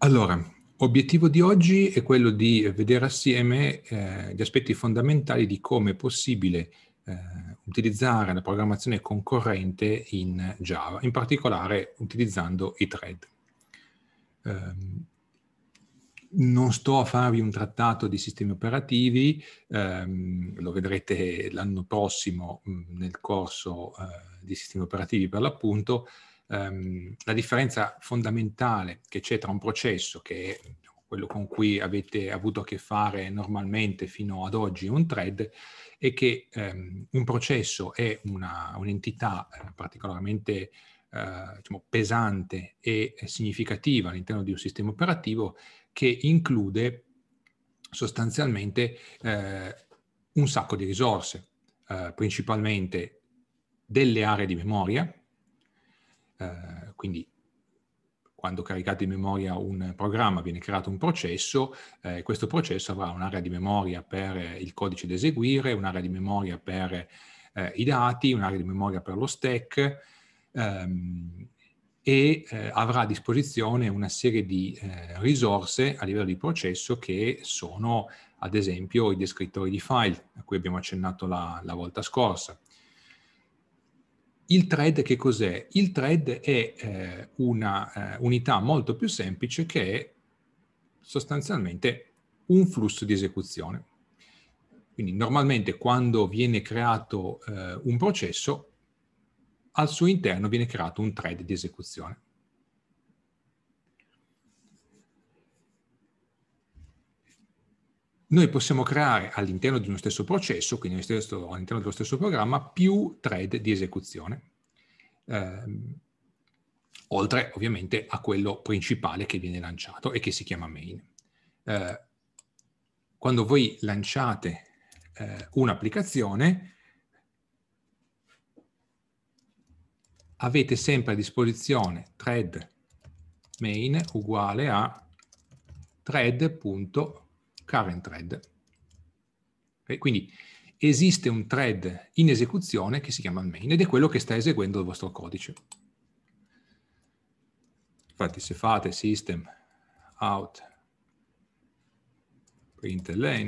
Allora, obiettivo di oggi è quello di vedere assieme eh, gli aspetti fondamentali di come è possibile eh, utilizzare la programmazione concorrente in Java, in particolare utilizzando i thread. Eh, non sto a farvi un trattato di sistemi operativi, ehm, lo vedrete l'anno prossimo mh, mm, nel corso eh, di sistemi operativi per l'appunto, ehm, la differenza fondamentale che c'è tra un processo che è quello con cui avete avuto a che fare normalmente fino ad oggi un thread è che ehm, un processo è una, un'entità eh, particolarmente eh, diciamo, pesante e significativa all'interno di un sistema operativo che include sostanzialmente eh, un sacco di risorse, eh, principalmente delle aree di memoria, eh, quindi quando caricate in memoria un programma viene creato un processo, eh, questo processo avrà un'area di memoria per eh, il codice da eseguire, un'area di memoria per eh, i dati, un'area di memoria per lo stack ehm, e eh, avrà a disposizione una serie di eh, risorse a livello di processo che sono ad esempio i descrittori di file a cui abbiamo accennato la, la volta scorsa il thread che cos'è? Il thread è eh, una eh, unità molto più semplice che è sostanzialmente un flusso di esecuzione. Quindi normalmente quando viene creato eh, un processo, al suo interno viene creato un thread di esecuzione. noi possiamo creare all'interno di uno stesso processo, quindi all'interno dello stesso programma, più thread di esecuzione, eh, oltre ovviamente a quello principale che viene lanciato e che si chiama main. Eh, quando voi lanciate eh, un'applicazione, avete sempre a disposizione thread main uguale a thread.main current thread. Okay? Quindi esiste un thread in esecuzione che si chiama main ed è quello che sta eseguendo il vostro codice. Infatti se fate system out println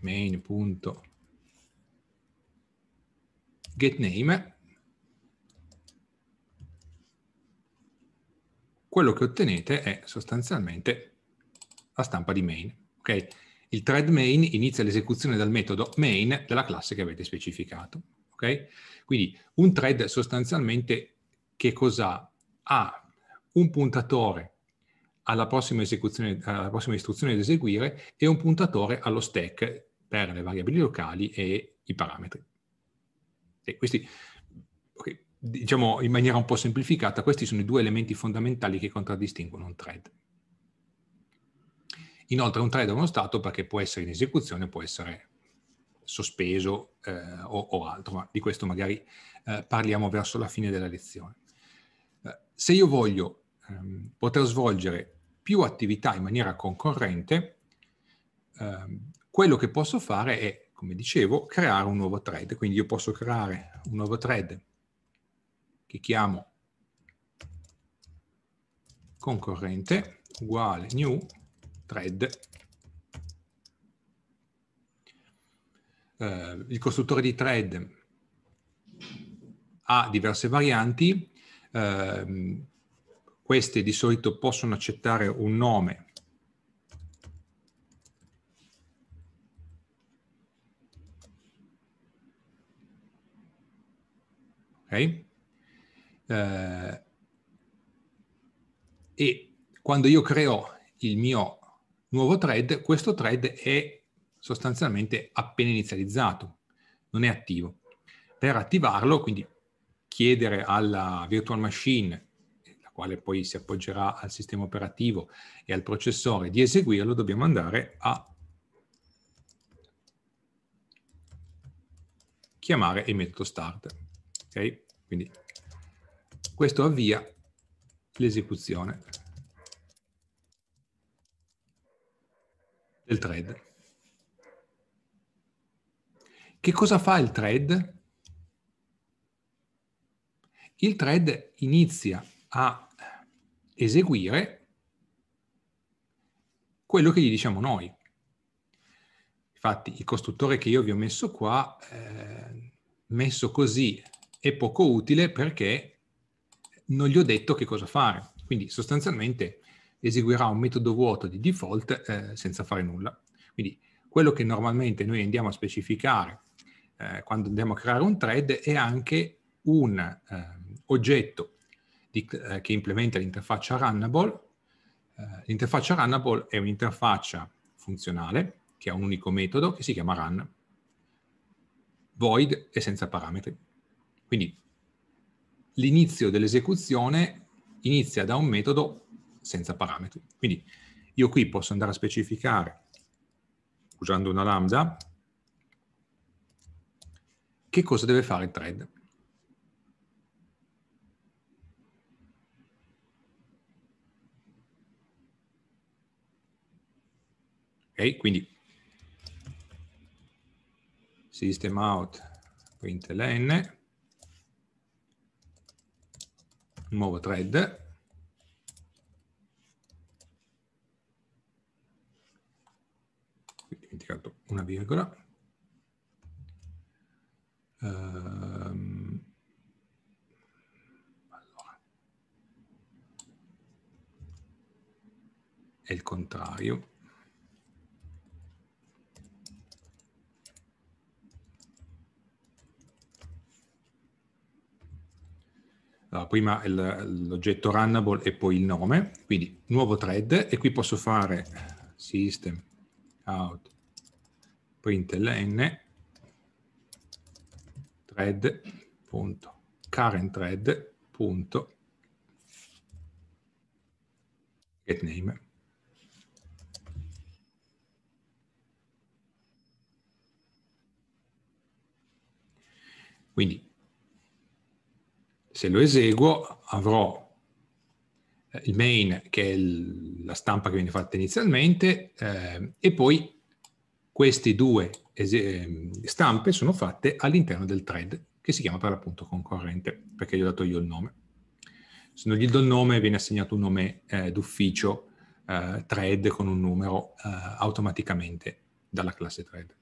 main.getName quello che ottenete è sostanzialmente la stampa di main Okay? Il thread main inizia l'esecuzione dal metodo main della classe che avete specificato. Okay? Quindi un thread sostanzialmente che cos'ha? Ha un puntatore alla prossima, alla prossima istruzione da eseguire e un puntatore allo stack per le variabili locali e i parametri. E questi, okay, diciamo in maniera un po' semplificata, questi sono i due elementi fondamentali che contraddistinguono un thread. Inoltre un trade è uno stato perché può essere in esecuzione, può essere sospeso eh, o, o, altro, ma di questo magari eh, parliamo verso la fine della lezione. Eh, se io voglio ehm, poter svolgere più attività in maniera concorrente, ehm, quello che posso fare è, come dicevo, creare un nuovo thread. Quindi io posso creare un nuovo thread che chiamo concorrente uguale new thread. Eh, il costruttore di thread ha diverse varianti, eh, queste di solito possono accettare un nome Okay. Eh, e quando io creo il mio nuovo thread, questo thread è sostanzialmente appena inizializzato, non è attivo. Per attivarlo, quindi chiedere alla virtual machine, la quale poi si appoggerà al sistema operativo e al processore, di eseguirlo, dobbiamo andare a chiamare il metodo start. Ok? Quindi questo avvia l'esecuzione. del thread. Che cosa fa il thread? Il thread inizia a eseguire quello che gli diciamo noi. Infatti il costruttore che io vi ho messo qua, eh, messo così, è poco utile perché non gli ho detto che cosa fare. Quindi sostanzialmente eseguirà un metodo vuoto di default eh, senza fare nulla. Quindi quello che normalmente noi andiamo a specificare eh, quando andiamo a creare un thread è anche un eh, oggetto di, eh, che implementa l'interfaccia runnable. Eh, l'interfaccia runnable è un'interfaccia funzionale che ha un unico metodo che si chiama run, void e senza parametri. Quindi l'inizio dell'esecuzione inizia da un metodo senza parametri. Quindi io qui posso andare a specificare, usando una lambda, che cosa deve fare il thread. Ok, quindi system out println nuovo thread dimenticato una virgola. Um, allora. È il contrario. Allora, prima l'oggetto runnable e poi il nome, quindi nuovo thread e qui posso fare system out print ln thread punto quindi se lo eseguo avrò eh, il main che è la stampa che viene fatta inizialmente eh, e poi queste due ehm, stampe sono fatte all'interno del thread che si chiama per l'appunto concorrente, perché gli ho dato io il nome. Se non gli do il nome viene assegnato un nome eh, d'ufficio eh, thread con un numero eh, automaticamente dalla classe thread.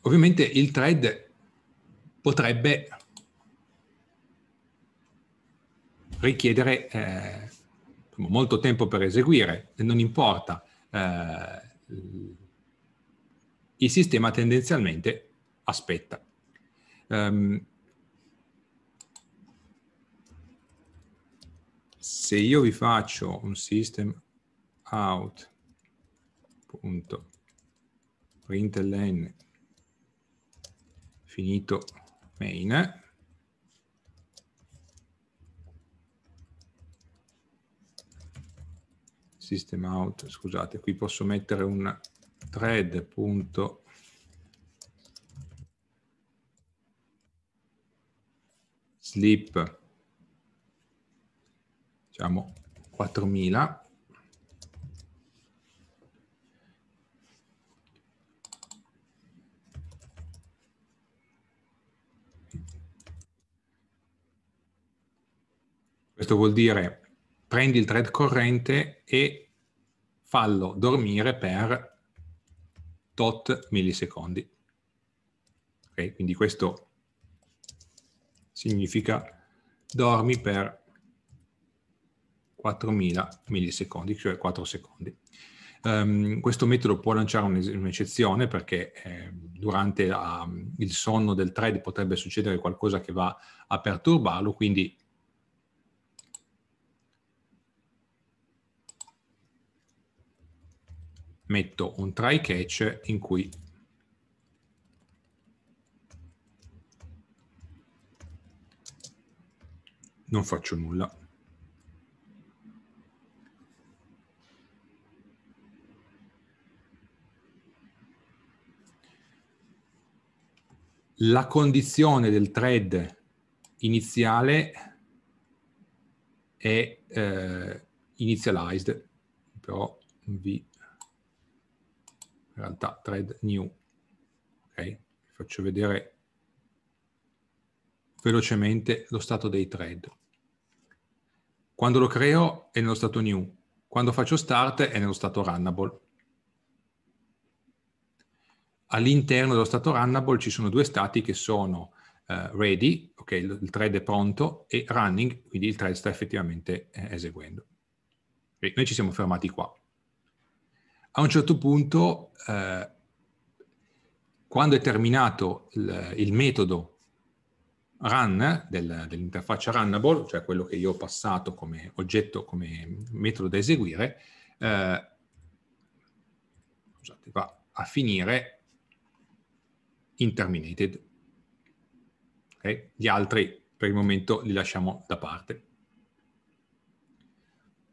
Ovviamente il thread potrebbe richiedere eh, molto tempo per eseguire, non importa, eh, il sistema tendenzialmente aspetta. Um, se io vi faccio un system out punto println finito main system out, scusate, qui posso mettere un thread punto sleep diciamo 4000 Questo vuol dire prendi il thread corrente e fallo dormire per tot millisecondi. Okay, quindi questo significa dormi per 4000 millisecondi, cioè 4 secondi. Um, questo metodo può lanciare un'eccezione perché eh, durante la, il sonno del thread potrebbe succedere qualcosa che va a perturbarlo, quindi metto un try catch in cui non faccio nulla. La condizione del thread iniziale è eh, inizialized, però vi in realtà thread new. Ok? Vi faccio vedere velocemente lo stato dei thread. Quando lo creo è nello stato new, quando faccio start è nello stato runnable. All'interno dello stato runnable ci sono due stati che sono uh, ready, ok, il thread è pronto, e running, quindi il thread sta effettivamente eh, eseguendo. E noi ci siamo fermati qua a un certo punto, eh, quando è terminato il, il metodo run del, dell'interfaccia runnable, cioè quello che io ho passato come oggetto, come metodo da eseguire, eh, scusate, va a finire in terminated. Okay? Gli altri per il momento li lasciamo da parte.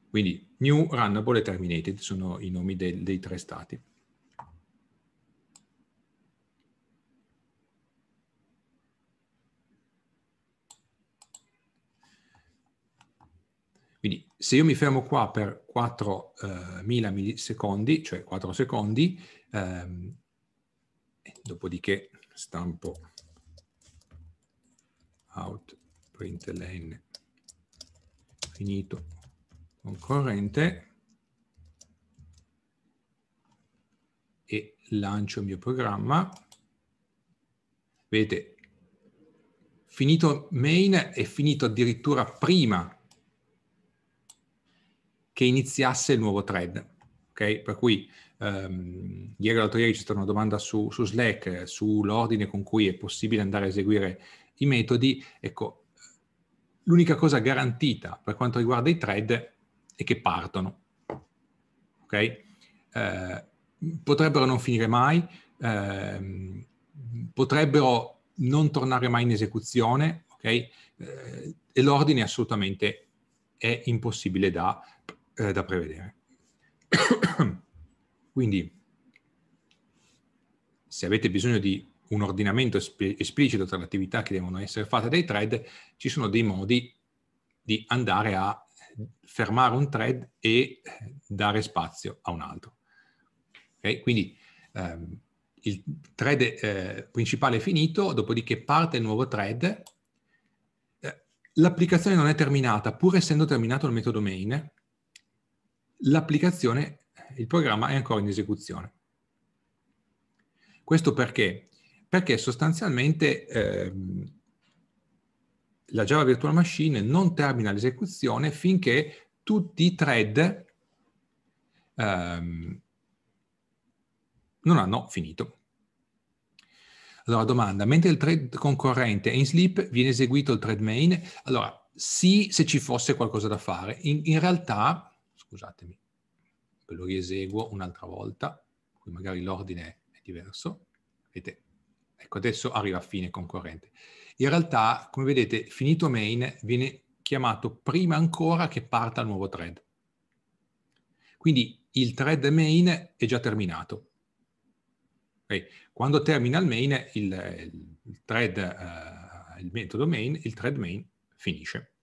Quindi New, Runnable e Terminated sono i nomi dei, dei tre stati. Quindi se io mi fermo qua per 4.000 eh, millisecondi, cioè 4 secondi, ehm, dopodiché stampo out println finito concorrente e lancio il mio programma. Vedete, finito main è finito addirittura prima che iniziasse il nuovo thread. Okay? Per cui ehm, ieri l'altro ieri c'è stata una domanda su, su Slack, sull'ordine con cui è possibile andare a eseguire i metodi. Ecco, l'unica cosa garantita per quanto riguarda i thread e che partono. Okay? Eh, potrebbero non finire mai, eh, potrebbero non tornare mai in esecuzione, okay? eh, e l'ordine assolutamente è impossibile da, eh, da prevedere. Quindi, se avete bisogno di un ordinamento esplicito tra le attività che devono essere fatte dai thread, ci sono dei modi di andare a fermare un thread e eh, dare spazio a un altro. Okay? Quindi ehm, il thread eh, principale è finito, dopodiché parte il nuovo thread, eh, l'applicazione non è terminata, pur essendo terminato il metodo main, l'applicazione, il programma è ancora in esecuzione. Questo perché? Perché sostanzialmente ehm, la Java Virtual Machine non termina l'esecuzione finché tutti i thread ehm, non hanno finito. Allora, domanda, mentre il thread concorrente è in sleep, viene eseguito il thread main? Allora, sì, se ci fosse qualcosa da fare. In, in realtà, scusatemi, ve lo rieseguo un'altra volta, qui magari l'ordine è diverso. Vedete, ecco, adesso arriva a fine concorrente. In realtà, come vedete, finito main viene chiamato prima ancora che parta il nuovo thread. Quindi il thread main è già terminato. Quando termina il main, il, il thread, uh, il metodo main, il thread main finisce.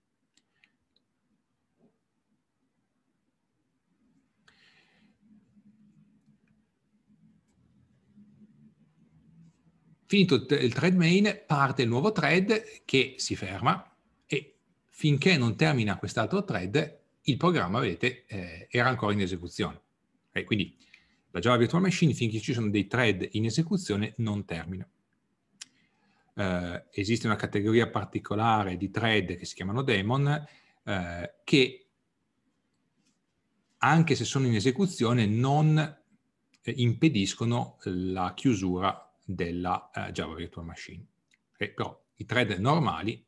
Finito il thread main, parte il nuovo thread che si ferma e finché non termina quest'altro thread, il programma, vedete, eh, era ancora in esecuzione. Okay? Eh, quindi la Java Virtual Machine, finché ci sono dei thread in esecuzione, non termina. Eh, esiste una categoria particolare di thread che si chiamano daemon, eh, che anche se sono in esecuzione non eh, impediscono la chiusura della eh, Java Virtual Machine. E, eh, però i thread normali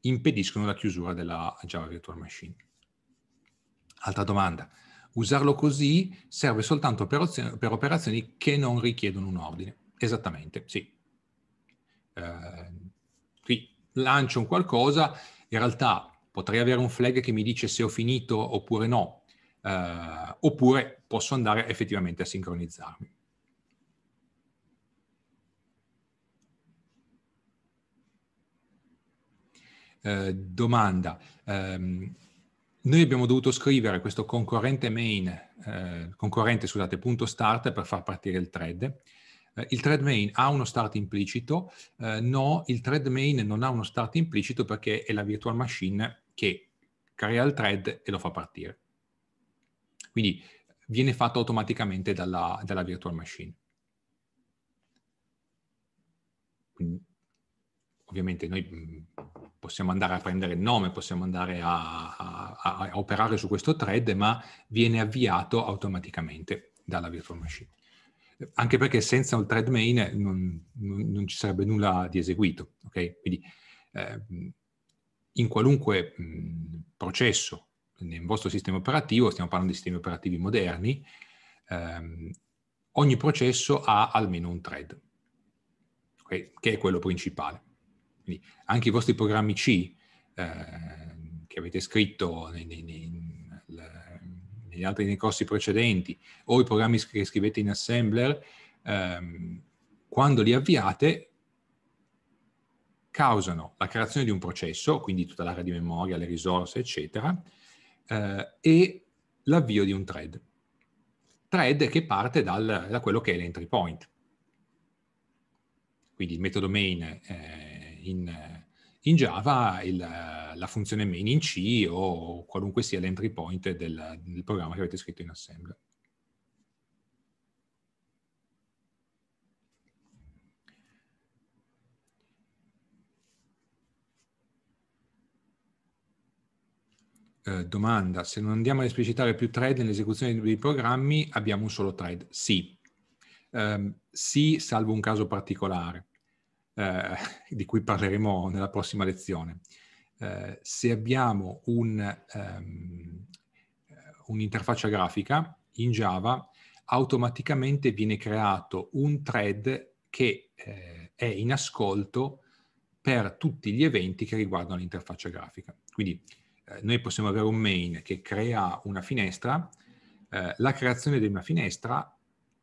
impediscono la chiusura della Java Virtual Machine. Altra domanda. Usarlo così serve soltanto per, per operazioni che non richiedono un ordine. Esattamente, sì. Eh, qui lancio un qualcosa, in realtà potrei avere un flag che mi dice se ho finito oppure no, eh, oppure posso andare effettivamente a sincronizzarmi. Eh, domanda. Um, noi abbiamo dovuto scrivere questo concorrente main, eh, concorrente, scusate, punto start per far partire il thread. Eh, il thread main ha uno start implicito? Eh, no, il thread main non ha uno start implicito perché è la virtual machine che crea il thread e lo fa partire. Quindi viene fatto automaticamente dalla, dalla virtual machine. Quindi ovviamente noi mm, possiamo andare a prendere il nome, possiamo andare a, a, a, operare su questo thread, ma viene avviato automaticamente dalla virtual machine. Anche perché senza un thread main non, non, non ci sarebbe nulla di eseguito, ok? Quindi eh, in qualunque mh, mm, processo nel vostro sistema operativo, stiamo parlando di sistemi operativi moderni, ehm, ogni processo ha almeno un thread, okay? che è quello principale. Quindi anche i vostri programmi C eh, che avete scritto nei, nei, nei, altri, nei, corsi precedenti o i programmi che scrivete in Assembler, ehm, quando li avviate causano la creazione di un processo, quindi tutta l'area di memoria, le risorse, eccetera, eh, e l'avvio di un thread. Thread che parte dal, da quello che è l'entry point. Quindi il metodo main eh, in, in Java il, la funzione main in C o qualunque sia l'entry point del, del programma che avete scritto in assembler. Eh, domanda, se non andiamo ad esplicitare più thread nell'esecuzione dei programmi abbiamo un solo thread? Sì. Um, sì, salvo un caso particolare eh, di cui parleremo nella prossima lezione. Eh, se abbiamo un, um, un'interfaccia grafica in Java, automaticamente viene creato un thread che eh, è in ascolto per tutti gli eventi che riguardano l'interfaccia grafica. Quindi eh, noi possiamo avere un main che crea una finestra, eh, la creazione di una finestra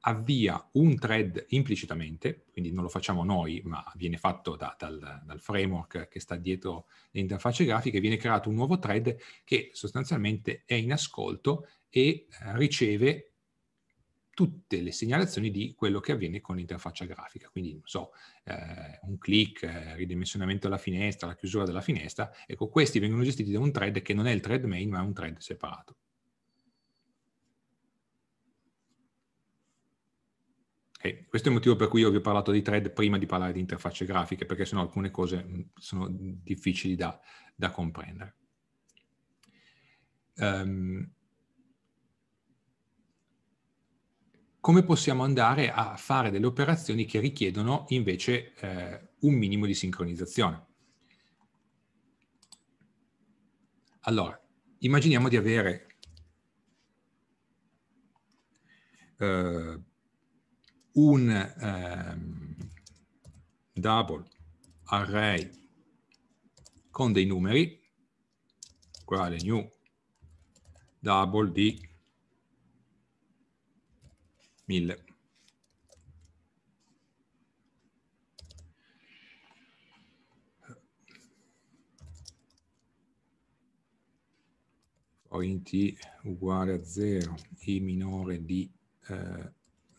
avvia un thread implicitamente, quindi non lo facciamo noi, ma viene fatto da, dal, dal, framework che sta dietro le interfacce grafiche, viene creato un nuovo thread che sostanzialmente è in ascolto e eh, riceve tutte le segnalazioni di quello che avviene con l'interfaccia grafica, quindi non so, eh, un click, eh, ridimensionamento della finestra, la chiusura della finestra, ecco questi vengono gestiti da un thread che non è il thread main ma è un thread separato. E questo è il motivo per cui io vi ho parlato di thread prima di parlare di interfacce grafiche, perché sennò alcune cose mm, sono difficili da, da comprendere. Um, come possiamo andare a fare delle operazioni che richiedono invece eh, un minimo di sincronizzazione? Allora, immaginiamo di avere... Eh, un ehm, double array con dei numeri uguale new double di 1000. Poi uguale a 0, i minore di eh,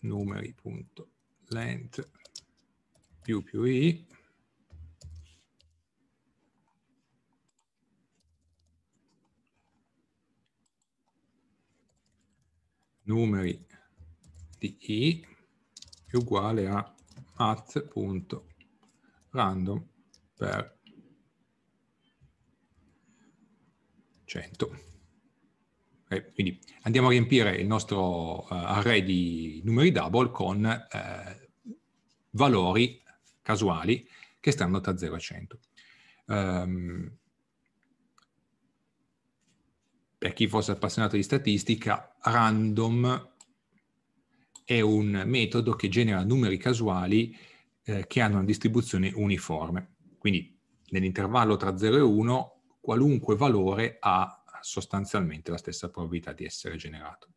numeri.length più più i numeri di i è uguale a math.random per 100. Eh, quindi andiamo a riempire il nostro eh, array di numeri double con eh, valori casuali che stanno tra 0 e 100. Um, ehm, per chi fosse appassionato di statistica, random è un metodo che genera numeri casuali eh, che hanno una distribuzione uniforme. Quindi nell'intervallo tra 0 e 1 qualunque valore ha sostanzialmente la stessa probabilità di essere generato.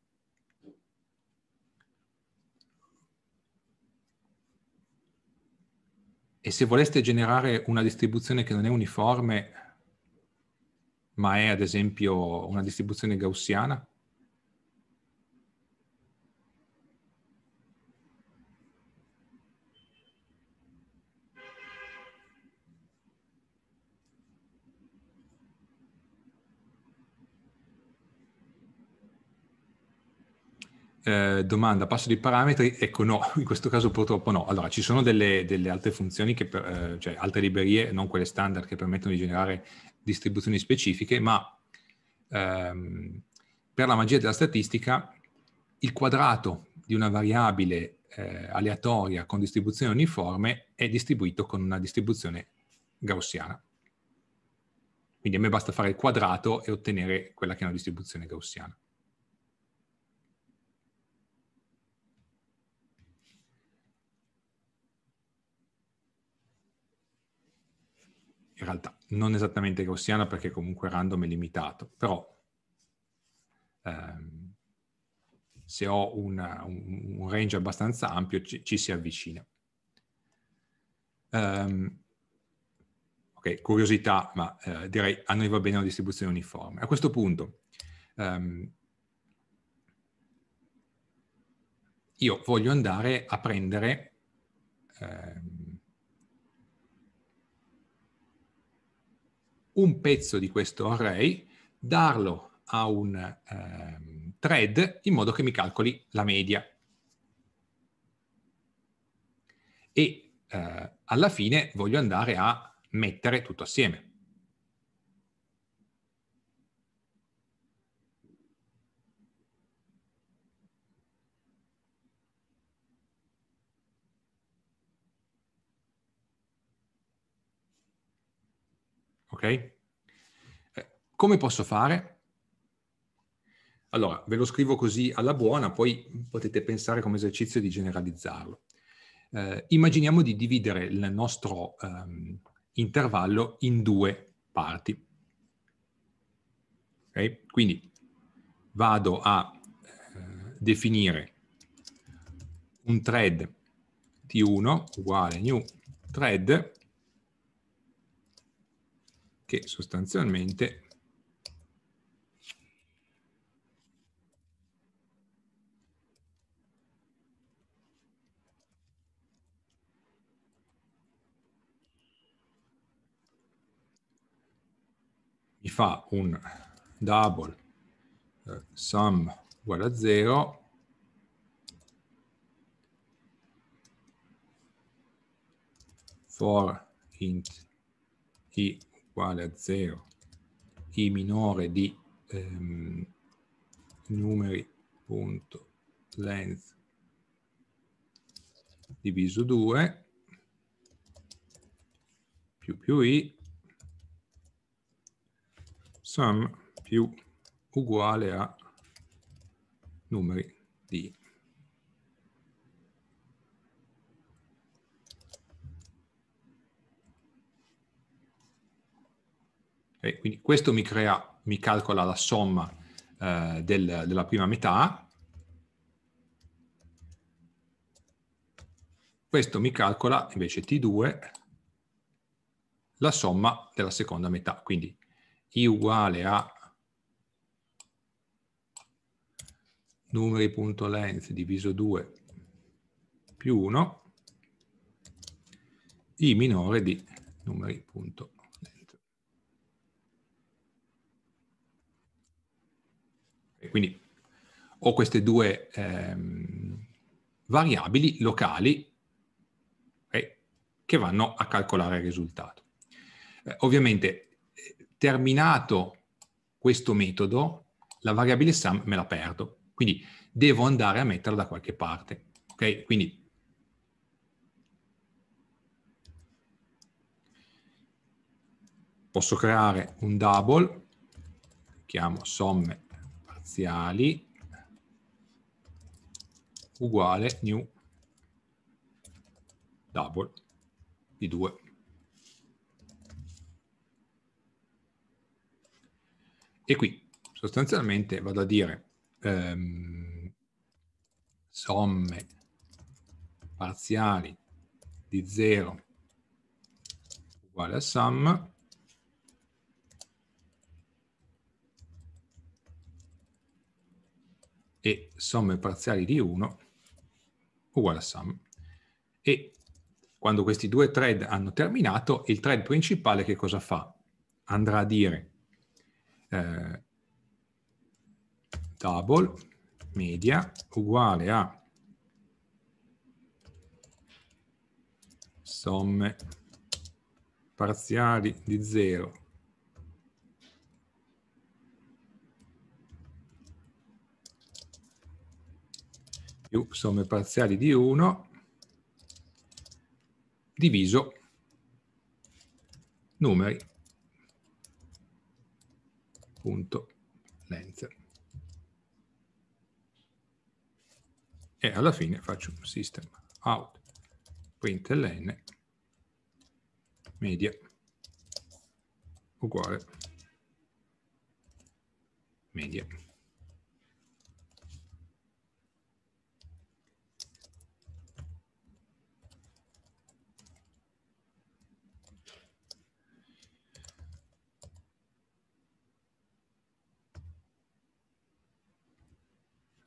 E se voleste generare una distribuzione che non è uniforme, ma è ad esempio una distribuzione gaussiana, eh, domanda, passo dei parametri, ecco no, in questo caso purtroppo no. Allora, ci sono delle, delle altre funzioni, che per, eh, cioè altre librerie, non quelle standard, che permettono di generare distribuzioni specifiche, ma ehm, per la magia della statistica il quadrato di una variabile eh, aleatoria con distribuzione uniforme è distribuito con una distribuzione gaussiana. Quindi a me basta fare il quadrato e ottenere quella che è una distribuzione gaussiana. in realtà non esattamente gaussiana perché comunque random è limitato, però ehm, se ho una, un, un, range abbastanza ampio ci, ci si avvicina. Um, ok, curiosità, ma eh, direi a noi va bene una distribuzione uniforme. A questo punto um, io voglio andare a prendere... Ehm, un pezzo di questo array, darlo a un eh, thread in modo che mi calcoli la media. E eh, alla fine voglio andare a mettere tutto assieme. Ok? Eh, come posso fare? Allora, ve lo scrivo così alla buona, poi potete pensare come esercizio di generalizzarlo. Eh, immaginiamo di dividere il nostro ehm, intervallo in due parti. Okay? Quindi vado a eh, definire un thread T1 uguale new thread che sostanzialmente mi fa un double eh, sum uguale a 0 for int i uguale a 0 i minore di ehm, numeri.length diviso 2 più più i sum più uguale a numeri di i. E quindi questo mi, crea, mi calcola la somma eh, del, della prima metà, questo mi calcola invece T2 la somma della seconda metà, quindi I uguale a numeri.length diviso 2 più 1, I minore di numeri.length. Quindi ho queste due ehm, variabili locali okay, eh, che vanno a calcolare il risultato. Eh, ovviamente, eh, terminato questo metodo, la variabile sum me la perdo. Quindi devo andare a metterla da qualche parte. Ok? Quindi posso creare un double, chiamo somme iniziali uguale new double di 2. E qui sostanzialmente vado a dire ehm, somme parziali di 0 uguale a sum e somme parziali di 1 uguale a sum. E quando questi due thread hanno terminato, il thread principale che cosa fa? Andrà a dire eh, double media uguale a somme parziali di 0 più somme parziali di 1 diviso numeri punto length e alla fine faccio un system out print ln media uguale media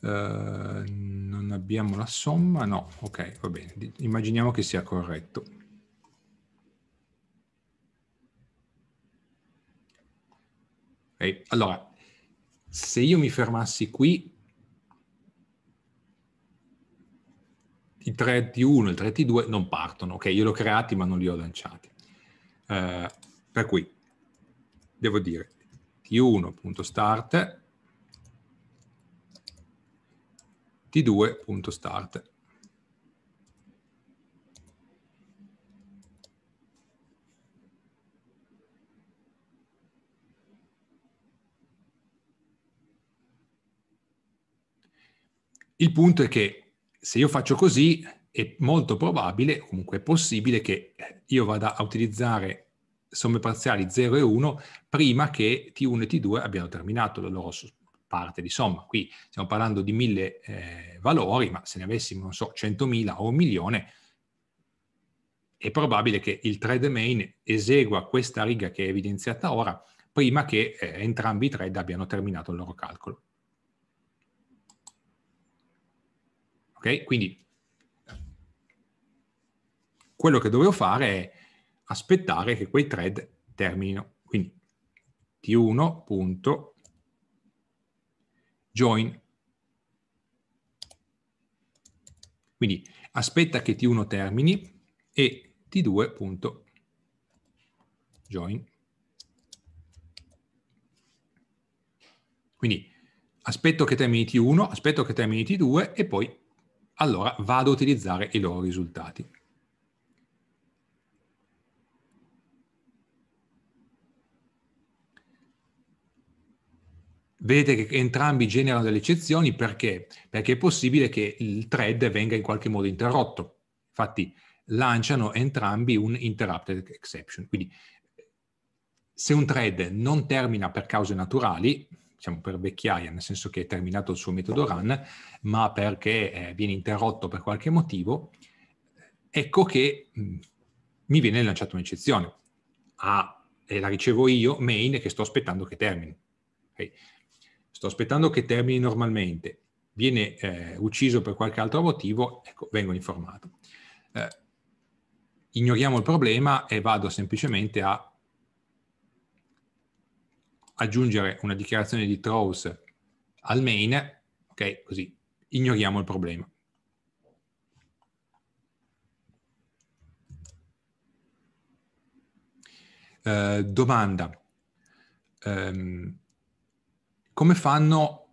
Eh, non abbiamo la somma, no, ok, va bene, immaginiamo che sia corretto. Okay. Allora, se io mi fermassi qui, i 3 T1 e il 3 T2 non partono, ok, io li ho creati ma non li ho lanciati. Uh, per cui, devo dire, T1.start t2.start. Il punto è che se io faccio così è molto probabile, comunque è possibile, che io vada a utilizzare somme parziali 0 e 1 prima che T1 e T2 abbiano terminato la loro sospensione parte di somma. Qui stiamo parlando di mille eh, valori, ma se ne avessimo, non so, 100.000 o un milione, è probabile che il thread main esegua questa riga che è evidenziata ora prima che eh, entrambi i thread abbiano terminato il loro calcolo. Ok? Quindi quello che dovevo fare è aspettare che quei thread terminino. Quindi t1 join. Quindi aspetta che T1 termini e T2.join. Quindi aspetto che termini T1, aspetto che termini T2 e poi allora vado a utilizzare i loro risultati. Vedete che entrambi generano delle eccezioni perché? Perché è possibile che il thread venga in qualche modo interrotto. Infatti lanciano entrambi un interrupted exception. Quindi se un thread non termina per cause naturali, diciamo per vecchiaia, nel senso che è terminato il suo metodo run, ma perché eh, viene interrotto per qualche motivo, ecco che mm, mi viene lanciata un'eccezione. Ah, e la ricevo io, main, che sto aspettando che termini. Okay sto aspettando che termini normalmente, viene eh, ucciso per qualche altro motivo, ecco, vengo informato. Eh, ignoriamo il problema e vado semplicemente a aggiungere una dichiarazione di throws al main, ok, così ignoriamo il problema. Eh, domanda. Um, come fanno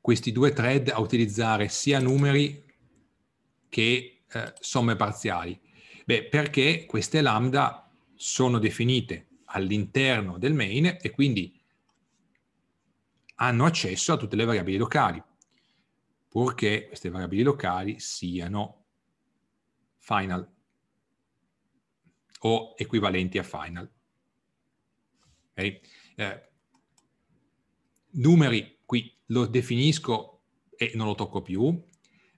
questi due thread a utilizzare sia numeri che eh, somme parziali? Beh, perché queste lambda sono definite all'interno del main e quindi hanno accesso a tutte le variabili locali, purché queste variabili locali siano final o equivalenti a final. Okay? Eh, numeri, qui lo definisco e non lo tocco più,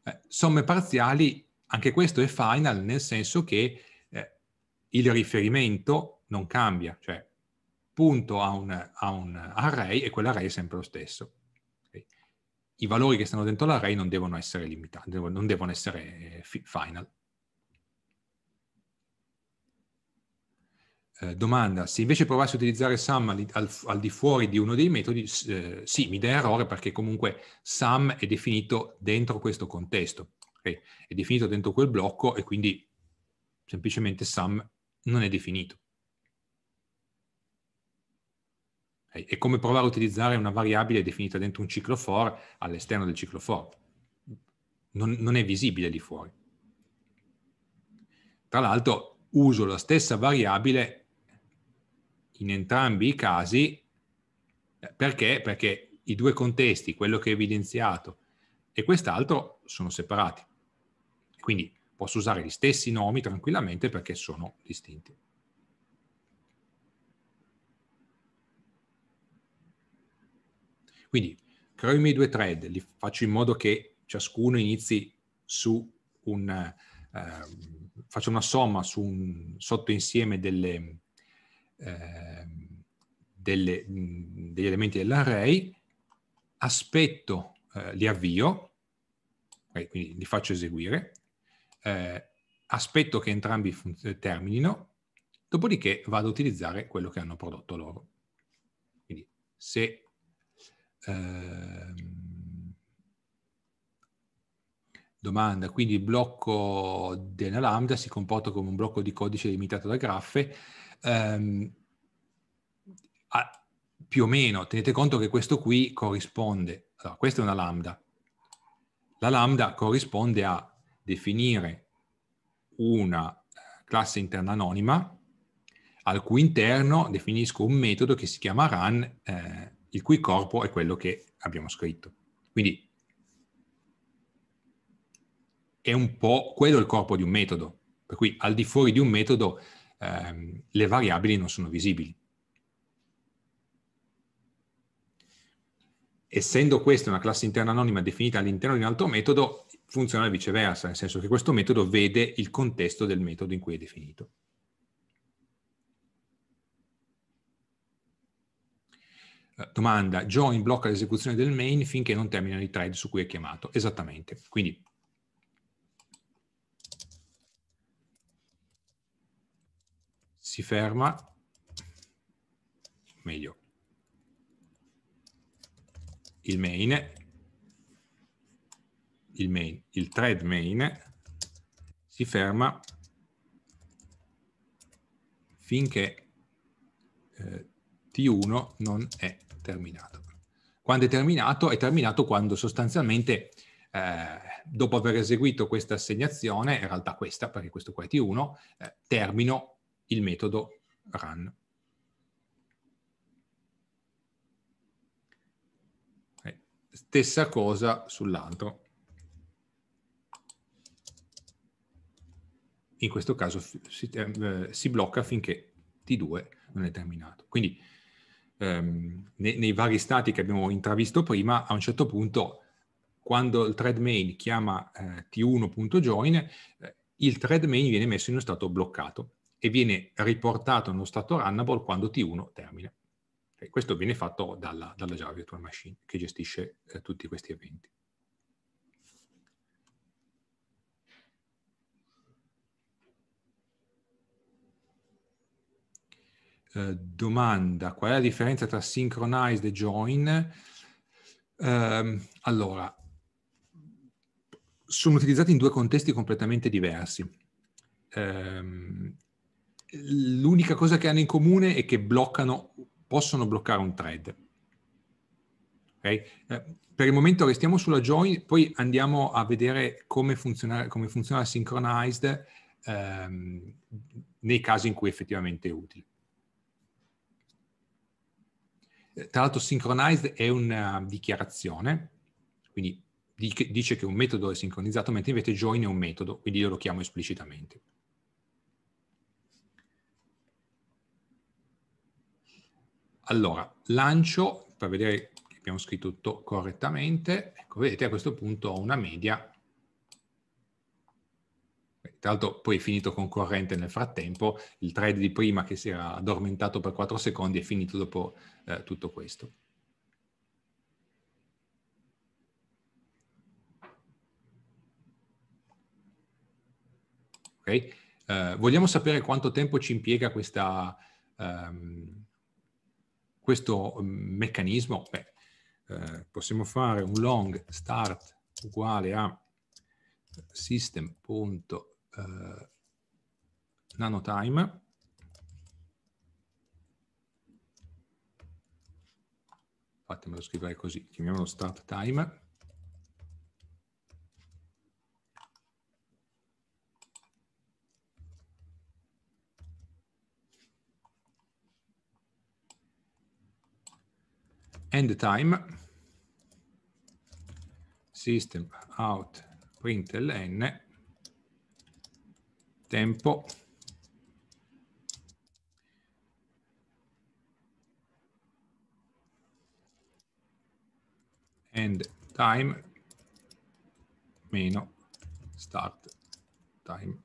eh, somme parziali, anche questo è final nel senso che eh, il riferimento non cambia, cioè punto a un, a un array e quell'array è sempre lo stesso. Okay. I valori che stanno dentro l'array non devono essere limitati, non devono essere eh, final. Eh, domanda, se invece provassi a utilizzare sum al, al, al, di fuori di uno dei metodi, eh, sì, mi dà errore perché comunque sum è definito dentro questo contesto, okay? è definito dentro quel blocco e quindi semplicemente sum non è definito. Okay? È come provare a utilizzare una variabile definita dentro un ciclo for all'esterno del ciclo for. Non, non è visibile lì fuori. Tra l'altro uso la stessa variabile in entrambi i casi, eh, perché? Perché i due contesti, quello che è evidenziato e quest'altro, sono separati. Quindi posso usare gli stessi nomi tranquillamente perché sono distinti. Quindi creo i miei due thread, li faccio in modo che ciascuno inizi su un... Eh, ehm, faccio una somma su un sottoinsieme delle, Ehm, delle, degli elementi dell'array, aspetto, eh, li avvio, okay, quindi li faccio eseguire, eh, aspetto che entrambi eh, terminino, dopodiché vado a utilizzare quello che hanno prodotto loro. Quindi se ehm, domanda, quindi il blocco della lambda si comporta come un blocco di codice limitato da graffe, Um, a, più o meno, tenete conto che questo qui corrisponde, allora, questa è una lambda, la lambda corrisponde a definire una eh, classe interna anonima al cui interno definisco un metodo che si chiama run, eh, il cui corpo è quello che abbiamo scritto. Quindi è un po' quello il corpo di un metodo, per cui al di fuori di un metodo ehm, le variabili non sono visibili. Essendo questa una classe interna anonima definita all'interno di un altro metodo, funziona viceversa, nel senso che questo metodo vede il contesto del metodo in cui è definito. Eh, domanda, join blocca l'esecuzione del main finché non termina i thread su cui è chiamato. Esattamente. Quindi si ferma, meglio, il main, il main, il thread main si ferma finché eh, T1 non è terminato. Quando è terminato? È terminato quando sostanzialmente eh, dopo aver eseguito questa assegnazione, in realtà questa, perché questo qua è T1, eh, termino il metodo run. Eh, stessa cosa sull'altro. In questo caso si, eh, si, blocca finché T2 non è terminato. Quindi ehm, nei, nei vari stati che abbiamo intravisto prima, a un certo punto quando il thread main chiama eh, t1.join, eh, il thread main viene messo in uno stato bloccato e viene riportato nello stato runnable quando T1 termina. E questo viene fatto dalla, dalla Java Virtual Machine che gestisce eh, tutti questi eventi. Eh, domanda, qual è la differenza tra synchronized e join? Eh, allora, sono utilizzati in due contesti completamente diversi. Ehm, l'unica cosa che hanno in comune è che bloccano, possono bloccare un thread. Okay? Eh, per il momento restiamo sulla join, poi andiamo a vedere come funziona, come funziona la synchronized ehm, nei casi in cui effettivamente è utile. Eh, tra l'altro synchronized è una dichiarazione, quindi dice che un metodo è sincronizzato, mentre invece join è un metodo, quindi io lo chiamo esplicitamente. Allora, lancio per vedere che abbiamo scritto tutto correttamente. Ecco, vedete a questo punto ho una media. Tra l'altro poi è finito con corrente nel frattempo, il trade di prima che si era addormentato per 4 secondi è finito dopo eh, tutto questo. Okay. Eh, vogliamo sapere quanto tempo ci impiega questa, um, questo mm, meccanismo, beh, eh, possiamo fare un long start uguale a system.nanotime eh, fatemelo scrivere così, chiamiamolo start time end time system out println tempo and time meno start time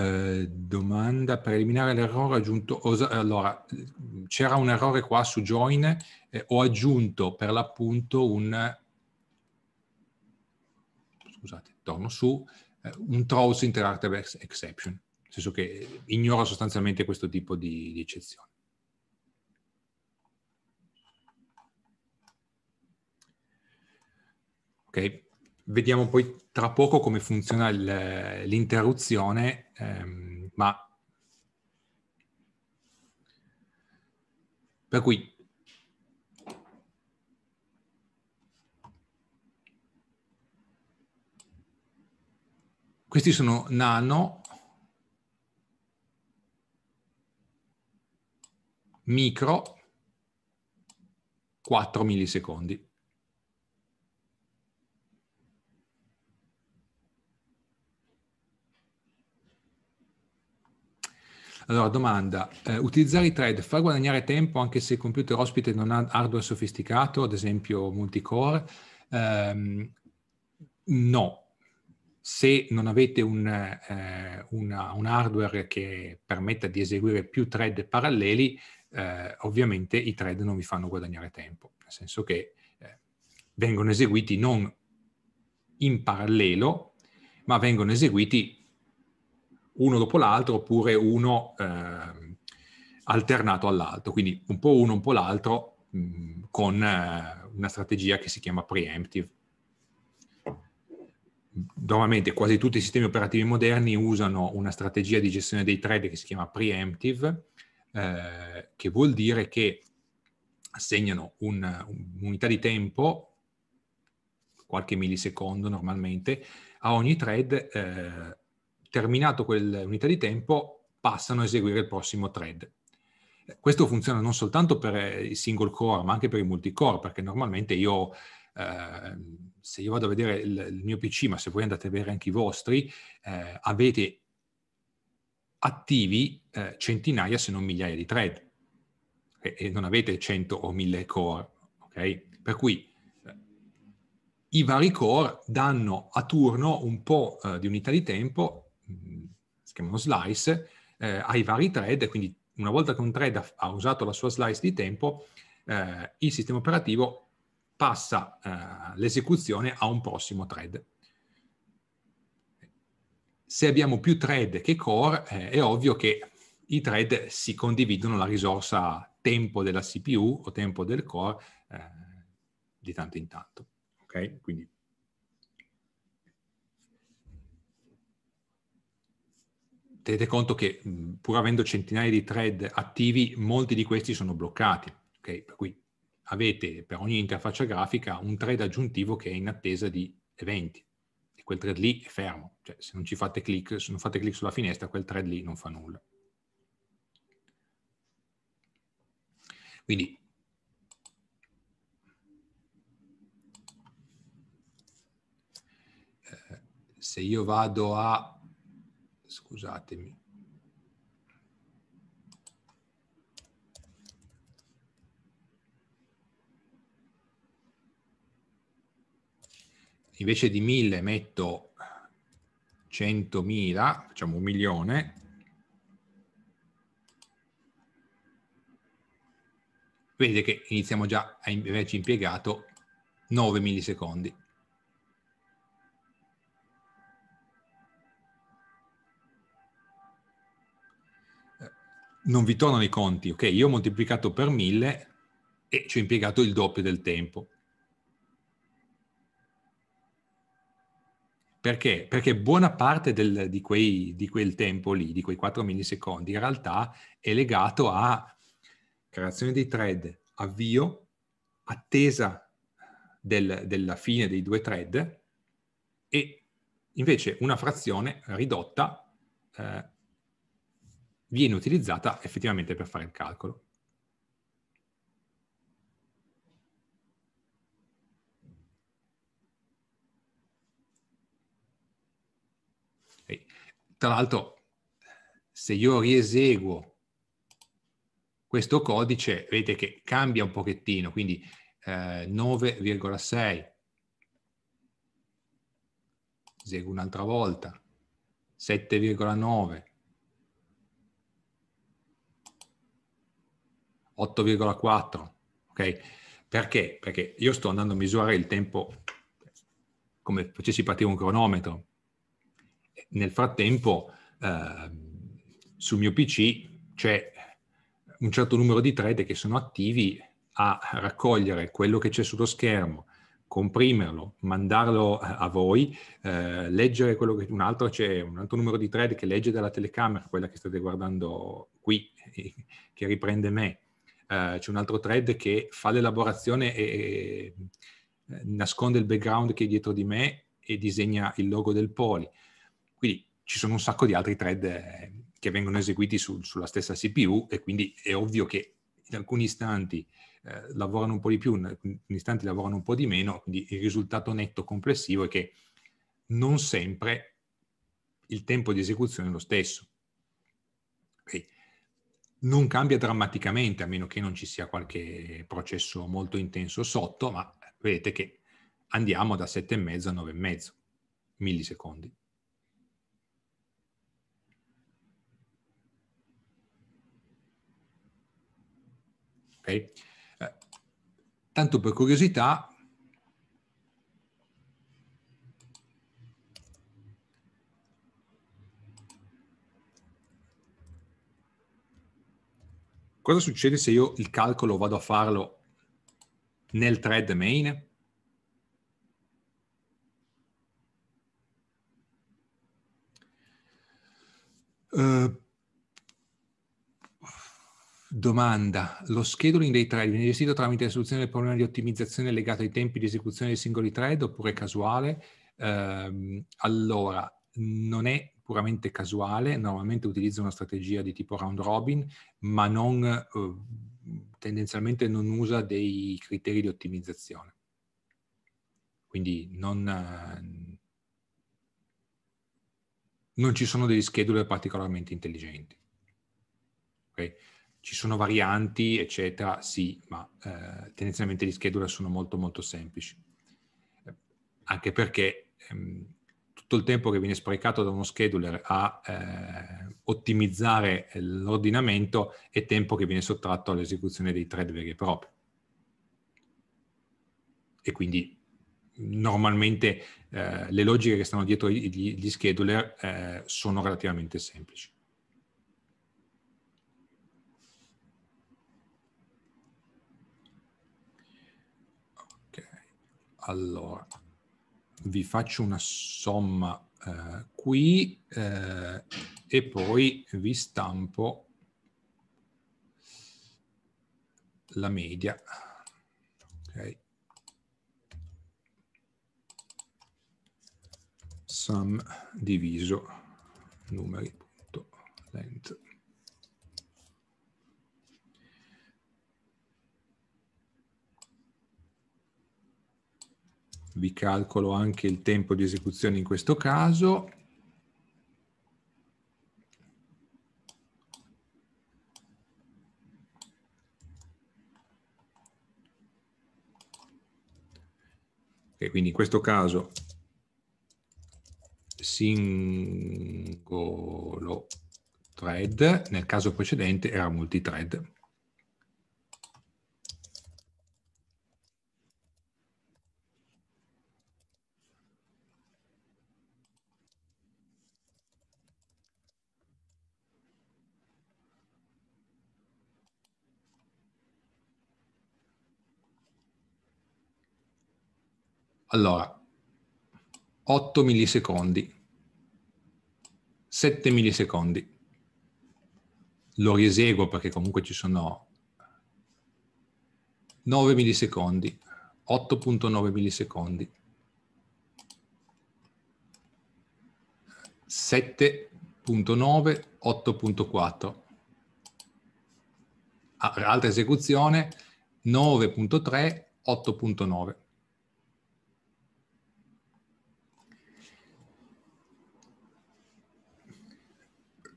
Eh, domanda per eliminare l'errore aggiunto. Osa, allora, c'era un errore qua su join, eh, ho aggiunto per l'appunto un. Scusate, torno su eh, un throws interactive exception, nel senso che ignora sostanzialmente questo tipo di, di eccezione. Ok. Vediamo poi tra poco come funziona il, l'interruzione, ehm, ma per cui questi sono nano, micro, 4 millisecondi. Allora, domanda, eh, utilizzare i thread fa guadagnare tempo anche se il computer ospite non ha hardware sofisticato, ad esempio multicore? Ehm, no, se non avete un, eh, una, un, hardware che permetta di eseguire più thread paralleli, eh, ovviamente i thread non vi fanno guadagnare tempo, nel senso che eh, vengono eseguiti non in parallelo, ma vengono eseguiti uno dopo l'altro oppure uno eh, alternato all'altro, quindi un po' uno, un po' l'altro mh, mm, con eh, una strategia che si chiama preemptive. Normalmente quasi tutti i sistemi operativi moderni usano una strategia di gestione dei thread che si chiama preemptive, eh, che vuol dire che assegnano un, un'unità di tempo, qualche millisecondo normalmente, a ogni thread eh, terminato quell'unità di tempo, passano a eseguire il prossimo thread. Questo funziona non soltanto per eh, i single core, ma anche per i multicore, perché normalmente io, eh, se io vado a vedere il, il, mio PC, ma se voi andate a vedere anche i vostri, eh, avete attivi eh, centinaia, se non migliaia di thread, e, e non avete 100 o 1000 core, ok? Per cui eh, i vari core danno a turno un po' eh, di unità di tempo che uno slice, eh, ai vari thread quindi una volta che un thread ha, usato la sua slice di tempo, eh, il sistema operativo passa eh, l'esecuzione a un prossimo thread. Se abbiamo più thread che core, eh, è ovvio che i thread si condividono la risorsa tempo della CPU o tempo del core eh, di tanto in tanto. Okay? Quindi tenete conto che pur avendo centinaia di thread attivi, molti di questi sono bloccati, okay? per cui avete per ogni interfaccia grafica un thread aggiuntivo che è in attesa di eventi e quel thread lì è fermo, cioè se non ci fate click, se non fate click sulla finestra quel thread lì non fa nulla. Quindi eh, se io vado a Scusatemi. Invece di 1000 metto 100.000, facciamo un milione. Vedete che iniziamo già a averci impiegato 9 millisecondi. non vi tornano i conti, ok? Io ho moltiplicato per mille e ci ho impiegato il doppio del tempo. Perché? Perché buona parte del, di, quei, di, quel tempo lì, di quei 4 millisecondi, in realtà è legato a creazione dei thread, avvio, attesa del, della fine dei due thread e invece una frazione ridotta eh, viene utilizzata effettivamente per fare il calcolo. Okay. Tra l'altro, se io rieseguo questo codice, vedete che cambia un pochettino, quindi eh, 9,6, eseguo un'altra volta, 7,9, 8,4, ok? Perché? Perché io sto andando a misurare il tempo come facessi partire un cronometro. Nel frattempo eh, sul mio PC c'è un certo numero di thread che sono attivi a raccogliere quello che c'è sullo schermo, comprimerlo, mandarlo a voi, eh, leggere quello che un altro c'è, un altro numero di thread che legge dalla telecamera, quella che state guardando qui, che riprende me, eh, c'è un altro thread che fa l'elaborazione e, e eh, nasconde il background che è dietro di me e disegna il logo del poli. Quindi ci sono un sacco di altri thread eh, che vengono eseguiti su, sulla stessa CPU e quindi è ovvio che in alcuni istanti eh, lavorano un po' di più, in alcuni istanti lavorano un po' di meno, quindi il risultato netto complessivo è che non sempre il tempo di esecuzione è lo stesso non cambia drammaticamente, a meno che non ci sia qualche processo molto intenso sotto, ma vedete che andiamo da 7,5 a 9,5 millisecondi. Okay. Eh, tanto per curiosità, Cosa succede se io il calcolo vado a farlo nel thread main? Uh, domanda, lo scheduling dei thread viene gestito tramite la soluzione del problema di ottimizzazione legato ai tempi di esecuzione dei singoli thread oppure casuale? Uh, allora, non è puramente casuale, normalmente utilizza una strategia di tipo round robin, ma non, eh, tendenzialmente non usa dei criteri di ottimizzazione. Quindi non, eh, non ci sono degli scheduler particolarmente intelligenti. Okay? Ci sono varianti, eccetera, sì, ma eh, tendenzialmente gli scheduler sono molto molto semplici. Anche perché ehm, tutto il tempo che viene sprecato da uno scheduler a eh, ottimizzare l'ordinamento è tempo che viene sottratto all'esecuzione dei thread veri e propri. E quindi normalmente eh, le logiche che stanno dietro gli, gli scheduler eh, sono relativamente semplici. allora vi faccio una somma eh, qui eh, e poi vi stampo la media. Ok. Sum diviso numeri.length. vi calcolo anche il tempo di esecuzione in questo caso. Okay, quindi in questo caso singolo thread, nel caso precedente era multithread. Allora, 8 millisecondi, 7 millisecondi. Lo rieseguo perché comunque ci sono 9 millisecondi, 8.9 millisecondi, 7.9, 8.4. Ah, altra esecuzione, 9.3, 8.9.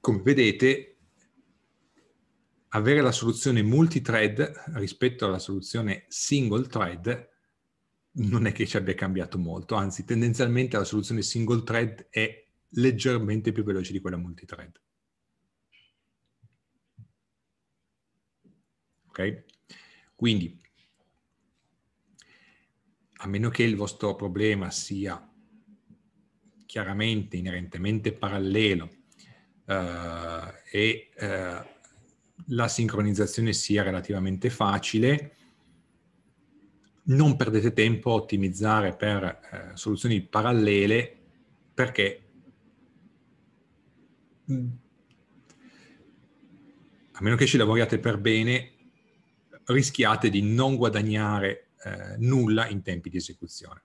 Come vedete, avere la soluzione multithread rispetto alla soluzione single thread non è che ci abbia cambiato molto, anzi tendenzialmente la soluzione single thread è leggermente più veloce di quella multithread. Ok? Quindi, a meno che il vostro problema sia chiaramente, inerentemente parallelo eh, e eh, la sincronizzazione sia relativamente facile. Non perdete tempo a ottimizzare per eh, soluzioni parallele perché mm, a meno che ci lavoriate per bene, rischiate di non guadagnare eh, nulla in tempi di esecuzione.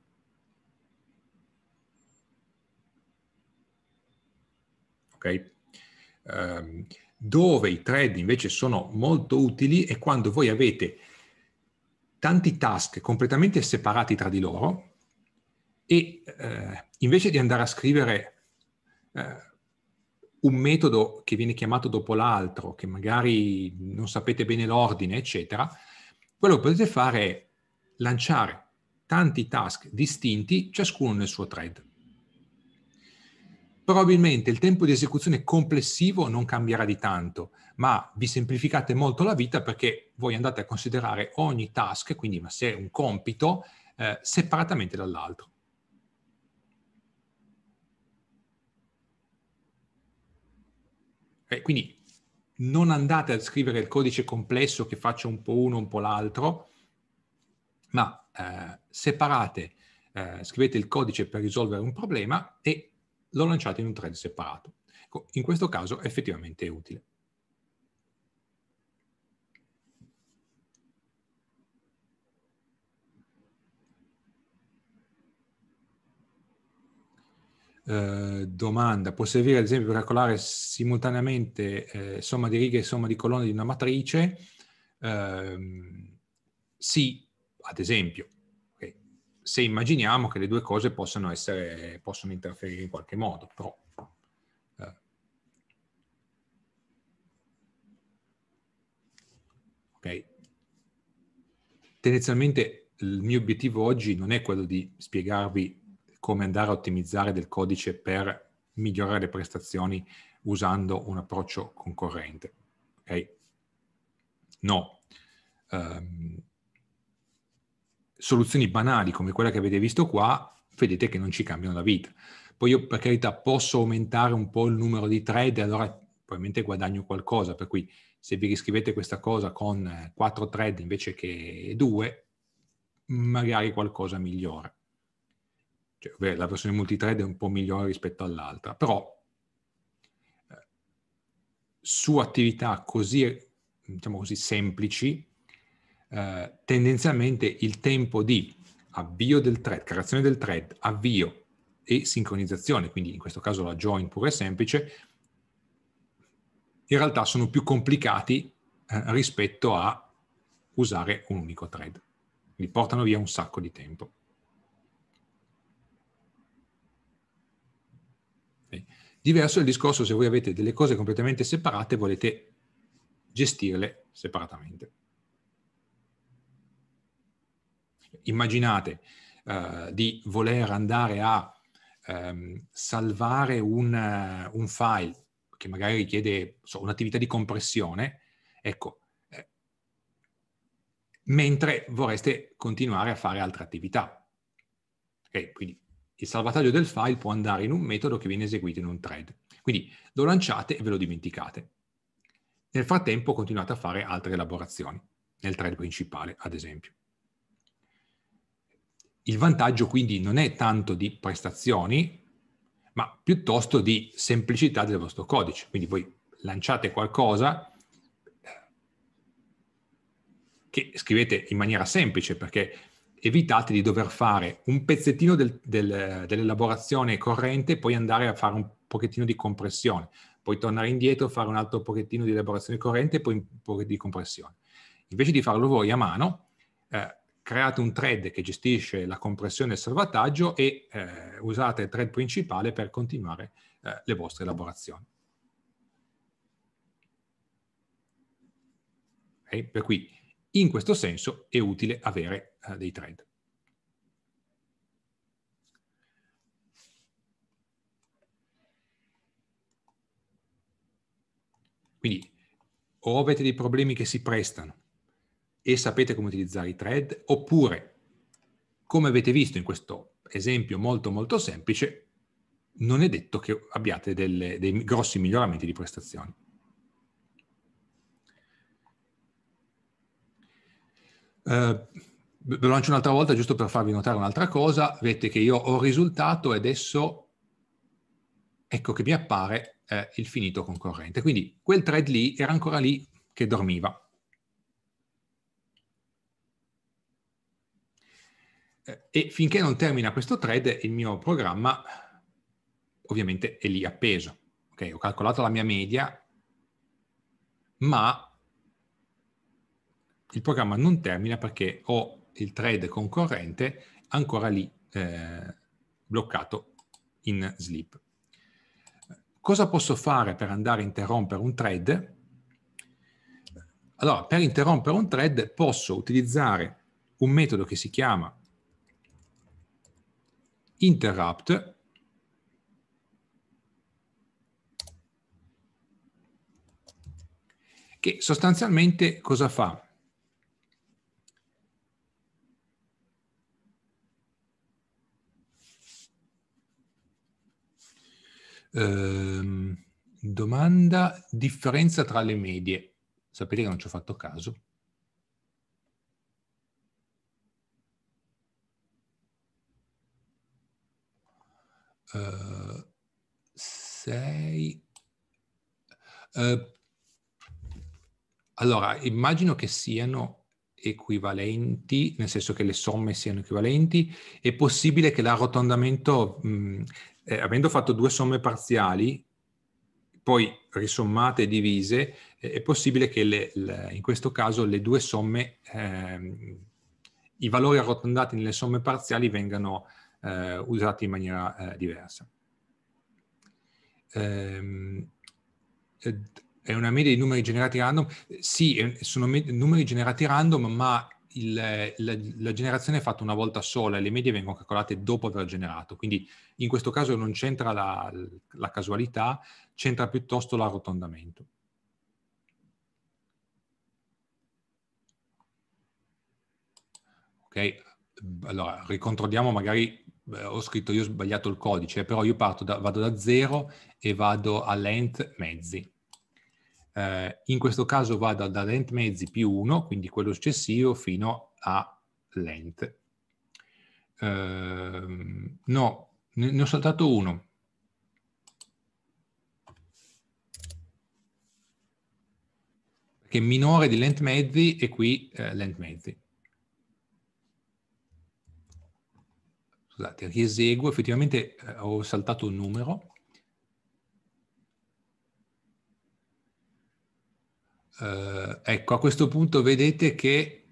Ok? Ehm, dove i thread invece sono molto utili è quando voi avete tanti task completamente separati tra di loro e eh, invece di andare a scrivere eh, un metodo che viene chiamato dopo l'altro, che magari non sapete bene l'ordine, eccetera, quello che potete fare è lanciare tanti task distinti, ciascuno nel suo thread probabilmente il tempo di esecuzione complessivo non cambierà di tanto, ma vi semplificate molto la vita perché voi andate a considerare ogni task, quindi se è un compito, eh, separatamente dall'altro. Eh, quindi non andate a scrivere il codice complesso che faccia un po' uno, un po' l'altro, ma eh, separate, eh, scrivete il codice per risolvere un problema e l'ho lanciato in un thread separato. Ecco, in questo caso è effettivamente utile. Eh, domanda, può servire ad esempio per calcolare simultaneamente eh, somma di righe e somma di colonne di una matrice? Eh, sì, ad esempio, se immaginiamo che le due cose possano, essere, possono interferire in qualche modo, però eh. Okay. Tendenzialmente il mio obiettivo oggi non è quello di spiegarvi come andare a ottimizzare del codice per migliorare le prestazioni usando un approccio concorrente. Okay? No. Um, soluzioni banali come quella che avete visto qua, vedete che non ci cambiano la vita. Poi io per carità posso aumentare un po' il numero di thread e allora probabilmente guadagno qualcosa, per cui se vi riscrivete questa cosa con 4 eh, thread invece che 2, magari qualcosa migliora. Cioè, la versione multithread è un po' migliore rispetto all'altra, però eh, su attività così, diciamo così, semplici, eh, tendenzialmente il tempo di avvio del thread, creazione del thread, avvio e sincronizzazione, quindi in questo caso la join pure semplice, in realtà sono più complicati eh, rispetto a usare un unico thread. Quindi portano via un sacco di tempo. Diverso è il discorso se voi avete delle cose completamente separate e volete gestirle separatamente. immaginate uh, di voler andare a um, salvare un, uh, un, file che magari richiede so, un'attività di compressione, ecco, eh, mentre vorreste continuare a fare altre attività. Okay, quindi il salvataggio del file può andare in un metodo che viene eseguito in un thread. Quindi lo lanciate e ve lo dimenticate. Nel frattempo continuate a fare altre elaborazioni, nel thread principale ad esempio. Il vantaggio quindi non è tanto di prestazioni, ma piuttosto di semplicità del vostro codice. Quindi voi lanciate qualcosa eh, che scrivete in maniera semplice perché evitate di dover fare un pezzettino del, del, dell'elaborazione corrente e poi andare a fare un pochettino di compressione, poi tornare indietro, fare un altro pochettino di elaborazione corrente e poi un po' di compressione. Invece di farlo voi a mano, eh, create un thread che gestisce la compressione e il salvataggio e eh, usate il thread principale per continuare eh, le vostre elaborazioni. Okay? Per cui in questo senso è utile avere eh, dei thread. Quindi o avete dei problemi che si prestano e sapete come utilizzare i thread, oppure, come avete visto in questo esempio molto molto semplice, non è detto che abbiate delle, dei grossi miglioramenti di prestazioni. Uh, ve lo lancio un'altra volta giusto per farvi notare un'altra cosa, vedete che io ho risultato e adesso ecco che mi appare eh, il finito concorrente. Quindi quel thread lì era ancora lì che dormiva. Eh, e finché non termina questo thread il mio programma ovviamente è lì appeso. Ok, ho calcolato la mia media, ma il programma non termina perché ho il thread concorrente ancora lì eh, bloccato in sleep. Cosa posso fare per andare a interrompere un thread? Allora, per interrompere un thread posso utilizzare un metodo che si chiama interrupt che sostanzialmente cosa fa? Eh, domanda differenza tra le medie. Sapete che non ci ho fatto caso. uh, 6. Uh, allora, immagino che siano equivalenti, nel senso che le somme siano equivalenti, è possibile che l'arrotondamento, mh, mm, eh, avendo fatto due somme parziali, poi risommate e divise, eh, è possibile che le, le, in questo caso le due somme, eh, i valori arrotondati nelle somme parziali vengano eh, usati in maniera eh, diversa. Ehm, è una media di numeri generati random? Sì, sono numeri generati random, ma il, la, la, generazione è fatta una volta sola e le medie vengono calcolate dopo aver generato. Quindi in questo caso non c'entra la, la casualità, c'entra piuttosto l'arrotondamento. Ok, allora ricontrolliamo magari beh, ho scritto io ho sbagliato il codice, però io parto da, vado da zero e vado a length mezzi. Eh, in questo caso vado da length mezzi più 1, quindi quello successivo, fino all'ent. Eh, no, ne ho saltato uno, che è minore di length mezzi e qui eh, lent mezzi. scusate, rieseguo, effettivamente eh, ho saltato un numero. Eh, ecco, a questo punto vedete che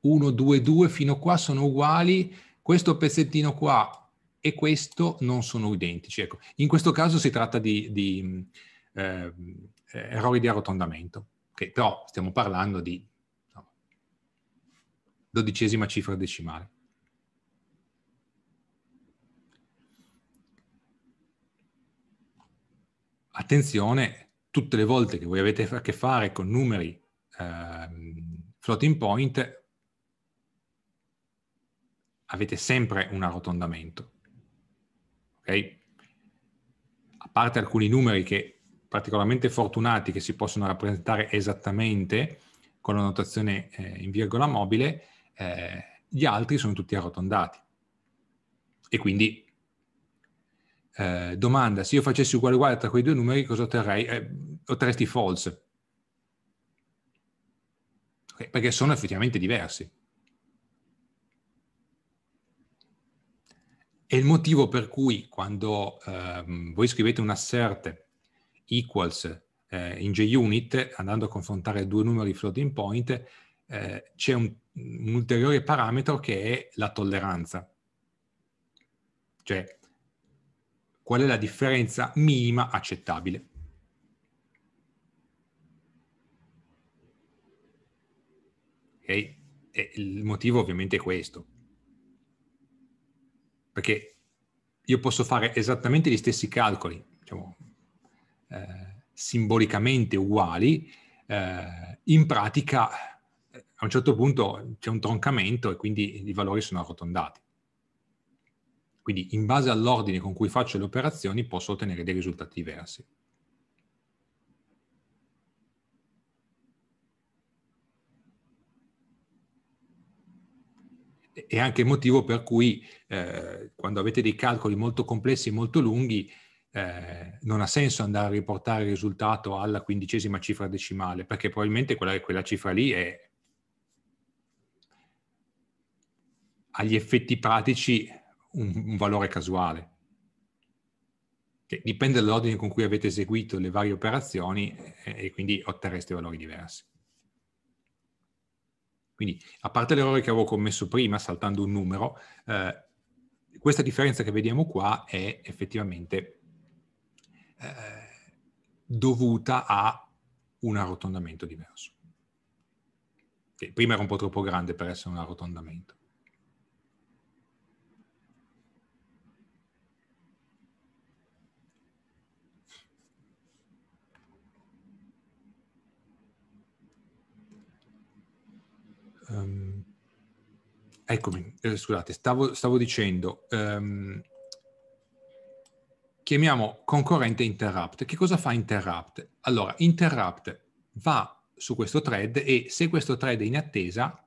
1, 2, 2 fino a qua sono uguali, questo pezzettino qua e questo non sono identici. Ecco, in questo caso si tratta di, di eh, eh errori di arrotondamento, che okay, però stiamo parlando di dodicesima cifra decimale. attenzione, tutte le volte che voi avete a che fare con numeri eh, floating point, avete sempre un arrotondamento. Ok? A parte alcuni numeri che particolarmente fortunati che si possono rappresentare esattamente con la notazione eh, in virgola mobile, eh, gli altri sono tutti arrotondati. E quindi eh, domanda, se io facessi uguale uguale tra quei due numeri, cosa otterrei? Eh, otterresti false. Okay, perché sono effettivamente diversi. È il motivo per cui quando ehm, voi scrivete un assert equals eh, in JUnit, andando a confrontare due numeri floating point, eh, c'è un, un ulteriore parametro che è la tolleranza. Cioè, qual è la differenza minima accettabile. Okay? E il motivo ovviamente è questo. Perché io posso fare esattamente gli stessi calcoli, diciamo, eh, simbolicamente uguali, eh, in pratica eh, a un certo punto c'è un troncamento e quindi i valori sono arrotondati. Quindi in base all'ordine con cui faccio le operazioni posso ottenere dei risultati diversi. È anche il motivo per cui eh, quando avete dei calcoli molto complessi e molto lunghi eh, non ha senso andare a riportare il risultato alla quindicesima cifra decimale, perché probabilmente quella, quella cifra lì è agli effetti pratici un, un valore casuale. Che dipende dall'ordine con cui avete eseguito le varie operazioni e, e quindi otterreste valori diversi. Quindi, a parte l'errore che avevo commesso prima, saltando un numero, eh, questa differenza che vediamo qua è effettivamente eh, dovuta a un arrotondamento diverso. Che prima era un po' troppo grande per essere un arrotondamento. Um, eccomi, eh, scusate, stavo, stavo dicendo, um, chiamiamo concorrente interrupt. Che cosa fa interrupt? Allora, interrupt va su questo thread e se questo thread è in attesa,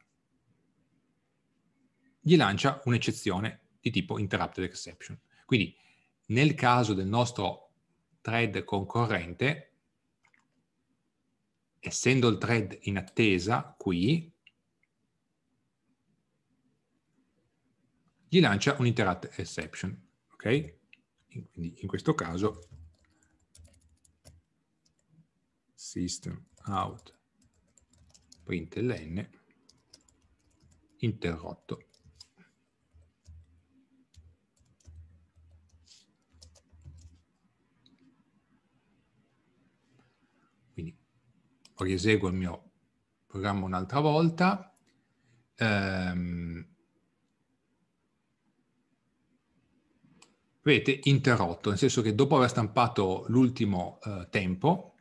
gli lancia un'eccezione di tipo interrupted exception. Quindi nel caso del nostro thread concorrente, essendo il thread in attesa qui, gli lancia un interact exception. Okay? Quindi in questo caso system out print interrotto. Quindi rieseguo il mio programma un'altra volta. Ehm, avete interrotto, nel senso che dopo aver stampato l'ultimo eh, tempo,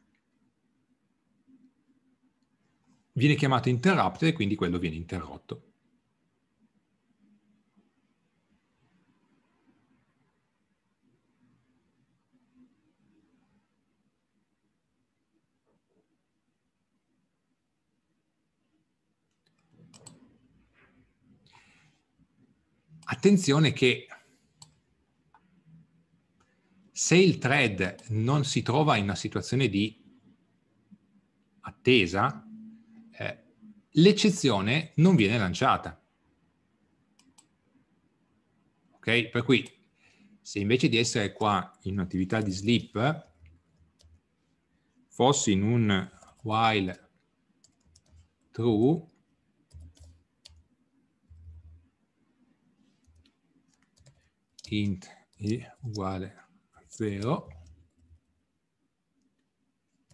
viene chiamato interrupt e quindi quello viene interrotto. Attenzione che se il thread non si trova in una situazione di attesa, eh, l'eccezione non viene lanciata. Ok? Per cui se invece di essere qua in un'attività di sleep, fossi in un while true, int uguale 0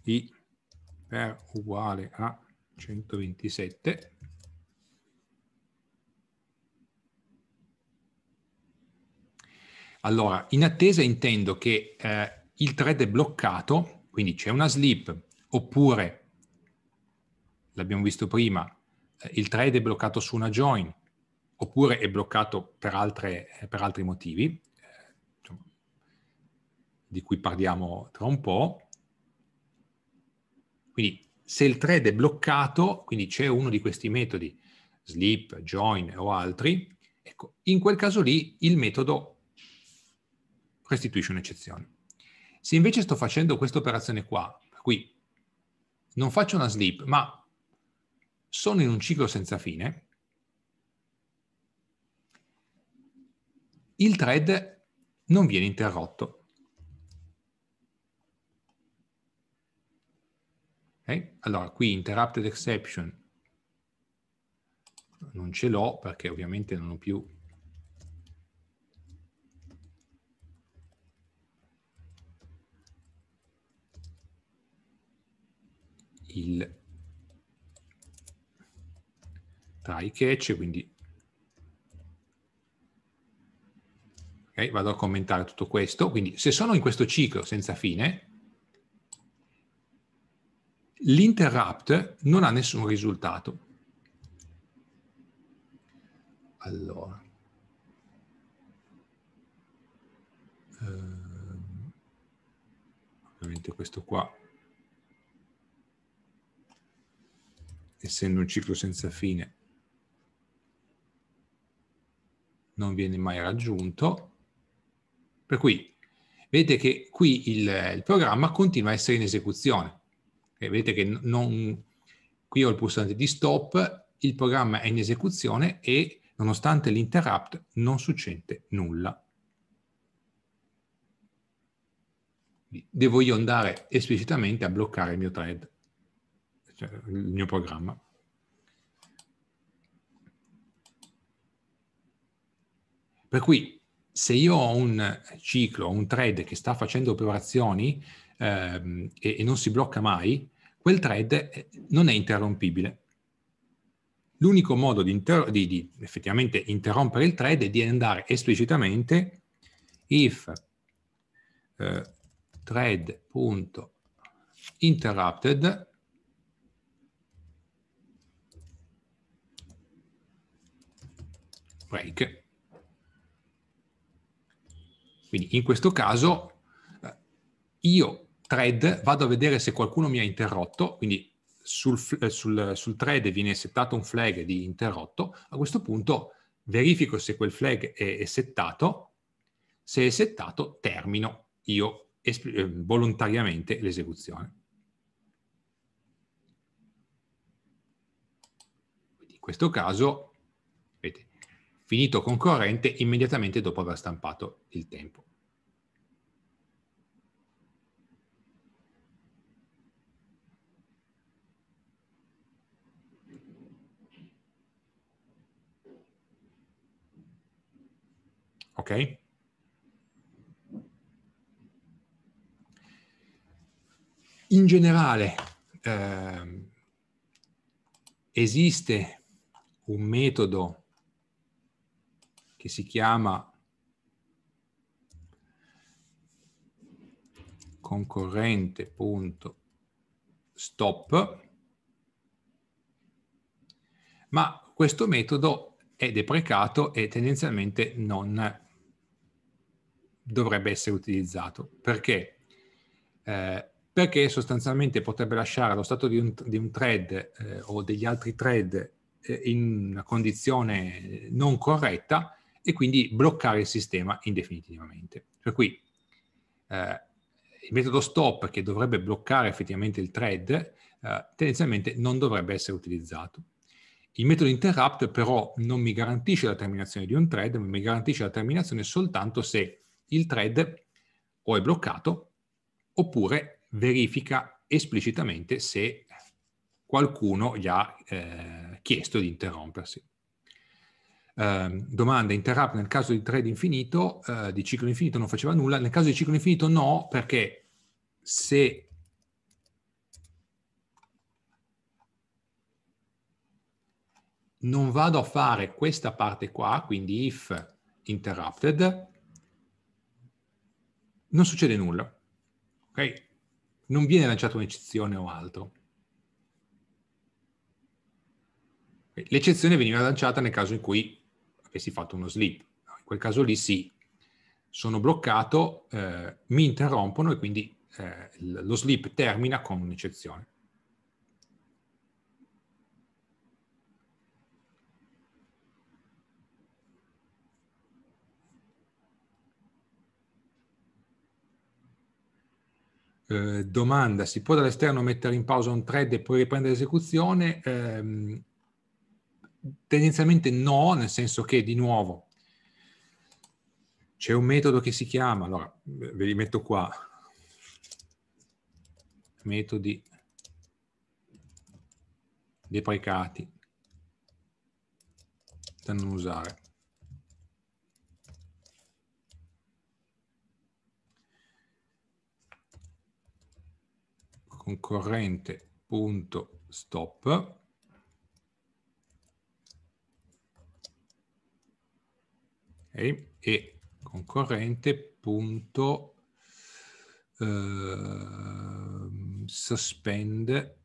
i per uguale a 127 Allora, in attesa intendo che eh, il thread è bloccato, quindi c'è una slip, oppure, l'abbiamo visto prima, eh, il thread è bloccato su una join, oppure è bloccato per, altre, per altri motivi di cui parliamo tra un po'. Quindi se il thread è bloccato, quindi c'è uno di questi metodi, sleep, join o altri, ecco, in quel caso lì il metodo restituisce un'eccezione. Se invece sto facendo questa operazione qua, qui, non faccio una sleep, ma sono in un ciclo senza fine, il thread non viene interrotto. Allora, qui interrupted exception non ce l'ho perché ovviamente non ho più il try catch, quindi okay, vado a commentare tutto questo. Quindi se sono in questo ciclo senza fine, l'interrupt non ha nessun risultato. Allora. Ehm, ovviamente questo qua, essendo un ciclo senza fine, non viene mai raggiunto. Per cui vedete che qui il, il programma continua a essere in esecuzione eh, vedete che non, qui ho il pulsante di stop, il programma è in esecuzione e nonostante l'interrupt non succede nulla. Devo io andare esplicitamente a bloccare il mio thread, cioè il mio programma. Per cui se io ho un ciclo, un thread che sta facendo operazioni ehm, e, e non si blocca mai, quel thread eh, non è interrompibile. L'unico modo di, inter- di, di effettivamente interrompere il thread è di andare esplicitamente if eh, thread.interrupted break. Quindi in questo caso eh, io thread, vado a vedere se qualcuno mi ha interrotto, quindi sul, eh, sul, sul thread viene settato un flag di interrotto, a questo punto verifico se quel flag è, è settato, se è settato termino io eh, volontariamente l'esecuzione. in questo caso, vedete, finito concorrente immediatamente dopo aver stampato il tempo. Ok? In generale eh, esiste un metodo che si chiama concorrente.stop, ma questo metodo è deprecato e tendenzialmente non dovrebbe essere utilizzato. Perché? Eh, perché sostanzialmente potrebbe lasciare lo stato di un, di un thread eh, o degli altri thread eh, in una condizione non corretta e quindi bloccare il sistema indefinitivamente. Per cui eh, il metodo stop che dovrebbe bloccare effettivamente il thread eh, tendenzialmente non dovrebbe essere utilizzato. Il metodo interrupt però non mi garantisce la terminazione di un thread, ma mi garantisce la terminazione soltanto se il thread o è bloccato oppure verifica esplicitamente se qualcuno gli ha eh, chiesto di interrompersi. Eh, domanda, interrupt nel caso di thread infinito, eh, di ciclo infinito non faceva nulla, nel caso di ciclo infinito no, perché se non vado a fare questa parte qua, quindi if interrupted, non succede nulla. Ok? Non viene lanciata un'eccezione o altro. L'eccezione veniva lanciata nel caso in cui avessi fatto uno slip. in quel caso lì sì, sono bloccato, eh, mi interrompono e quindi eh, lo slip termina con un'eccezione. eh, domanda, si può dall'esterno mettere in pausa un thread e poi riprendere l'esecuzione? Eh, tendenzialmente no, nel senso che di nuovo c'è un metodo che si chiama, allora ve li metto qua, metodi deprecati da non usare. concorrente.stop okay, e concorrente punto, ehm, suspend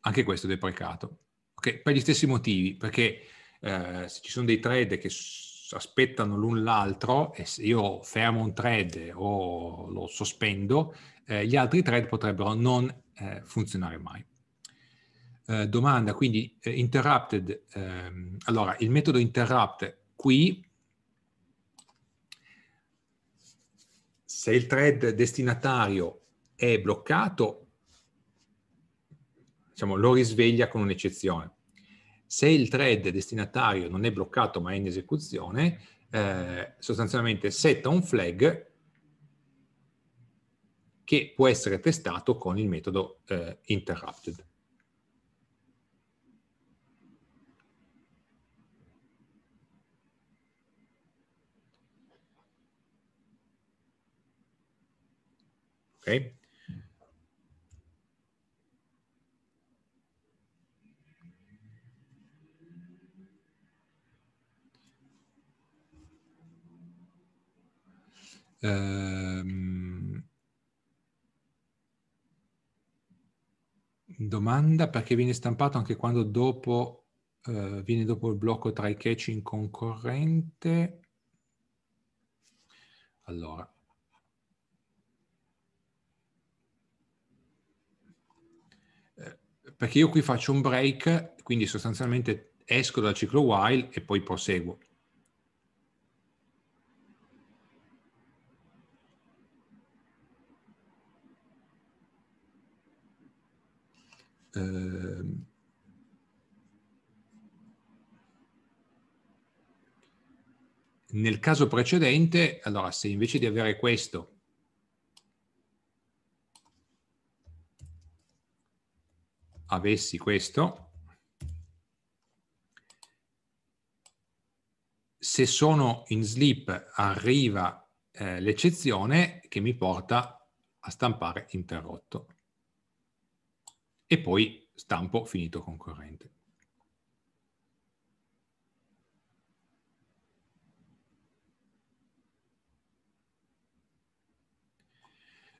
anche questo deprecato okay, per gli stessi motivi perché eh, se ci sono dei thread che aspettano l'un l'altro e se io fermo un thread o lo sospendo, eh, gli altri thread potrebbero non eh, funzionare mai. Eh, domanda, quindi eh, interrupted, ehm, allora il metodo interrupt qui, se il thread destinatario è bloccato, diciamo, lo risveglia con un'eccezione se il thread destinatario non è bloccato ma è in esecuzione, eh, sostanzialmente setta un flag che può essere testato con il metodo eh, interrupted. Okay. Ehm, domanda perché viene stampato anche quando dopo, eh, viene dopo il blocco tra i catch in concorrente. Allora, eh, perché io qui faccio un break, quindi sostanzialmente esco dal ciclo while e poi proseguo. Ehm, nel caso precedente, allora se invece di avere questo avessi questo, se sono in slip arriva eh, l'eccezione che mi porta a stampare interrotto e poi stampo finito concorrente.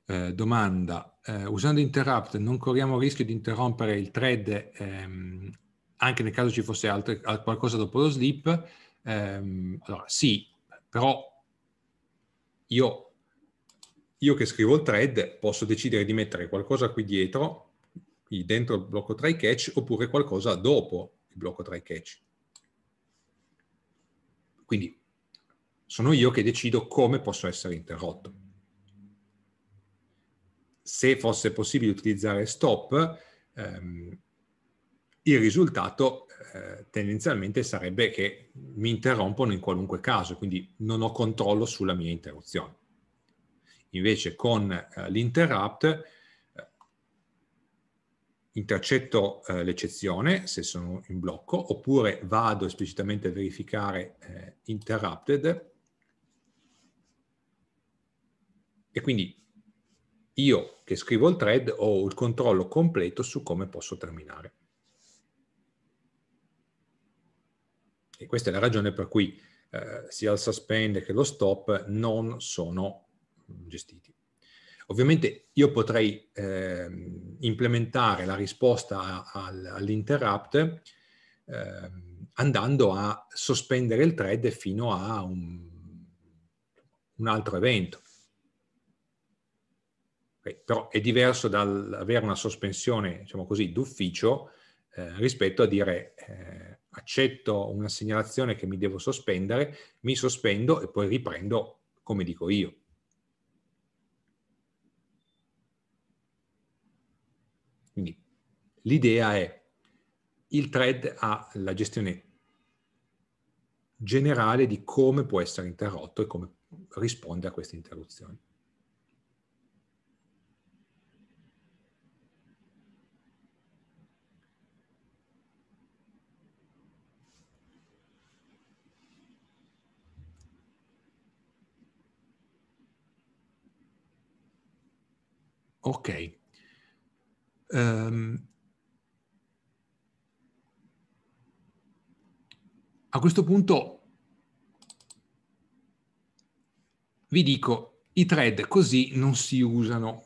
Eh, domanda, eh, usando interrupt non corriamo il rischio di interrompere il thread ehm, anche nel caso ci fosse altre, qualcosa dopo lo slip? Ehm, allora sì, però io, io che scrivo il thread posso decidere di mettere qualcosa qui dietro dentro il blocco try catch oppure qualcosa dopo il blocco try catch. Quindi sono io che decido come posso essere interrotto. Se fosse possibile utilizzare stop, ehm, il risultato eh, tendenzialmente sarebbe che mi interrompono in qualunque caso, quindi non ho controllo sulla mia interruzione. Invece con eh, l'interrupt intercetto eh, l'eccezione se sono in blocco oppure vado esplicitamente a verificare eh, interrupted e quindi io che scrivo il thread ho il controllo completo su come posso terminare. E questa è la ragione per cui eh, sia il suspend che lo stop non sono gestiti. Ovviamente io potrei eh, implementare la risposta all'interrupt eh, andando a sospendere il thread fino a un, un altro evento. Okay, però è diverso dall'avere una sospensione, diciamo così, d'ufficio eh, rispetto a dire eh, accetto una segnalazione che mi devo sospendere, mi sospendo e poi riprendo come dico io. Quindi l'idea è il thread ha la gestione generale di come può essere interrotto e come risponde a queste interruzioni. Ok, Um, a questo punto vi dico, i thread così non si usano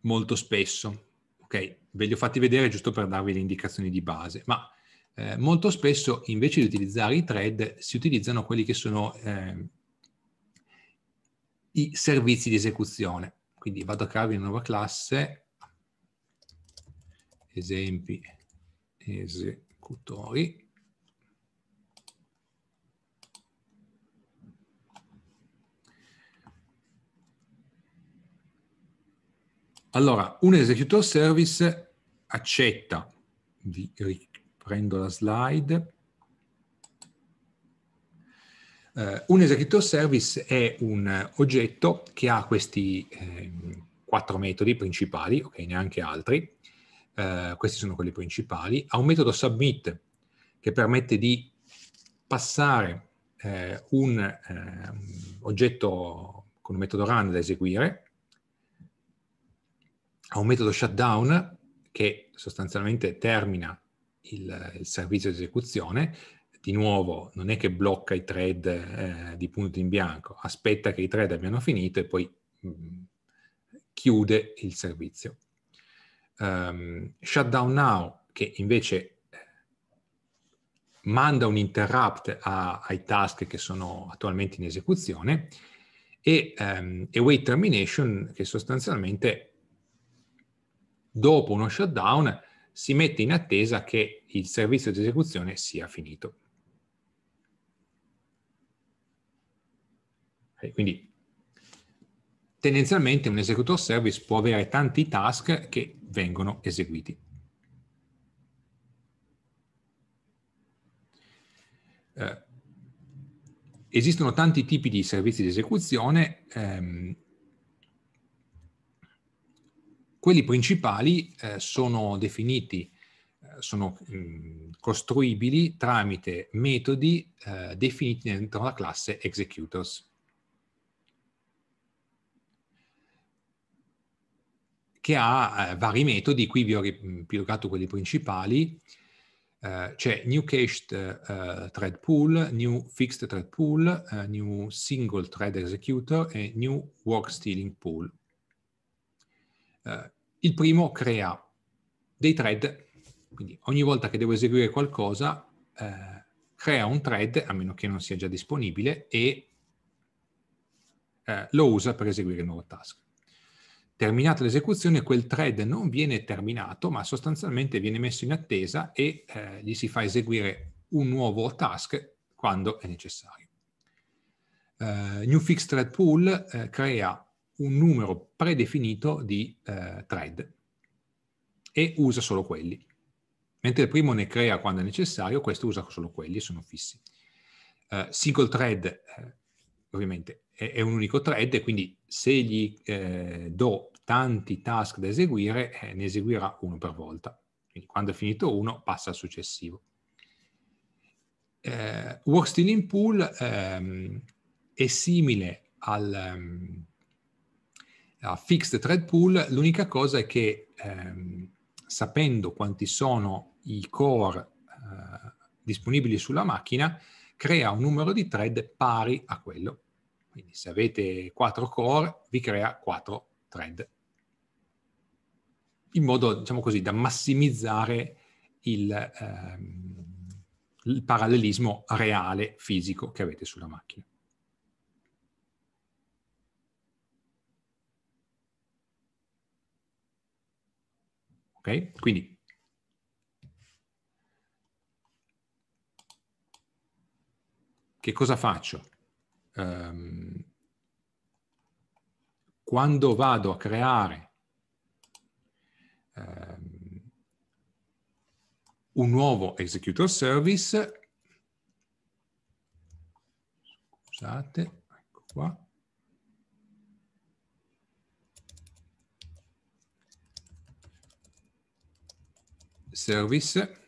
molto spesso. Ok, ve li ho fatti vedere giusto per darvi le indicazioni di base, ma eh, molto spesso invece di utilizzare i thread si utilizzano quelli che sono eh, i servizi di esecuzione. Quindi vado a crearvi una nuova classe esempi esecutori. Allora, un executor service accetta, vi riprendo la slide, Uh, un executor service è un oggetto che ha questi eh, quattro metodi principali, ok, neanche altri, eh, questi sono quelli principali, ha un metodo submit che permette di passare eh, un eh, oggetto con un metodo run da eseguire, ha un metodo shutdown che sostanzialmente termina il, il servizio di esecuzione, di nuovo non è che blocca i thread eh, di punto in bianco, aspetta che i thread abbiano finito e poi mh, mm, chiude il servizio um, ehm, Shutdown Now, che invece eh, manda un interrupt a, ai task che sono attualmente in esecuzione, e um, ehm, await termination, che sostanzialmente dopo uno shutdown si mette in attesa che il servizio di esecuzione sia finito. quindi tendenzialmente un executor service può avere tanti task che vengono eseguiti. Eh, esistono tanti tipi di servizi di esecuzione, ehm, quelli principali eh, sono definiti, eh, sono mh, mm, costruibili tramite metodi eh, definiti dentro la classe executors. che ha eh, vari metodi, qui vi ho ripilogato mm, quelli principali, eh, c'è New Cached eh, Thread Pool, New Fixed Thread Pool, eh, New Single Thread Executor e New Work Stealing Pool. Eh, il primo crea dei thread, quindi ogni volta che devo eseguire qualcosa eh, crea un thread, a meno che non sia già disponibile, e lo usa per eseguire il nuovo task. Terminata l'esecuzione, quel thread non viene terminato, ma sostanzialmente viene messo in attesa e eh, gli si fa eseguire un nuovo task quando è necessario. Uh, New Fixed Thread Pool uh, crea un numero predefinito di uh, thread e usa solo quelli. Mentre il primo ne crea quando è necessario, questo usa solo quelli, e sono fissi. single thread, ovviamente, è, è, un unico thread e quindi se gli do tanti task da eseguire, eh, ne eseguirà uno per volta. Quindi quando è finito uno, passa al successivo. Eh, work Stealing Pool ehm, è simile al um, Fixed Thread Pool, l'unica cosa è che ehm, sapendo quanti sono i core eh, disponibili sulla macchina, crea un numero di thread pari a quello. Quindi se avete 4 core, vi crea 4 thread, in modo, diciamo così, da massimizzare il, ehm, il parallelismo reale, fisico che avete sulla macchina. Ok? Quindi che cosa faccio? Um, quando vado a creare eh, un nuovo executor service, scusate, ecco qua, service,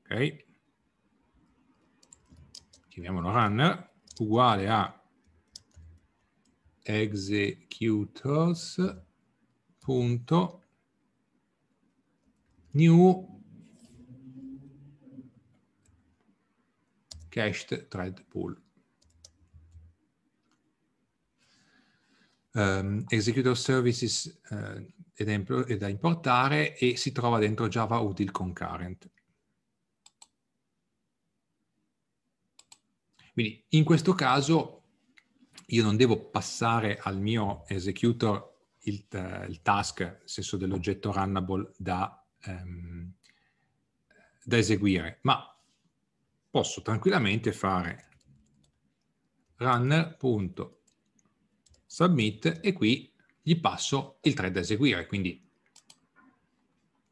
ok, chiamiamolo runner, uguale a executors punto new cached thread pool. Um, executor services uh, è, da, è da importare e si trova dentro Java util concurrent. Quindi in questo caso io non devo passare al mio executor il, eh, il task, nel senso dell'oggetto runnable da, um, da eseguire, ma posso tranquillamente fare runner.submit e qui gli passo il thread da eseguire, quindi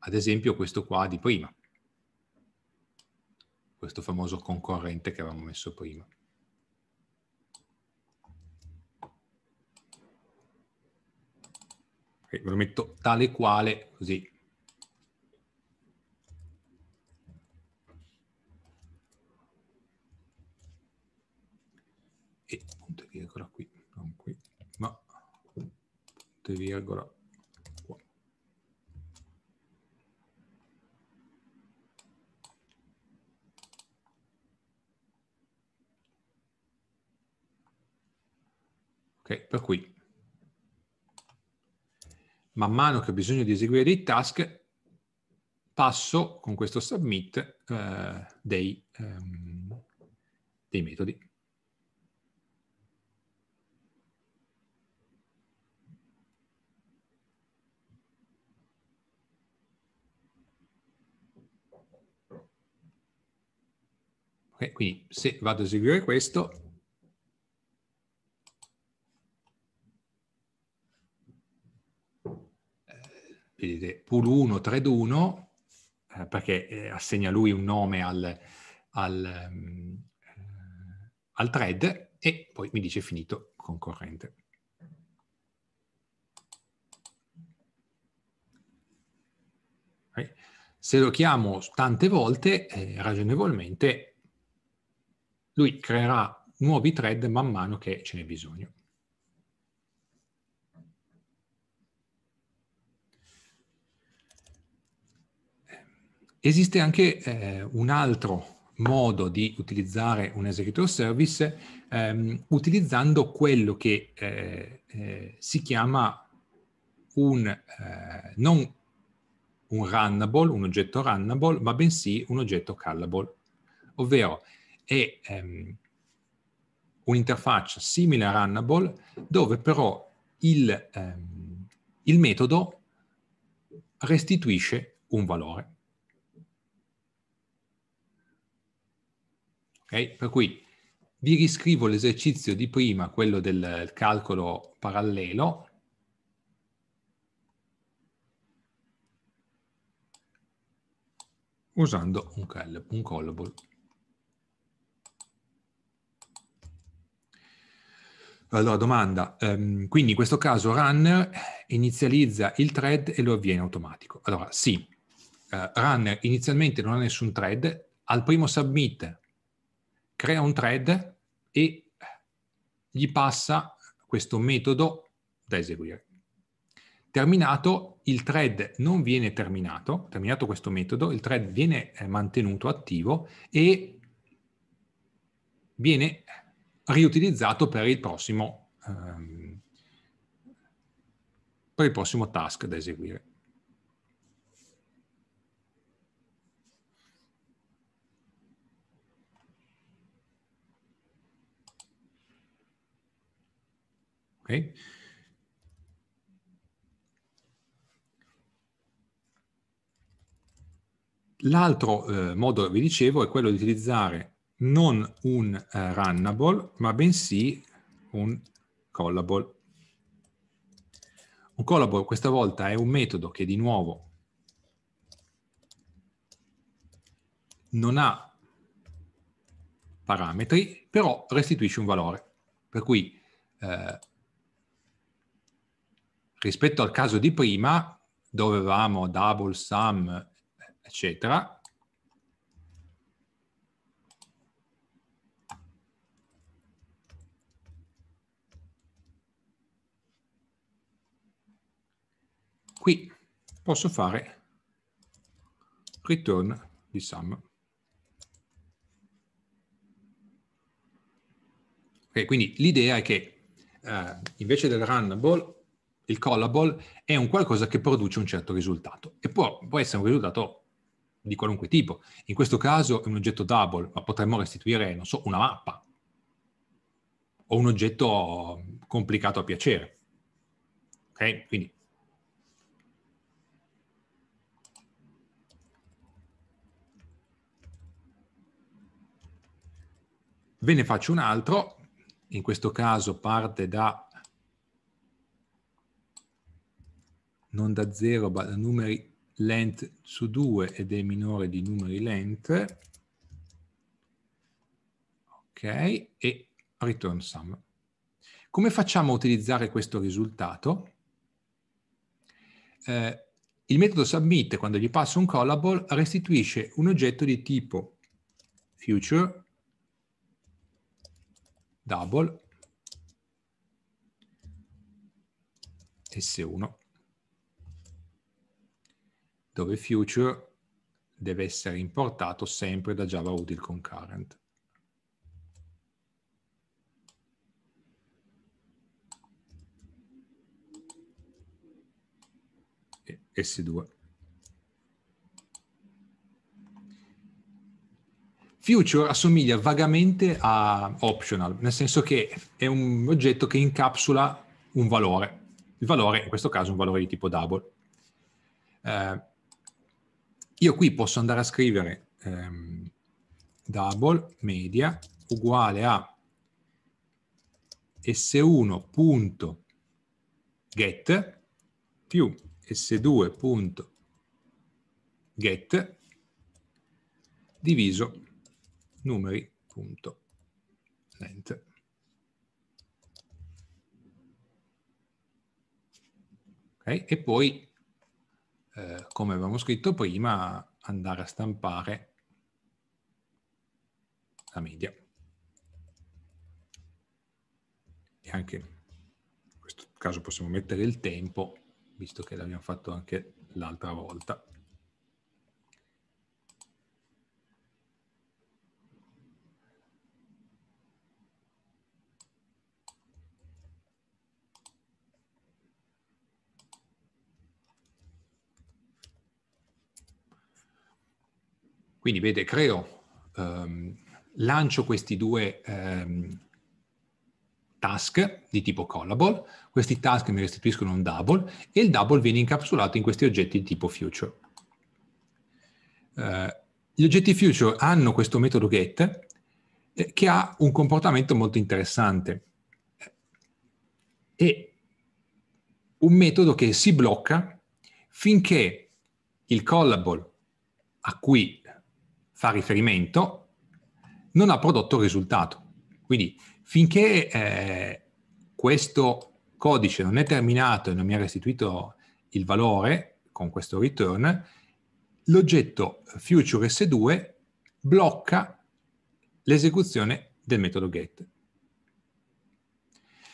ad esempio questo qua di prima, questo famoso concorrente che avevamo messo prima. ve lo metto tale quale così. E punto e virgola qui, non qui, ma punto e virgola qua. Ok, per cui man mano che ho bisogno di eseguire dei task, passo con questo submit eh, dei, ehm, dei metodi. Okay, quindi se vado a eseguire questo, vedete, pur 1, thread 1, eh, perché eh, assegna lui un nome al, al, um, al thread e poi mi dice finito concorrente. Se lo chiamo tante volte, eh, ragionevolmente, lui creerà nuovi thread man mano che ce n'è bisogno. Esiste anche eh, un altro modo di utilizzare un executor service ehm, utilizzando quello che eh, eh, si chiama un, eh, non un runnable, un oggetto runnable, ma bensì un oggetto callable, ovvero è ehm, un'interfaccia simile a runnable dove però il, ehm, il metodo restituisce un valore. Okay? Per cui vi riscrivo l'esercizio di prima, quello del calcolo parallelo, usando un, call, un callable. Allora, domanda. Um, quindi in questo caso runner inizializza il thread e lo avviene automatico. Allora, sì, uh, eh, runner inizialmente non ha nessun thread, al primo submit crea un thread e gli passa questo metodo da eseguire. Terminato, il thread non viene terminato, terminato questo metodo, il thread viene eh, mantenuto attivo e viene riutilizzato per il prossimo, um, per il prossimo task da eseguire. Okay. L'altro eh, modo, vi dicevo, è quello di utilizzare non un eh, runnable, ma bensì un callable. Un callable questa volta è un metodo che di nuovo non ha parametri, però restituisce un valore. Per cui eh, rispetto al caso di prima, dove avevamo double sum, eccetera, qui posso fare return di sum. Ok, quindi l'idea è che eh, invece del runnable il callable è un qualcosa che produce un certo risultato e può, può essere un risultato di qualunque tipo. In questo caso è un oggetto double, ma potremmo restituire, non so, una mappa o un oggetto complicato a piacere. Ok? Quindi Ve ne faccio un altro, in questo caso parte da non da 0 ma da numeri length su 2 ed è minore di numeri length. ok, e return sum. Come facciamo a utilizzare questo risultato? Eh, il metodo submit, quando gli passo un callable, restituisce un oggetto di tipo future double s1 dove future deve essere importato sempre da Java Util Concurrent. S2. Future assomiglia vagamente a optional, nel senso che è un oggetto che incapsula un valore. Il valore, in questo caso, è un valore di tipo double. Eh, io qui posso andare a scrivere ehm, double media uguale a s1.get più s2.get diviso numeri.length. Okay? E poi eh, come avevamo scritto prima, andare a stampare la media. E anche in questo caso possiamo mettere il tempo, visto che l'abbiamo fatto anche l'altra volta. Quindi vede, creo, ehm, lancio questi due ehm, task di tipo callable, questi task mi restituiscono un double e il double viene incapsulato in questi oggetti di tipo future. Eh, gli oggetti future hanno questo metodo get eh, che ha un comportamento molto interessante. È un metodo che si blocca finché il callable a cui fa riferimento, non ha prodotto risultato. Quindi finché eh, questo codice non è terminato e non mi ha restituito il valore con questo return, l'oggetto future s2 blocca l'esecuzione del metodo get.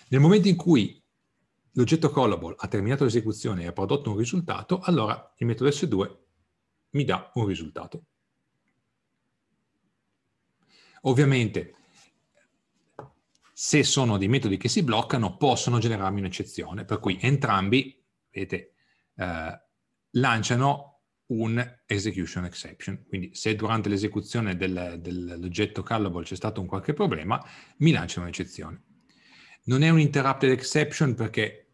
Nel momento in cui l'oggetto callable ha terminato l'esecuzione e ha prodotto un risultato, allora il metodo S2 mi dà un risultato. Ovviamente, se sono dei metodi che si bloccano, possono generarmi un'eccezione, per cui entrambi, vedete, eh, lanciano un execution exception. Quindi se durante l'esecuzione del, dell'oggetto callable c'è stato un qualche problema, mi lanciano un'eccezione. Non è un interrupted exception perché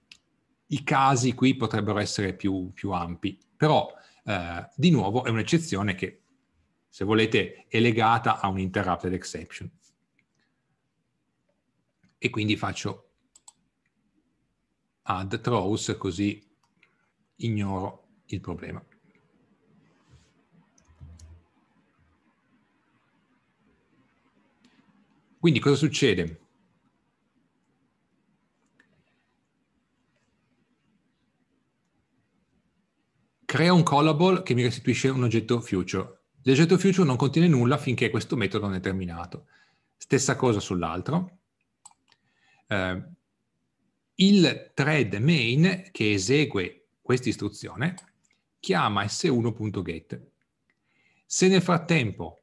i casi qui potrebbero essere più, più ampi, però eh, di nuovo è un'eccezione che se volete, è legata a un interrupted exception. E quindi faccio add throws così ignoro il problema. Quindi cosa succede? Crea un callable che mi restituisce un oggetto future il future non contiene nulla finché questo metodo non è terminato. Stessa cosa sull'altro. Eh, il thread main che esegue questa istruzione chiama s1.get. Se nel frattempo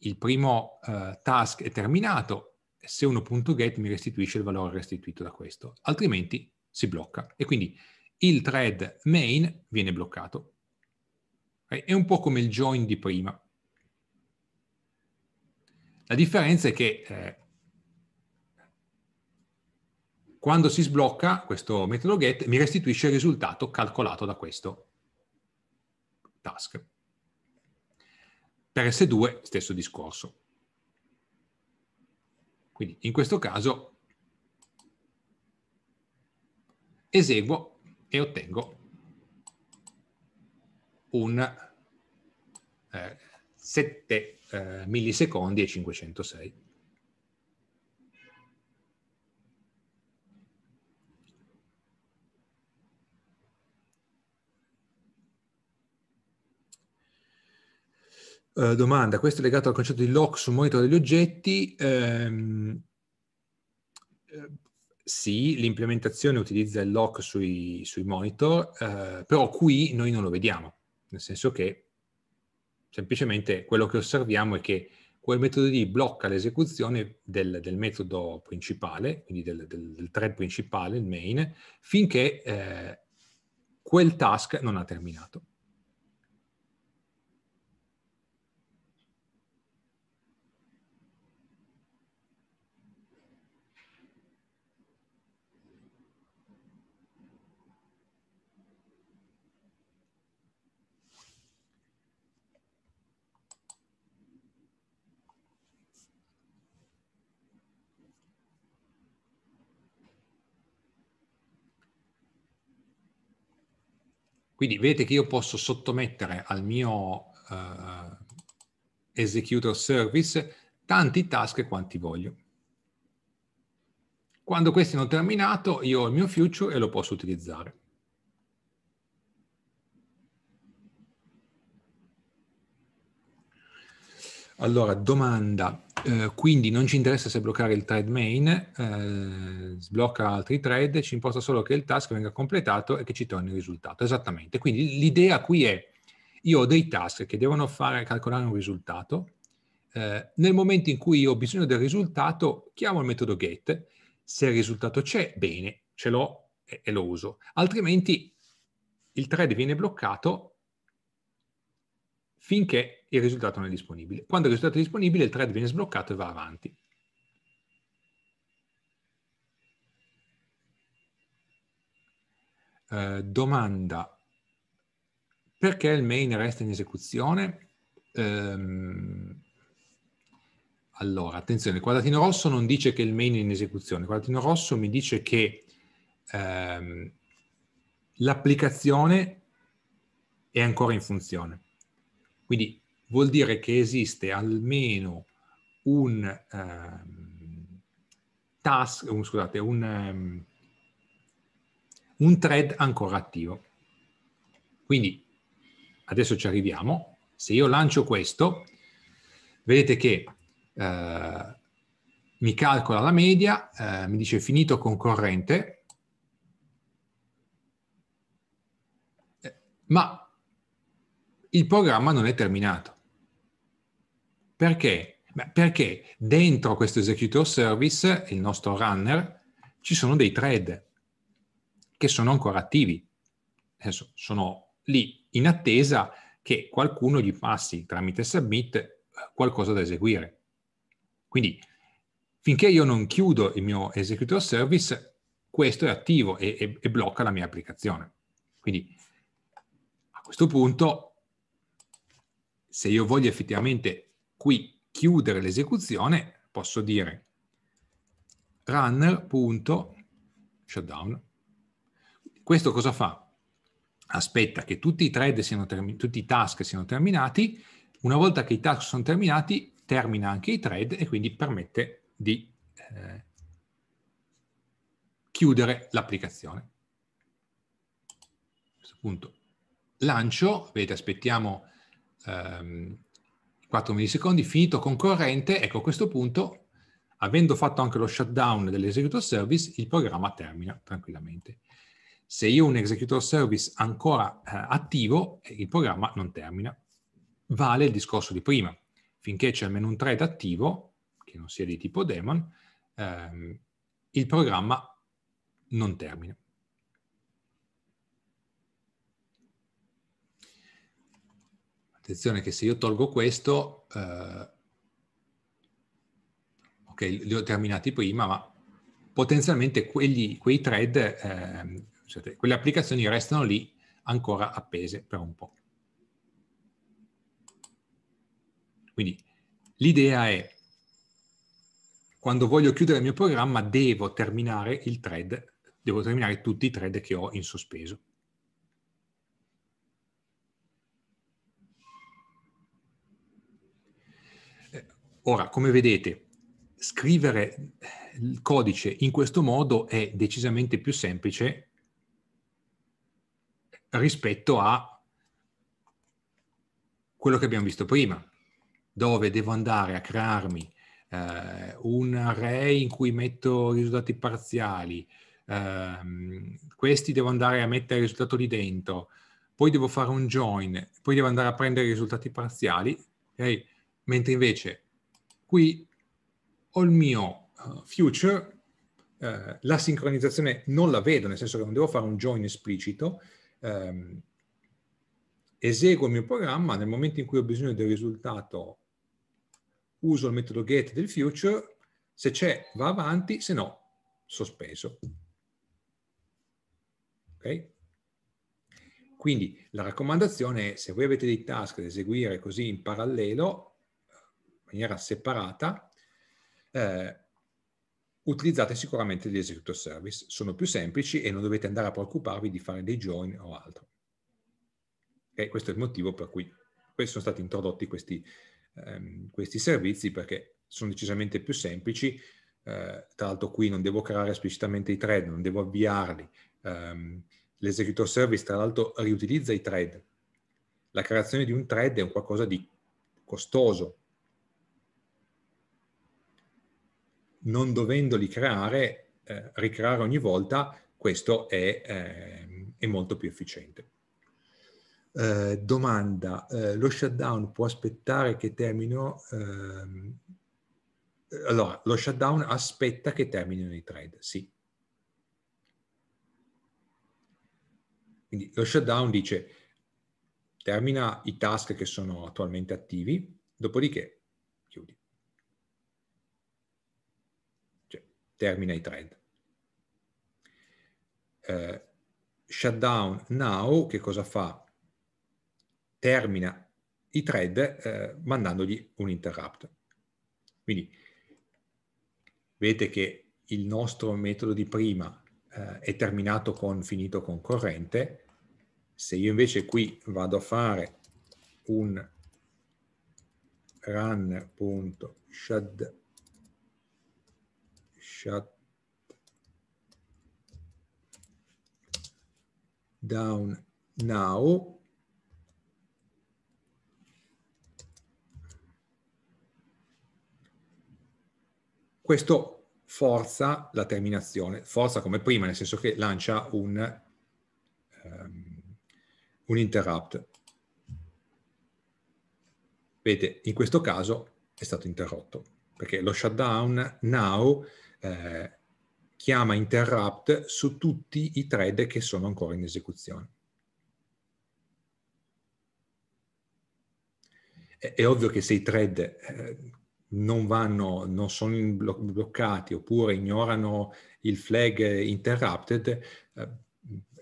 il primo eh, task è terminato, s1.get mi restituisce il valore restituito da questo, altrimenti si blocca e quindi il thread main viene bloccato. È un po' come il join di prima. La differenza è che eh, quando si sblocca questo metodo get mi restituisce il risultato calcolato da questo task. Per S2 stesso discorso. Quindi in questo caso eseguo e ottengo un eh, 7 eh, millisecondi e 506. Uh, eh, domanda, questo è legato al concetto di lock sul monitor degli oggetti. Um, sì, l'implementazione utilizza il lock sui, sui monitor, uh, però qui noi non lo vediamo nel senso che semplicemente quello che osserviamo è che quel metodo lì blocca l'esecuzione del, del metodo principale, quindi del, del, del, thread principale, il main, finché eh, quel task non ha terminato. Quindi vedete che io posso sottomettere al mio uh, executor service tanti task quanti voglio. Quando questi hanno terminato, io ho il mio future e lo posso utilizzare. Allora, domanda. Eh, quindi non ci interessa se bloccare il thread main, eh, sblocca altri thread, ci imposta solo che il task venga completato e che ci torni il risultato. Esattamente. Quindi l'idea qui è, io ho dei task che devono fare, calcolare un risultato, eh, nel momento in cui ho bisogno del risultato chiamo il metodo get, se il risultato c'è, bene, ce l'ho e, e lo uso, altrimenti il thread viene bloccato finché il risultato non è disponibile. Quando il risultato è disponibile il thread viene sbloccato e va avanti. Eh, domanda, perché il main resta in esecuzione? Ehm, allora, attenzione, il quadratino rosso non dice che il main è in esecuzione, il quadratino rosso mi dice che ehm, l'applicazione è ancora in funzione. Quindi vuol dire che esiste almeno un eh, task, un, scusate, un, um, un thread ancora attivo. Quindi adesso ci arriviamo. Se io lancio questo, vedete che eh, mi calcola la media, eh, mi dice finito concorrente, eh, ma il programma non è terminato. Perché? Perché dentro questo executor service, il nostro runner, ci sono dei thread che sono ancora attivi. Adesso sono lì in attesa che qualcuno gli passi tramite submit eh, qualcosa da eseguire. Quindi finché io non chiudo il mio executor service, questo è attivo e, e, e blocca la mia applicazione. Quindi a questo punto se io voglio effettivamente qui chiudere l'esecuzione, posso dire runner.shutdown. Questo cosa fa? Aspetta che tutti i thread siano terminati, tutti i task siano terminati, una volta che i task sono terminati termina anche i thread e quindi permette di eh, chiudere l'applicazione. A questo punto lancio, vedete aspettiamo ehm, 4 millisecondi, finito concorrente, ecco a questo punto, avendo fatto anche lo shutdown dell'executor service, il programma termina tranquillamente. Se io ho un executor service ancora eh, attivo, il programma non termina. Vale il discorso di prima. Finché c'è almeno un thread attivo, che non sia di tipo daemon, ehm, il programma non termina. Attenzione che se io tolgo questo, eh, ok, li ho terminati prima, ma potenzialmente quelli, quei thread, eh, scusate, quelle applicazioni restano lì ancora appese per un po'. Quindi l'idea è, quando voglio chiudere il mio programma, devo terminare il thread, devo terminare tutti i thread che ho in sospeso. Ora, come vedete, scrivere eh, il codice in questo modo è decisamente più semplice rispetto a quello che abbiamo visto prima, dove devo andare a crearmi eh, un array in cui metto risultati parziali, eh, questi devo andare a mettere il risultato lì dentro, poi devo fare un join, poi devo andare a prendere i risultati parziali, okay? mentre invece qui ho il mio eh, future, uh, la sincronizzazione non la vedo, nel senso che non devo fare un join esplicito, um, eseguo il mio programma, nel momento in cui ho bisogno del risultato uso il metodo get del future, se c'è va avanti, se no sospeso. Ok? Quindi la raccomandazione è se voi avete dei task da eseguire così in parallelo, maniera separata, eh, utilizzate sicuramente gli executor service, sono più semplici e non dovete andare a preoccuparvi di fare dei join o altro. E questo è il motivo per cui sono stati introdotti questi, ehm, questi servizi perché sono decisamente più semplici, eh, tra l'altro qui non devo creare esplicitamente i thread, non devo avviarli, um, ehm, l'esecutor service tra l'altro riutilizza i thread, la creazione di un thread è un qualcosa di costoso, non dovendoli creare, eh, ricreare ogni volta, questo è, eh, è molto più efficiente. Eh, domanda, eh, lo shutdown può aspettare che termino... Ehm, allora, lo shutdown aspetta che terminino i thread, sì. Quindi lo shutdown dice termina i task che sono attualmente attivi, dopodiché termina i thread. Eh, shutdown now che cosa fa? Termina i thread eh, mandandogli un interrupt. Quindi vedete che il nostro metodo di prima eh, è terminato con finito concorrente. Se io invece qui vado a fare un run.shutdown shut down now. Questo forza la terminazione, forza come prima, nel senso che lancia un, um, un interrupt. Vedete, in questo caso è stato interrotto, perché lo shutdown now eh, chiama interrupt su tutti i thread che sono ancora in esecuzione. È, ovvio che se i thread eh, non, vanno, non sono bloccati oppure ignorano il flag interrupted, eh,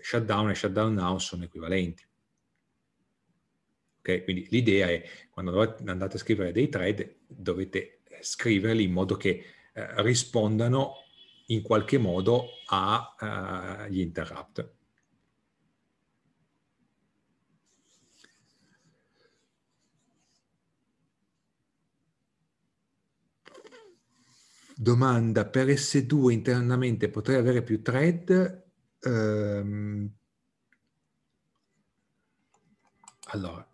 shutdown e shutdown now sono equivalenti. Okay? Quindi l'idea è quando andate a scrivere dei thread dovete scriverli in modo che eh, rispondano in qualche modo agli eh, interrupt. Domanda, per S2 internamente potrei avere più thread? Um, allora,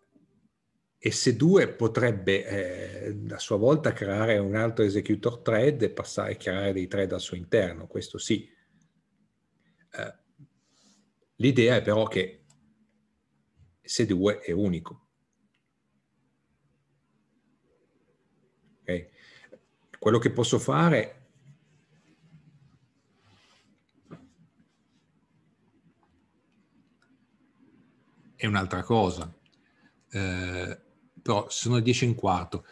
e se 2 potrebbe eh, a sua volta creare un altro executor thread e passare a creare dei thread al suo interno, questo sì. Eh, l'idea è però che se 2 è unico. Okay. Quello che posso fare è un'altra cosa. Eh, però sono le 10 e un quarto.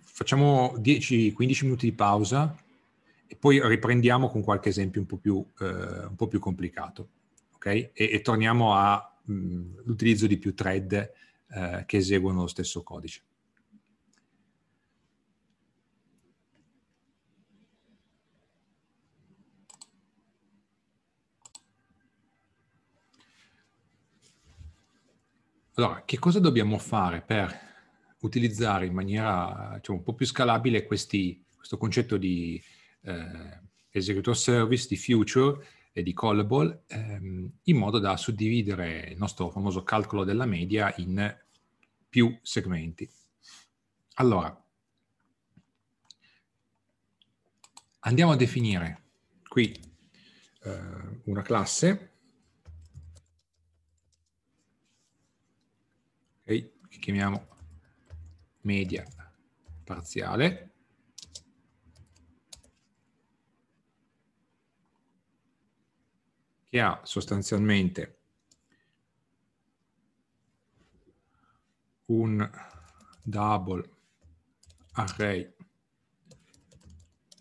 Facciamo 10-15 minuti di pausa e poi riprendiamo con qualche esempio un po' più, eh, un po più complicato. Okay? E, e torniamo all'utilizzo mm, di più thread eh, che eseguono lo stesso codice. Allora, che cosa dobbiamo fare per utilizzare in maniera diciamo, un po' più scalabile questi, questo concetto di eh, executor service, di future e di callable, ehm, in modo da suddividere il nostro famoso calcolo della media in più segmenti. Allora, andiamo a definire qui eh, una classe che chiamiamo media parziale che ha sostanzialmente un double array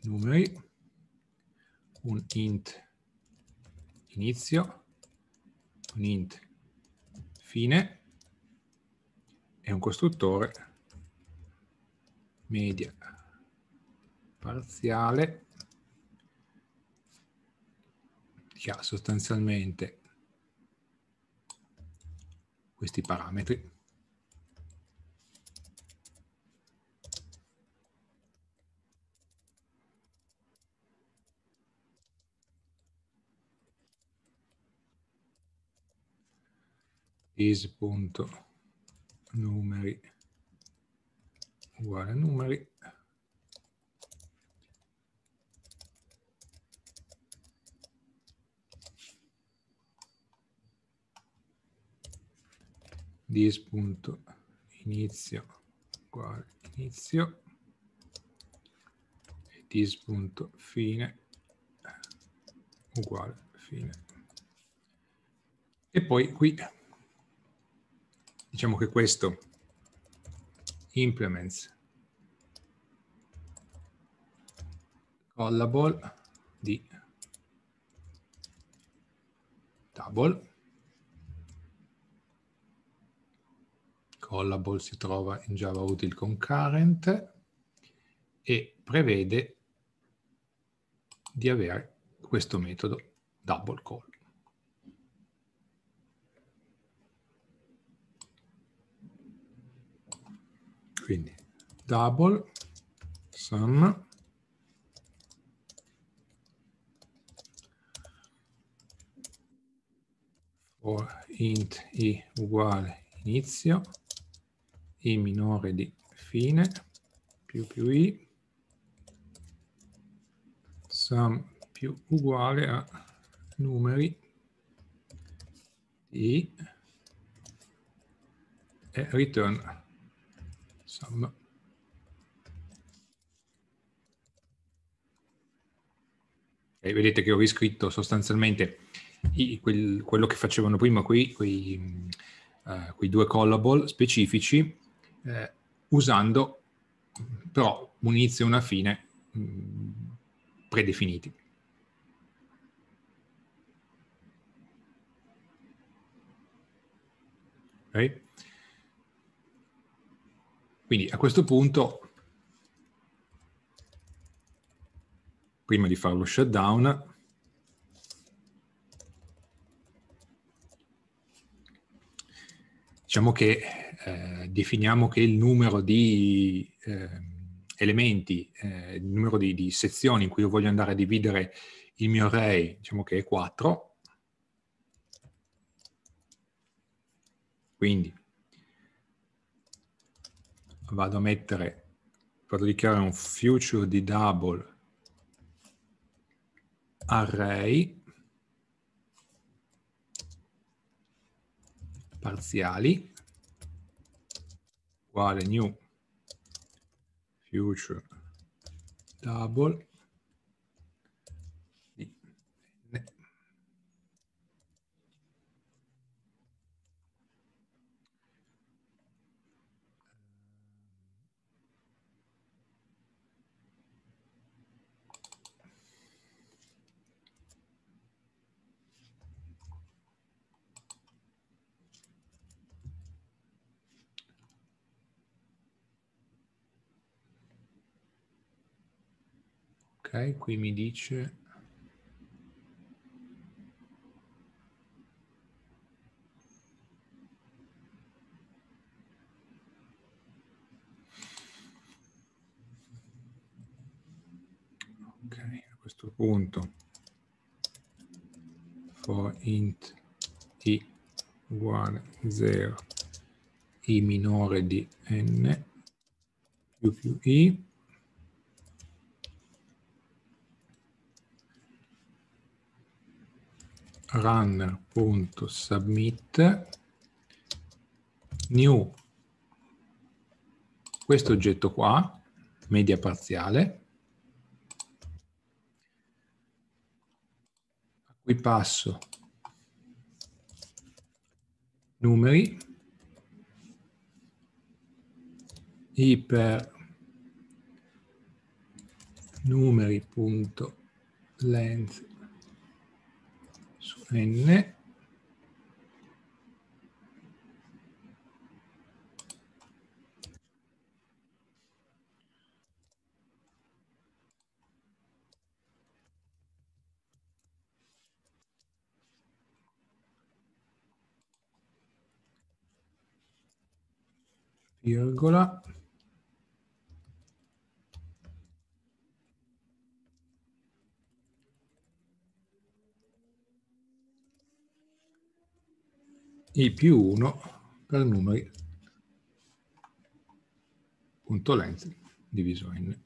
numeri, un int inizio, un int fine e un costruttore media parziale che ha sostanzialmente questi parametri. is.numeri uguale numeri. Dis punto inizio uguale inizio e dis punto fine uguale fine. E poi qui diciamo che questo implements callable di table callable si trova in Java util concurrent e prevede di avere questo metodo double call. Quindi double sum for int i uguale inizio, i minore di fine, più più i, sum più uguale a numeri di e return Salva. E eh, vedete che ho riscritto sostanzialmente i, quel, quello che facevano prima qui, quei, uh, quei due callable specifici, eh, usando però un inizio e una fine mm, predefiniti. Okay. Quindi a questo punto, prima di fare lo shutdown, diciamo che eh, definiamo che il numero di eh, elementi, eh, il numero di, di, sezioni in cui io voglio andare a dividere il mio array, diciamo che è 4, quindi vado a mettere, vado a dichiarare un future di double array parziali uguale new future double qui mi dice... Ok, a questo punto for int i uguale 0 i minore di n più più i runner.submit new questo oggetto qua, media parziale, a cui passo numeri, i per numeri.length n virgola i più 1 per numeri punto length diviso n.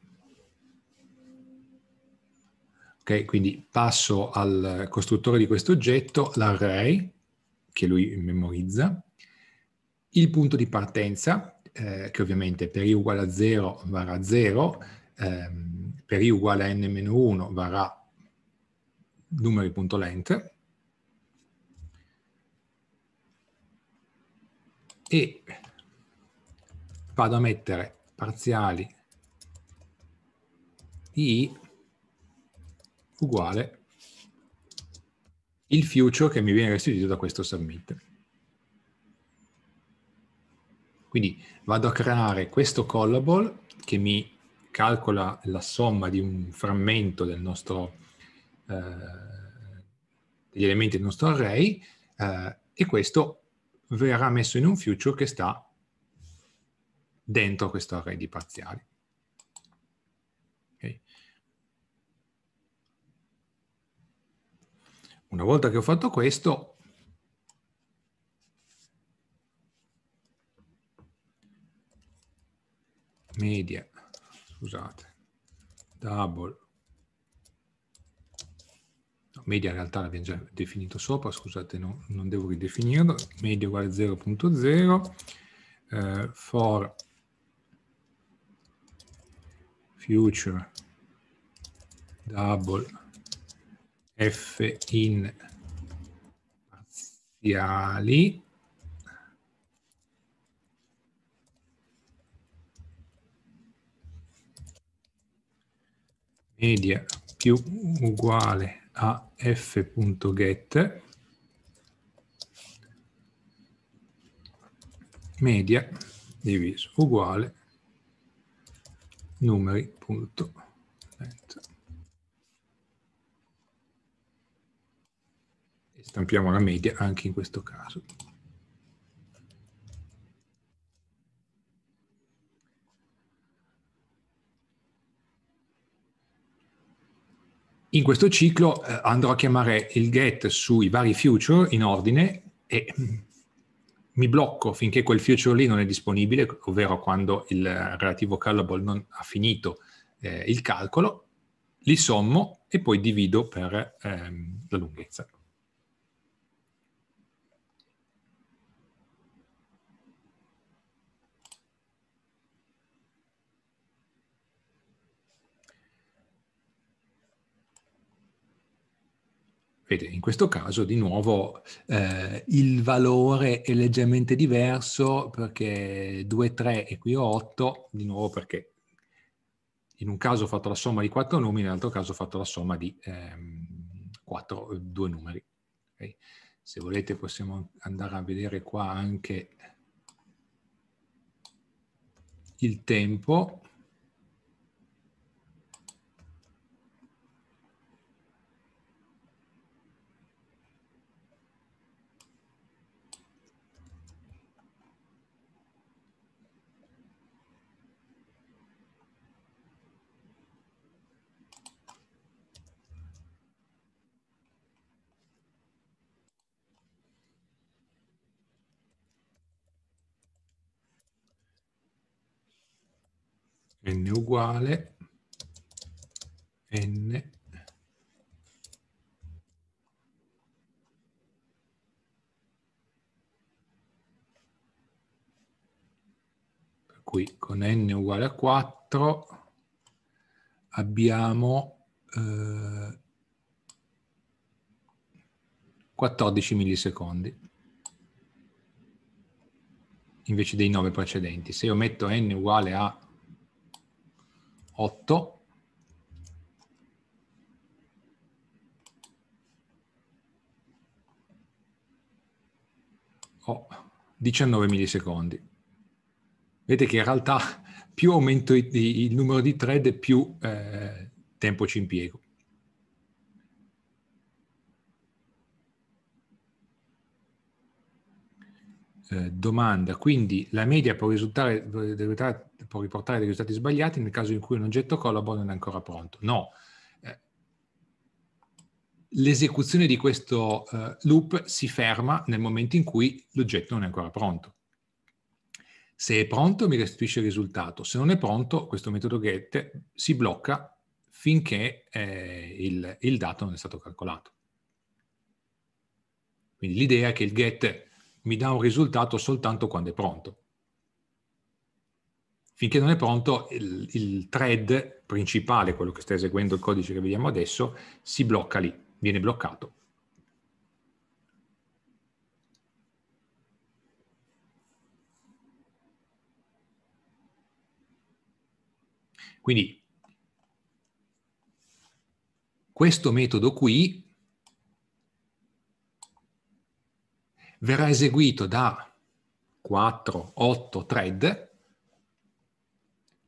Ok, quindi passo al costruttore di questo oggetto l'array che lui memorizza, il punto di partenza, eh, che ovviamente per i uguale a 0 varrà 0, ehm, per i uguale a n-1 varrà numeri.length, e vado a mettere parziali di i uguale il future che mi viene restituito da questo submit. Quindi vado a creare questo callable che mi calcola la somma di un frammento del nostro, eh, degli elementi del nostro array eh, e questo verrà messo in un future che sta dentro questo array di parziali. Okay. Una volta che ho fatto questo, media, scusate, double media in realtà l'abbiamo già definito sopra, scusate, no, non devo ridefinirlo, media uguale 0.0, eh, for future double f in parziali media più uguale a f.get media diviso uguale numeri.length. E stampiamo la media anche in questo caso. In questo ciclo eh, andrò a chiamare il get sui vari future in ordine e mm, mi blocco finché quel future lì non è disponibile, ovvero quando il relativo callable non ha finito eh, il calcolo, li sommo e poi divido per ehm, la lunghezza. Vede, in questo caso di nuovo eh, il valore è leggermente diverso perché 2, 3 e qui ho 8, di nuovo perché in un caso ho fatto la somma di 4 numeri, nell'altro caso ho fatto la somma di ehm, 4, 2 numeri. Okay? Se volete possiamo andare a vedere qua anche il tempo. n uguale n per cui con n uguale a 4 abbiamo eh, 14 millisecondi invece dei 9 precedenti. Se io metto n uguale a 8. Oh, 19 millisecondi. Vedete che in realtà più aumento il numero di thread, più eh, tempo ci impiego. Eh, domanda, quindi la media può risultare, risultare può riportare dei risultati sbagliati nel caso in cui un oggetto collabor non è ancora pronto. No, eh, l'esecuzione di questo uh, loop si ferma nel momento in cui l'oggetto non è ancora pronto. Se è pronto mi restituisce il risultato, se non è pronto questo metodo get si blocca finché eh, il, il, dato non è stato calcolato. Quindi l'idea è che il get mi dà un risultato soltanto quando è pronto finché non è pronto il, il thread principale, quello che sta eseguendo il codice che vediamo adesso, si blocca lì, viene bloccato. Quindi questo metodo qui verrà eseguito da 4, 8 thread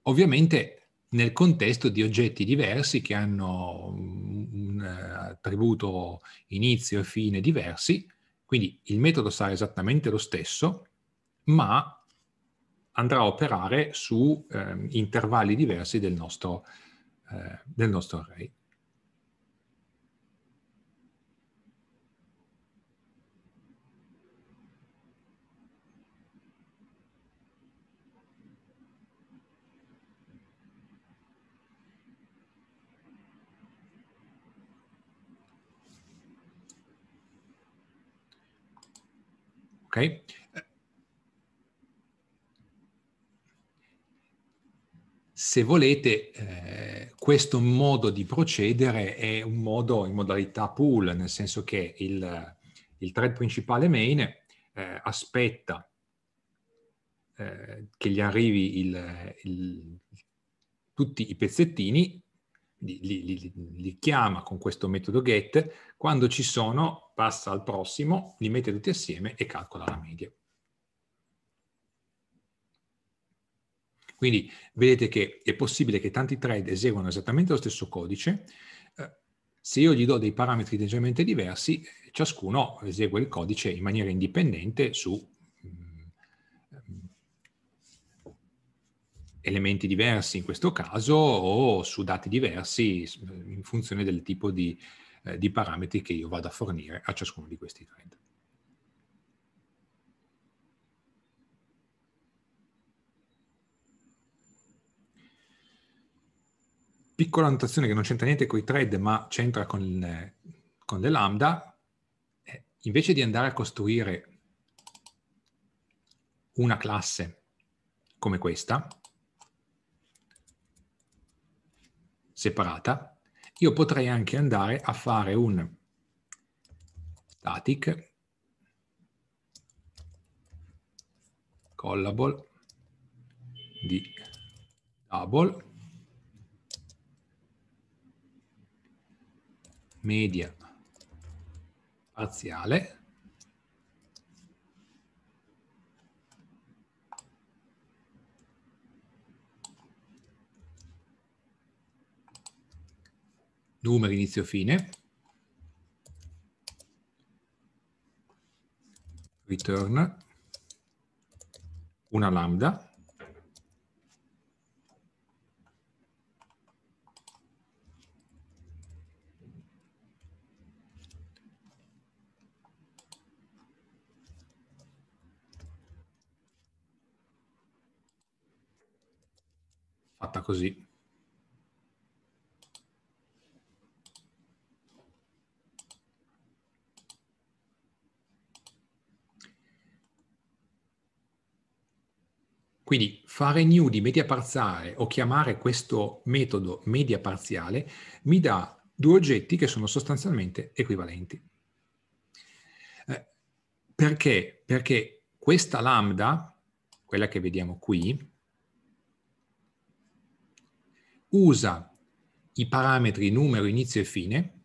ovviamente nel contesto di oggetti diversi che hanno un eh, attributo inizio e fine diversi, quindi il metodo sarà esattamente lo stesso, ma andrà a operare su eh, intervalli diversi del nostro, eh, del nostro array. Ok? Se volete, eh, questo modo di procedere è un modo in modalità pool, nel senso che il, il thread principale main eh, aspetta eh, che gli arrivi il, il, tutti i pezzettini li, li, li, chiama con questo metodo get, quando ci sono passa al prossimo, li mette tutti assieme e calcola la media. Quindi vedete che è possibile che tanti thread eseguano esattamente lo stesso codice, eh, se io gli do dei parametri leggermente diversi, eh, ciascuno esegue il codice in maniera indipendente su elementi diversi in questo caso o su dati diversi eh, in funzione del tipo di, eh, di parametri che io vado a fornire a ciascuno di questi thread. Piccola notazione che non c'entra niente con i thread ma c'entra con, con le lambda, eh, invece di andare a costruire una classe come questa, separata, io potrei anche andare a fare un static collable di double media parziale numeri inizio-fine, return una lambda fatta così. Quindi fare new di media parziale o chiamare questo metodo media parziale mi dà due oggetti che sono sostanzialmente equivalenti. Eh, perché? Perché questa lambda, quella che vediamo qui, usa i parametri numero, inizio e fine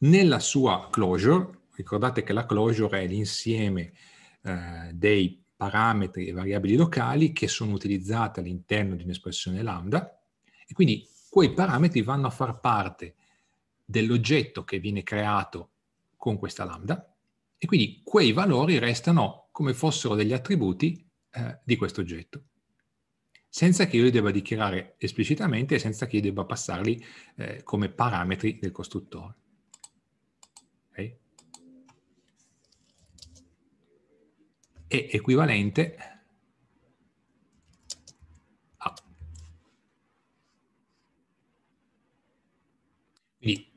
nella sua closure, ricordate che la closure è l'insieme eh, dei parametri e variabili locali che sono utilizzate all'interno di un'espressione lambda e quindi quei parametri vanno a far parte dell'oggetto che viene creato con questa lambda e quindi quei valori restano come fossero degli attributi eh, di questo oggetto senza che io li debba dichiarare esplicitamente e senza che io debba passarli eh, come parametri del costruttore. è equivalente a. Quindi,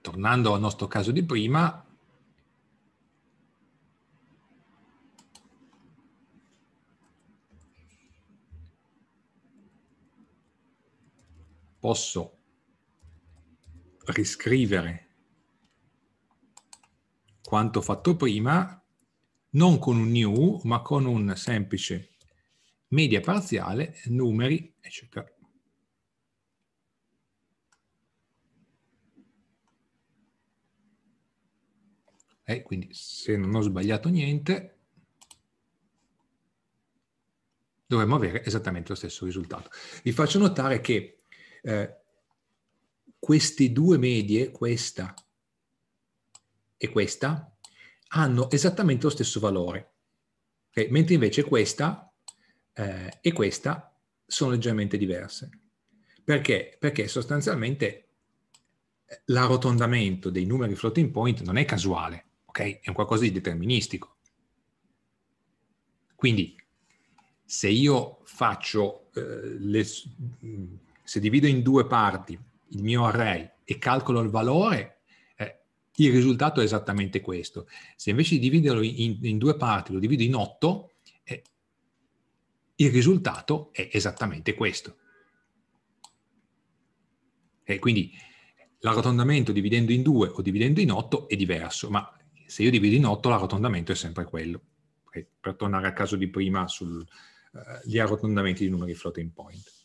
tornando al nostro caso di prima, posso riscrivere quanto fatto prima non con un new, ma con un semplice media parziale, numeri, eccetera. E eh, quindi se non ho sbagliato niente, dovremmo avere esattamente lo stesso risultato. Vi faccio notare che eh, queste due medie, questa e questa, hanno esattamente lo stesso valore, okay? mentre invece questa eh, e questa sono leggermente diverse. Perché? Perché sostanzialmente eh, l'arrotondamento dei numeri floating point non è casuale, okay? È un qualcosa di deterministico. Quindi se io faccio, eh, le, mm, se divido in due parti il mio array e calcolo il valore, il risultato è esattamente questo. Se invece di dividerlo in, in due parti lo divido in otto, eh, il risultato è esattamente questo. E quindi l'arrotondamento dividendo in due o dividendo in otto è diverso, ma se io divido in otto l'arrotondamento è sempre quello. Per tornare al caso di prima sugli eh, arrotondamenti di numeri floating point.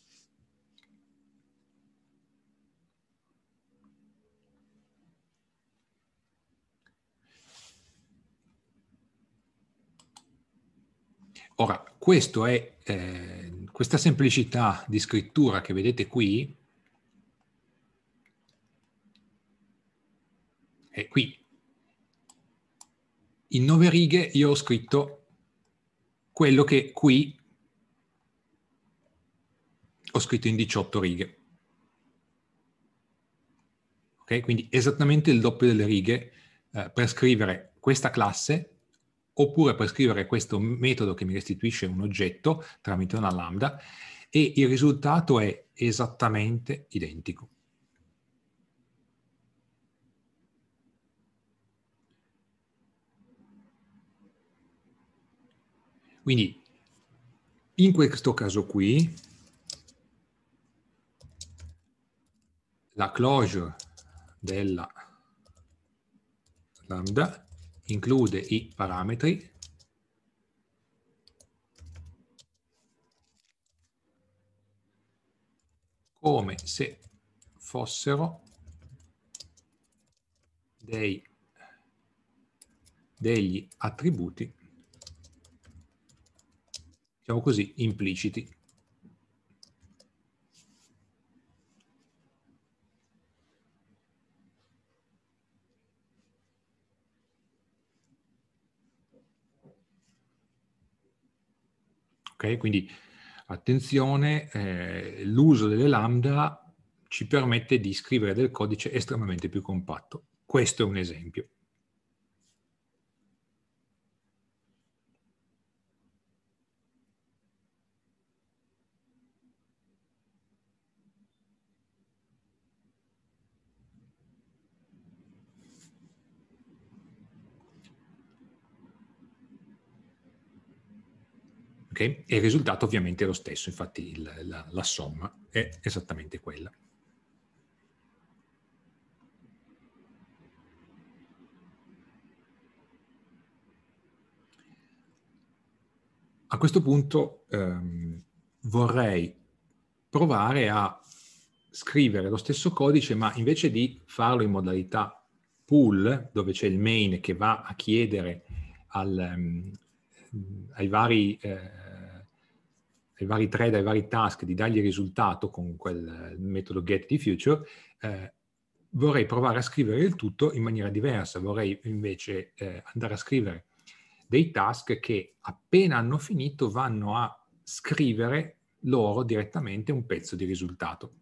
Ora, è, eh, questa semplicità di scrittura che vedete qui, è qui. In nove righe io ho scritto quello che qui ho scritto in 18 righe. Ok? Quindi esattamente il doppio delle righe eh, per scrivere questa classe oppure prescrivere questo metodo che mi restituisce un oggetto tramite una lambda e il risultato è esattamente identico. Quindi in questo caso qui la closure della lambda include i parametri come se fossero dei, degli attributi, diciamo così, impliciti. Okay? Quindi attenzione, eh, l'uso delle lambda ci permette di scrivere del codice estremamente più compatto. Questo è un esempio. Okay? E il risultato ovviamente è lo stesso, infatti il, la, la somma è esattamente quella. A questo punto ehm, vorrei provare a scrivere lo stesso codice, ma invece di farlo in modalità pool, dove c'è il main che va a chiedere al, ehm, ai vari eh, dai vari thread, ai vari task, di dargli risultato con quel eh, metodo get di future, eh, vorrei provare a scrivere il tutto in maniera diversa, vorrei invece eh, andare a scrivere dei task che appena hanno finito vanno a scrivere loro direttamente un pezzo di risultato.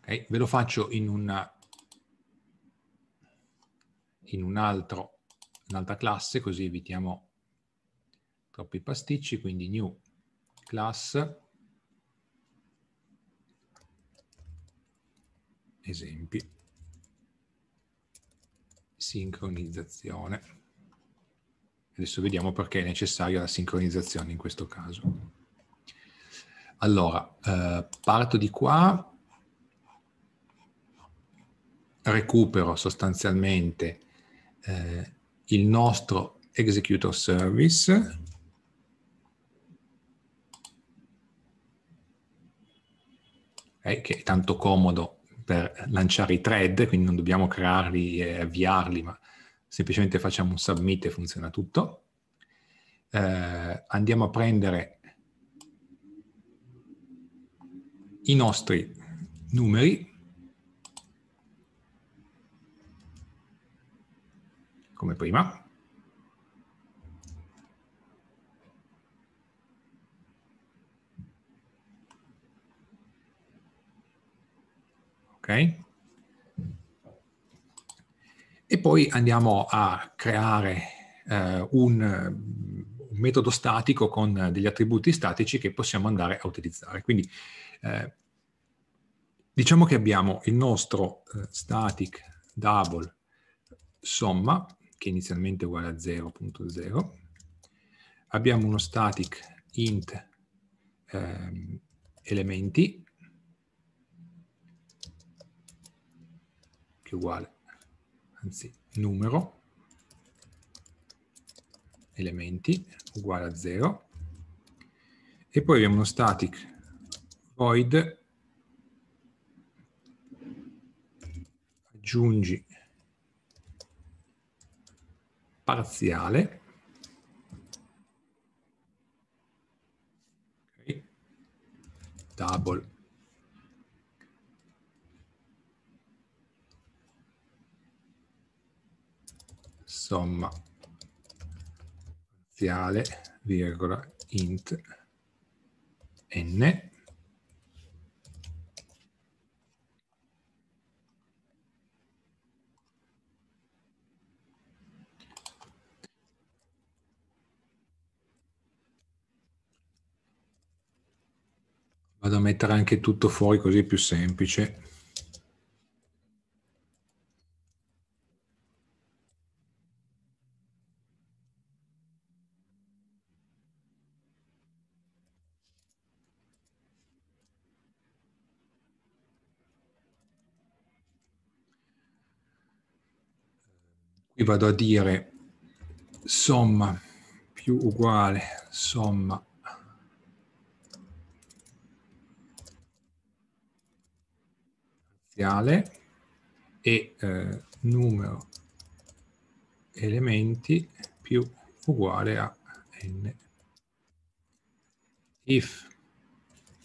Okay, ve lo faccio in, una, in un altro un'altra classe, così evitiamo troppi pasticci, quindi new class esempi sincronizzazione. Adesso vediamo perché è necessaria la sincronizzazione in questo caso. Allora, eh, parto di qua, recupero sostanzialmente eh, il nostro executor service eh, che è tanto comodo per lanciare i thread, quindi non dobbiamo crearli e avviarli, ma semplicemente facciamo un submit e funziona tutto. Eh, andiamo a prendere i nostri numeri come prima. Ok? E poi andiamo a creare eh, un metodo statico con degli attributi statici che possiamo andare a utilizzare. Quindi eh, diciamo che abbiamo il nostro eh, static double somma che inizialmente è uguale a 0.0. Abbiamo uno static int eh, elementi che è uguale, anzi, numero elementi uguale a 0 e poi abbiamo uno static void aggiungi parziale. Okay. Double. Somma parziale, virgola, int n Vado a mettere anche tutto fuori così è più semplice. Qui vado a dire somma più uguale somma iniziale e eh, numero elementi più uguale a n. If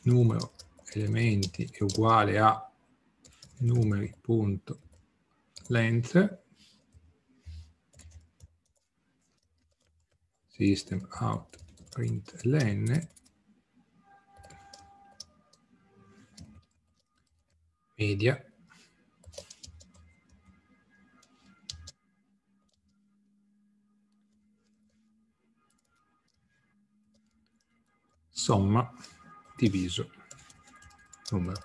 numero elementi è uguale a numeri.length system out print ln media. Somma diviso numero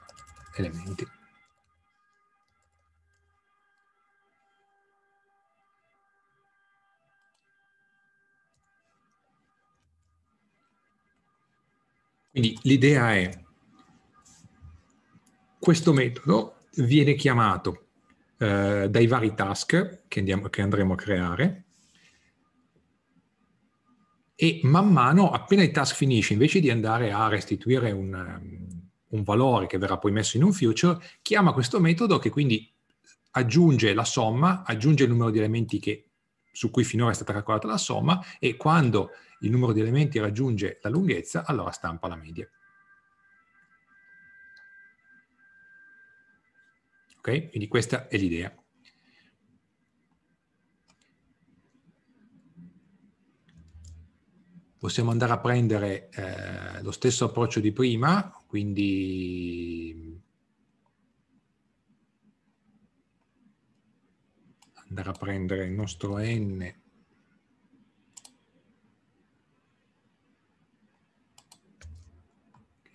elementi. Quindi l'idea è questo metodo viene chiamato eh, dai vari task che, andiamo, che andremo a creare e man mano, appena il task finisce, invece di andare a restituire un, un valore che verrà poi messo in un future, chiama questo metodo che quindi aggiunge la somma, aggiunge il numero di elementi che, su cui finora è stata calcolata la somma e quando il numero di elementi raggiunge la lunghezza, allora stampa la media. Ok? Quindi questa è l'idea. Possiamo andare a prendere eh, lo stesso approccio di prima, quindi andare a prendere il nostro n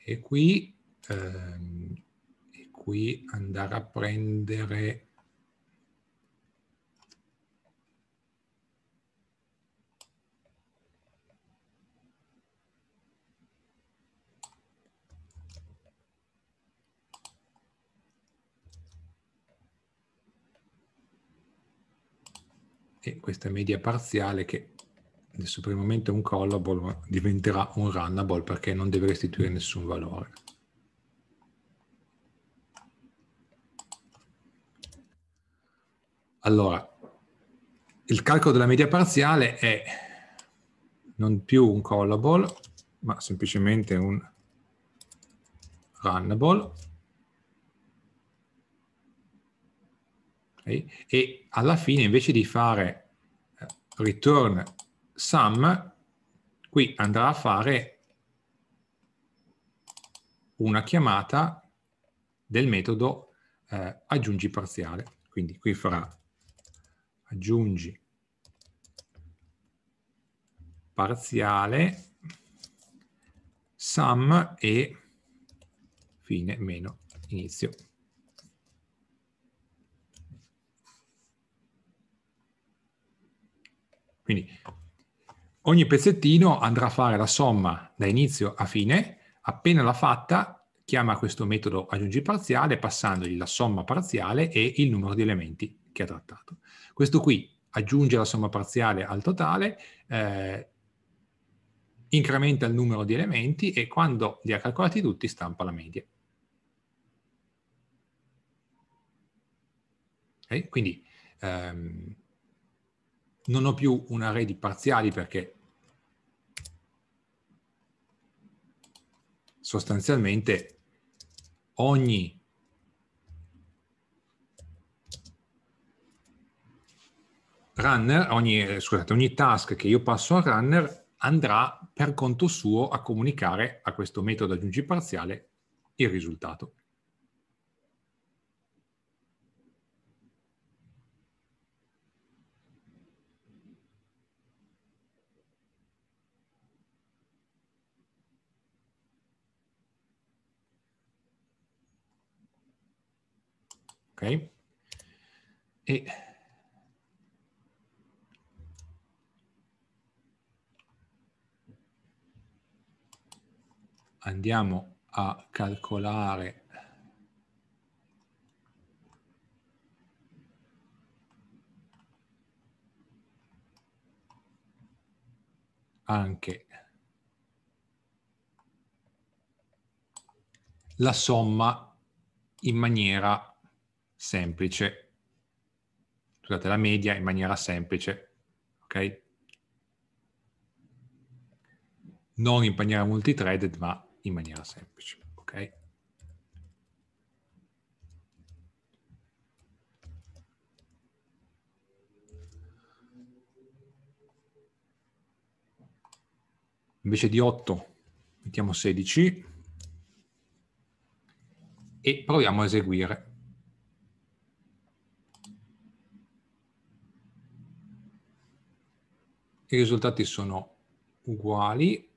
e qui ehm, qui andare a prendere e questa media parziale che adesso per il momento è un callable diventerà un runnable perché non deve restituire nessun valore. Allora, il calcolo della media parziale è non più un callable, ma semplicemente un runnable. Okay. E alla fine invece di fare eh, return sum, qui andrà a fare una chiamata del metodo eh, aggiungi parziale. Quindi qui farà aggiungi parziale sum e fine meno inizio. Quindi ogni pezzettino andrà a fare la somma da inizio a fine, appena l'ha fatta chiama questo metodo aggiungi parziale passandogli la somma parziale e il numero di elementi che ha trattato. Questo qui aggiunge la somma parziale al totale, eh, incrementa il numero di elementi e quando li ha calcolati tutti stampa la media. Okay? Quindi ehm, non ho più un array di parziali perché sostanzialmente ogni runner, ogni, scusate, ogni task che io passo al runner andrà per conto suo a comunicare a questo metodo aggiungi parziale il risultato. Ok? E andiamo a calcolare anche la somma in maniera semplice, scusate, la media in maniera semplice, ok? Non in maniera multitreaded ma in maniera semplice. Okay? Invece di 8 mettiamo 16 e proviamo a eseguire. I risultati sono uguali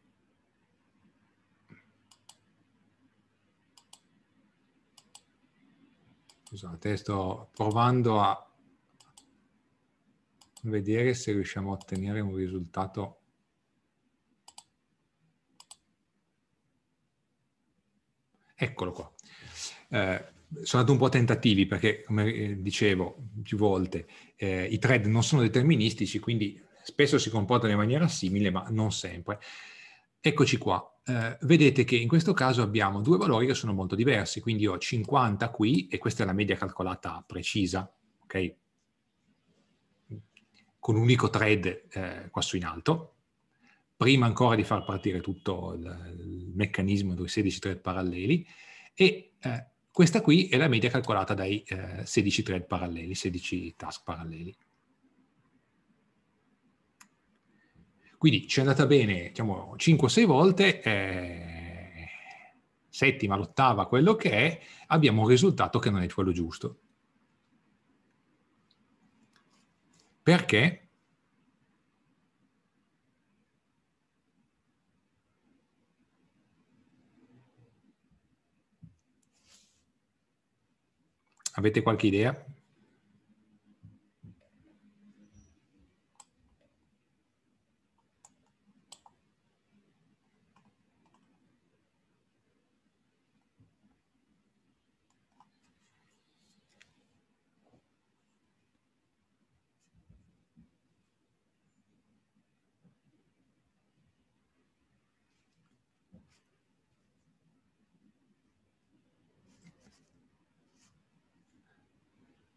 scusate, eh, sto provando a vedere se riusciamo a ottenere un risultato Eccolo qua. Eh, sono andato un po' tentativi perché, come eh, dicevo più volte, eh, i thread non sono deterministici, quindi spesso si comportano in maniera simile, ma non sempre. Eccoci qua. Eh, vedete che in questo caso abbiamo due valori che sono molto diversi, quindi ho 50 qui e questa è la media calcolata precisa, ok? Con un unico thread eh, qua su in alto, prima ancora di far partire tutto il, il meccanismo dei 16 thread paralleli e eh, questa qui è la media calcolata dai eh, 16 thread paralleli, 16 task paralleli. Quindi ci è andata bene, diciamo, 5-6 volte, eh, settima, l'ottava, quello che è, abbiamo un risultato che non è quello giusto. Perché? Avete qualche idea?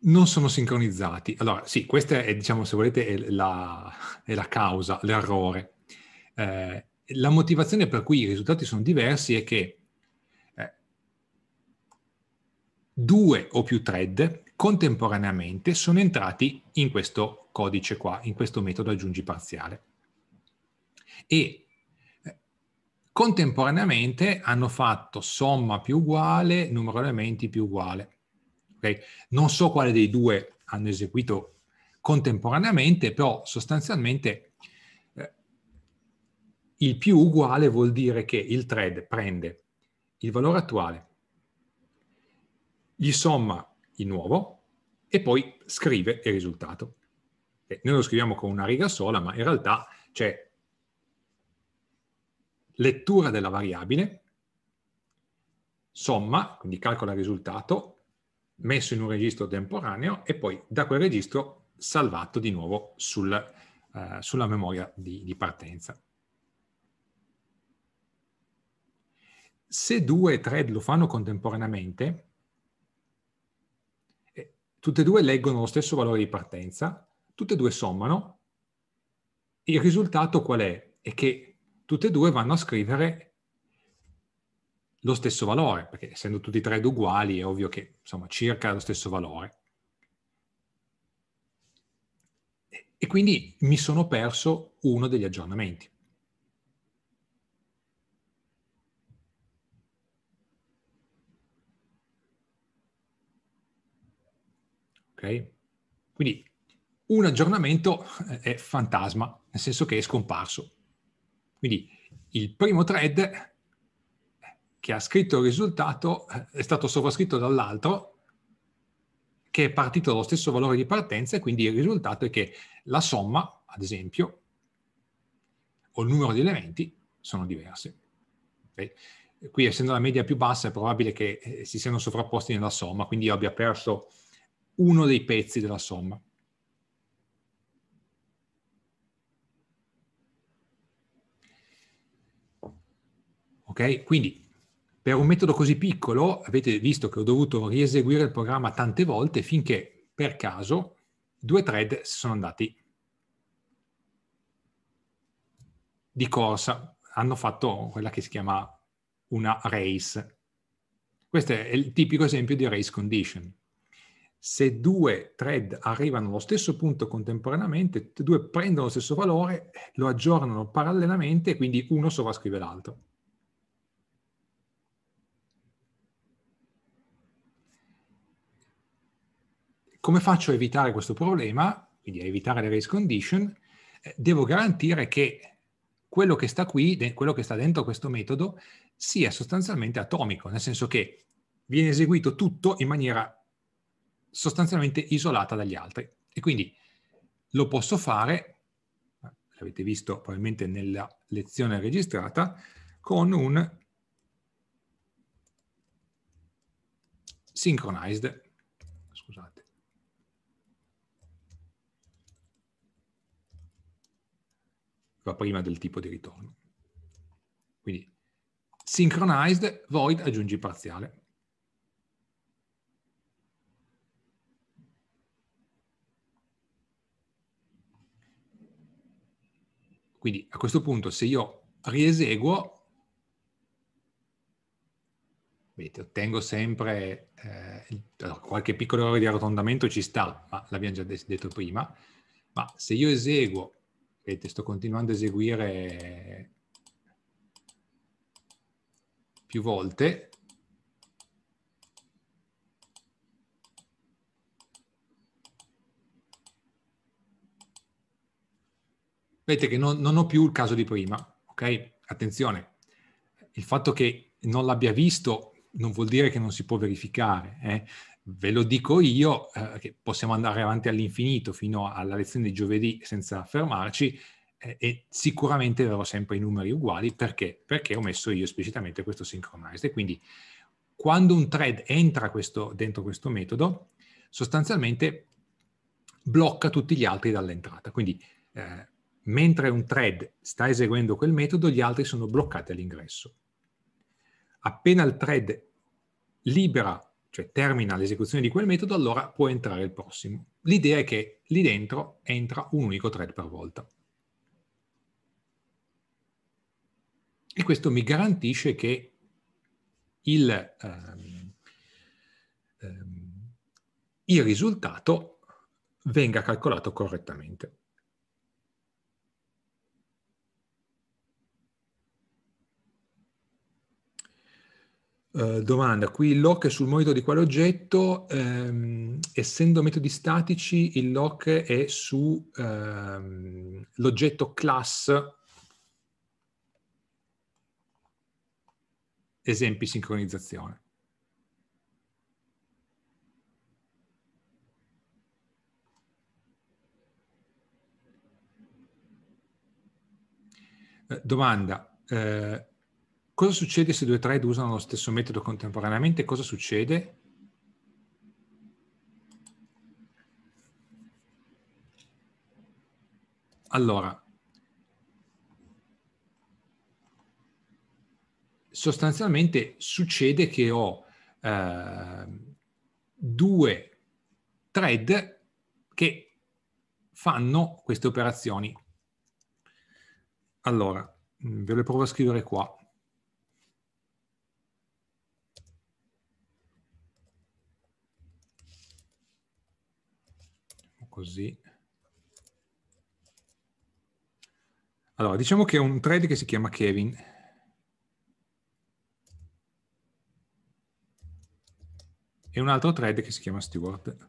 non sono sincronizzati. Allora, sì, questa è, diciamo, se volete, è la, è la causa, l'errore. Eh, la motivazione per cui i risultati sono diversi è che eh, due o più thread contemporaneamente sono entrati in questo codice qua, in questo metodo aggiungi parziale. E eh, contemporaneamente hanno fatto somma più uguale, numero di elementi più uguale Okay? Non so quale dei due hanno eseguito contemporaneamente, però sostanzialmente eh, il più uguale vuol dire che il thread prende il valore attuale, gli somma il nuovo e poi scrive il risultato. Okay? Eh, noi lo scriviamo con una riga sola, ma in realtà c'è lettura della variabile, somma, quindi calcola il risultato, messo in un registro temporaneo e poi da quel registro salvato di nuovo sul, eh, sulla memoria di, di partenza. Se due thread lo fanno contemporaneamente, eh, tutte e due leggono lo stesso valore di partenza, tutte e due sommano, il risultato qual è? È che tutte e due vanno a scrivere lo stesso valore, perché essendo tutti i trade uguali è ovvio che insomma circa lo stesso valore. E quindi mi sono perso uno degli aggiornamenti. Ok? Quindi un aggiornamento eh, è fantasma, nel senso che è scomparso. Quindi il primo thread che ha scritto il risultato eh, è stato sovrascritto dall'altro che è partito dallo stesso valore di partenza e quindi il risultato è che la somma, ad esempio, o il numero di elementi sono diversi. Okay? Qui essendo la media più bassa è probabile che eh, si siano sovrapposti nella somma, quindi io abbia perso uno dei pezzi della somma. Ok? Quindi per un metodo così piccolo, avete visto che ho dovuto rieseguire il programma tante volte finché per caso due thread sono andati di corsa, hanno fatto quella che si chiama una race. Questo è il tipico esempio di race condition. Se due thread arrivano allo stesso punto contemporaneamente, due prendono lo stesso valore, lo aggiornano parallelamente e quindi uno sovrascrive l'altro. Come faccio a evitare questo problema? Quindi a evitare le race condition, eh, devo garantire che quello che sta qui, quello che sta dentro questo metodo, sia sostanzialmente atomico, nel senso che viene eseguito tutto in maniera sostanzialmente isolata dagli altri. E quindi lo posso fare, l'avete visto probabilmente nella lezione registrata, con un synchronized va prima del tipo di ritorno. Quindi synchronized void aggiungi parziale. Quindi a questo punto se io rieseguo, vedete, ottengo sempre eh, qualche piccolo errore di arrotondamento ci sta, ma l'abbiamo già detto prima, ma se io eseguo vedete sto continuando a eseguire più volte. Vedete che non, non ho più il caso di prima, ok? Attenzione, il fatto che non l'abbia visto non vuol dire che non si può verificare. Eh? ve lo dico io, eh, che possiamo andare avanti all'infinito fino alla lezione di giovedì senza fermarci eh, e sicuramente avrò sempre i numeri uguali perché? perché ho messo io esplicitamente questo synchronized. E quindi quando un thread entra questo, dentro questo metodo, sostanzialmente blocca tutti gli altri dall'entrata. Quindi eh, mentre un thread sta eseguendo quel metodo, gli altri sono bloccati all'ingresso. Appena il thread libera cioè termina l'esecuzione di quel metodo, allora può entrare il prossimo. L'idea è che lì dentro entra un unico thread per volta. E questo mi garantisce che il, um, um, il risultato venga calcolato correttamente. Eh, domanda, qui il lock è sul monito di quale oggetto, ehm, essendo metodi statici il lock è sull'oggetto ehm, class, esempi sincronizzazione. Eh, domanda, eh, Cosa succede se due thread usano lo stesso metodo contemporaneamente? Cosa succede? Allora, sostanzialmente succede che ho eh, due thread che fanno queste operazioni. Allora, mm, ve le provo a scrivere qua. così. Allora, diciamo che è un thread che si chiama Kevin. E un altro thread che si chiama Stewart.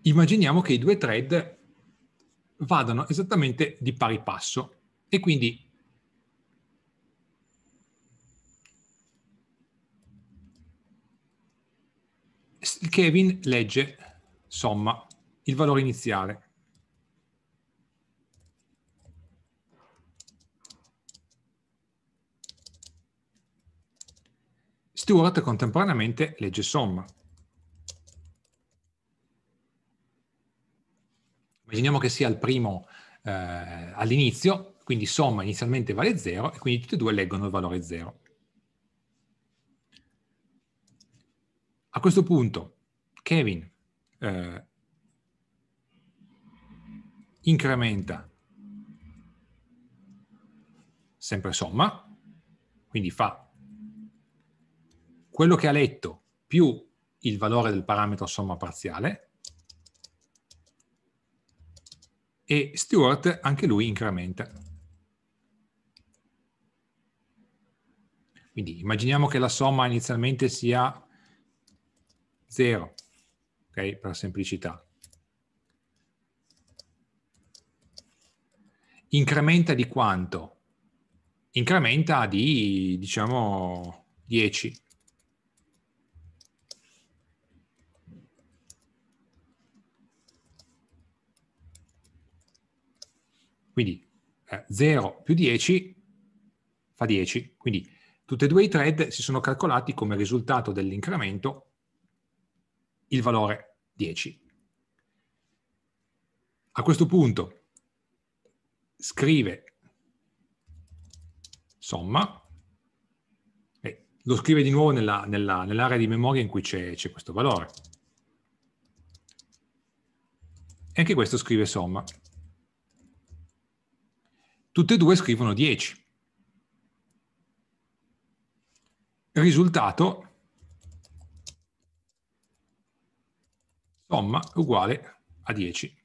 Immaginiamo che i due thread vadano esattamente di pari passo e quindi Il Kevin legge, somma, il valore iniziale. Stuart contemporaneamente legge somma. Immaginiamo che sia il primo eh, all'inizio, quindi somma inizialmente vale 0 e quindi tutti e due leggono il valore 0. A questo punto Kevin eh, incrementa sempre somma, quindi fa quello che ha letto più il valore del parametro somma parziale e Stuart anche lui incrementa. Quindi immaginiamo che la somma inizialmente sia 0, okay? per semplicità. Incrementa di quanto? Incrementa di, diciamo, 10. Quindi eh, 0 più 10 fa 10, quindi tutti e due i thread si sono calcolati come risultato dell'incremento il valore 10. A questo punto scrive somma, e lo scrive di nuovo nell'area nell di memoria in cui c'è questo valore. E anche questo scrive somma. Tutte e due scrivono 10. Risultato Somma uguale a 10.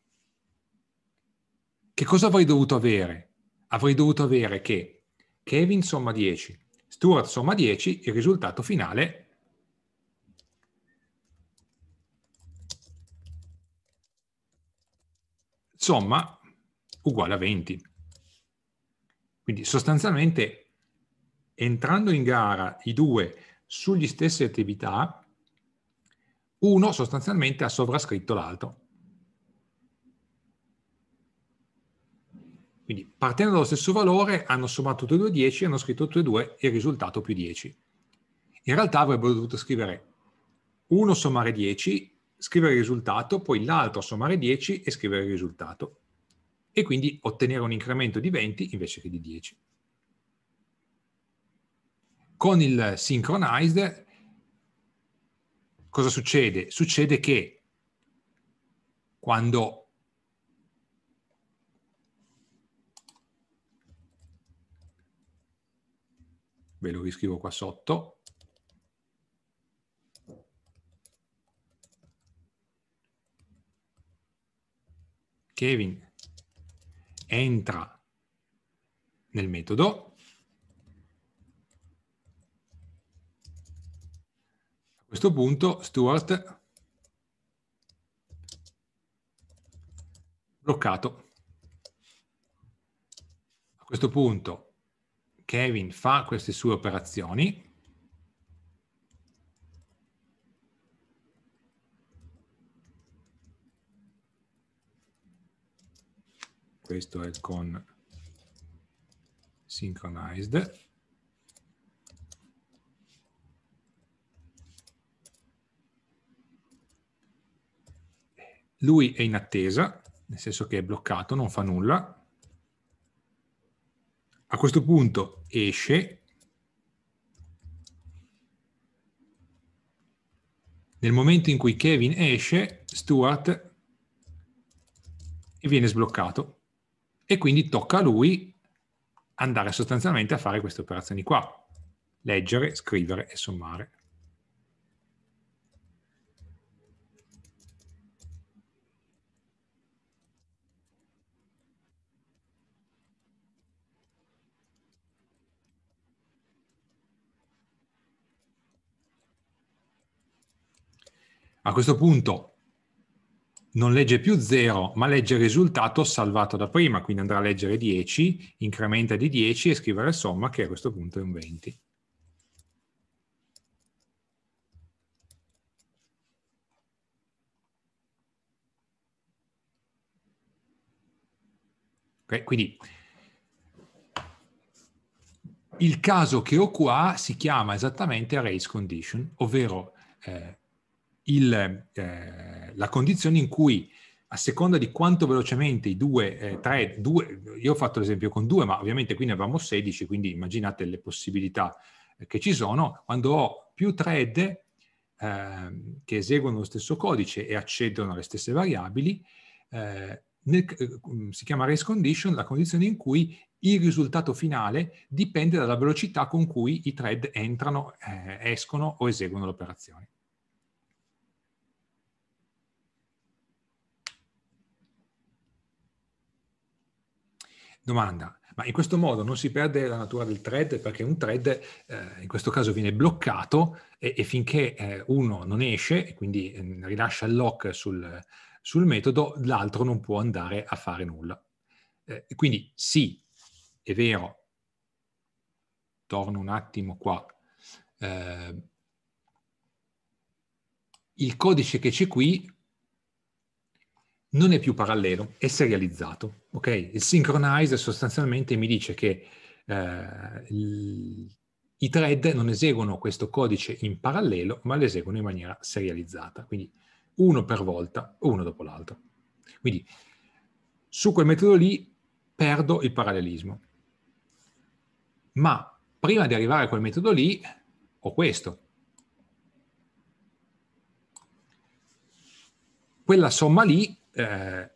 Che cosa avrei dovuto avere? Avrei dovuto avere che Kevin somma 10, Stuart somma 10, il risultato finale somma uguale a 20. Quindi sostanzialmente entrando in gara i due sugli stessi attività, uno sostanzialmente ha sovrascritto l'altro. Quindi partendo dallo stesso valore hanno sommato tutti e due 10 e hanno scritto tutti e due il risultato più 10. In realtà avrebbero dovuto scrivere uno sommare 10, scrivere il risultato, poi l'altro sommare 10 e scrivere il risultato. E quindi ottenere un incremento di 20 invece che di 10. Con il synchronized cosa succede? Succede che quando ve lo riscrivo qua sotto, Kevin entra nel metodo, questo punto Stuart bloccato. A questo punto Kevin fa queste sue operazioni. Questo è con synchronized. Lui è in attesa, nel senso che è bloccato, non fa nulla. A questo punto esce. Nel momento in cui Kevin esce, Stuart viene sbloccato e quindi tocca a lui andare sostanzialmente a fare queste operazioni qua. Leggere, scrivere e sommare. A questo punto non legge più 0, ma legge il risultato salvato da prima, quindi andrà a leggere 10, incrementa di 10 e scrivere somma che a questo punto è un 20. Okay, quindi il caso che ho qua si chiama esattamente race condition, ovvero eh, il, eh, la condizione in cui a seconda di quanto velocemente i due, eh, tre, due, io ho fatto l'esempio con due, ma ovviamente qui ne avevamo 16, quindi immaginate le possibilità eh, che ci sono, quando ho più thread eh, che eseguono lo stesso codice e accedono alle stesse variabili, eh, nel, eh, mm, si chiama race condition la condizione in cui il risultato finale dipende dalla velocità con cui i thread entrano, eh, escono o eseguono l'operazione. Domanda, ma in questo modo non si perde la natura del thread perché un thread eh, in questo caso viene bloccato e, e finché eh, uno non esce e quindi eh, rilascia il lock sul, sul, metodo, l'altro non può andare a fare nulla. Eh, quindi sì, è vero, torno un attimo qua, eh, il codice che c'è qui non è più parallelo, è serializzato. Okay? Il synchronize sostanzialmente mi dice che eh, i thread non eseguono questo codice in parallelo, ma lo eseguono in maniera serializzata, quindi uno per volta, uno dopo l'altro. Quindi su quel metodo lì perdo il parallelismo. Ma prima di arrivare a quel metodo lì ho questo. Quella somma lì eh,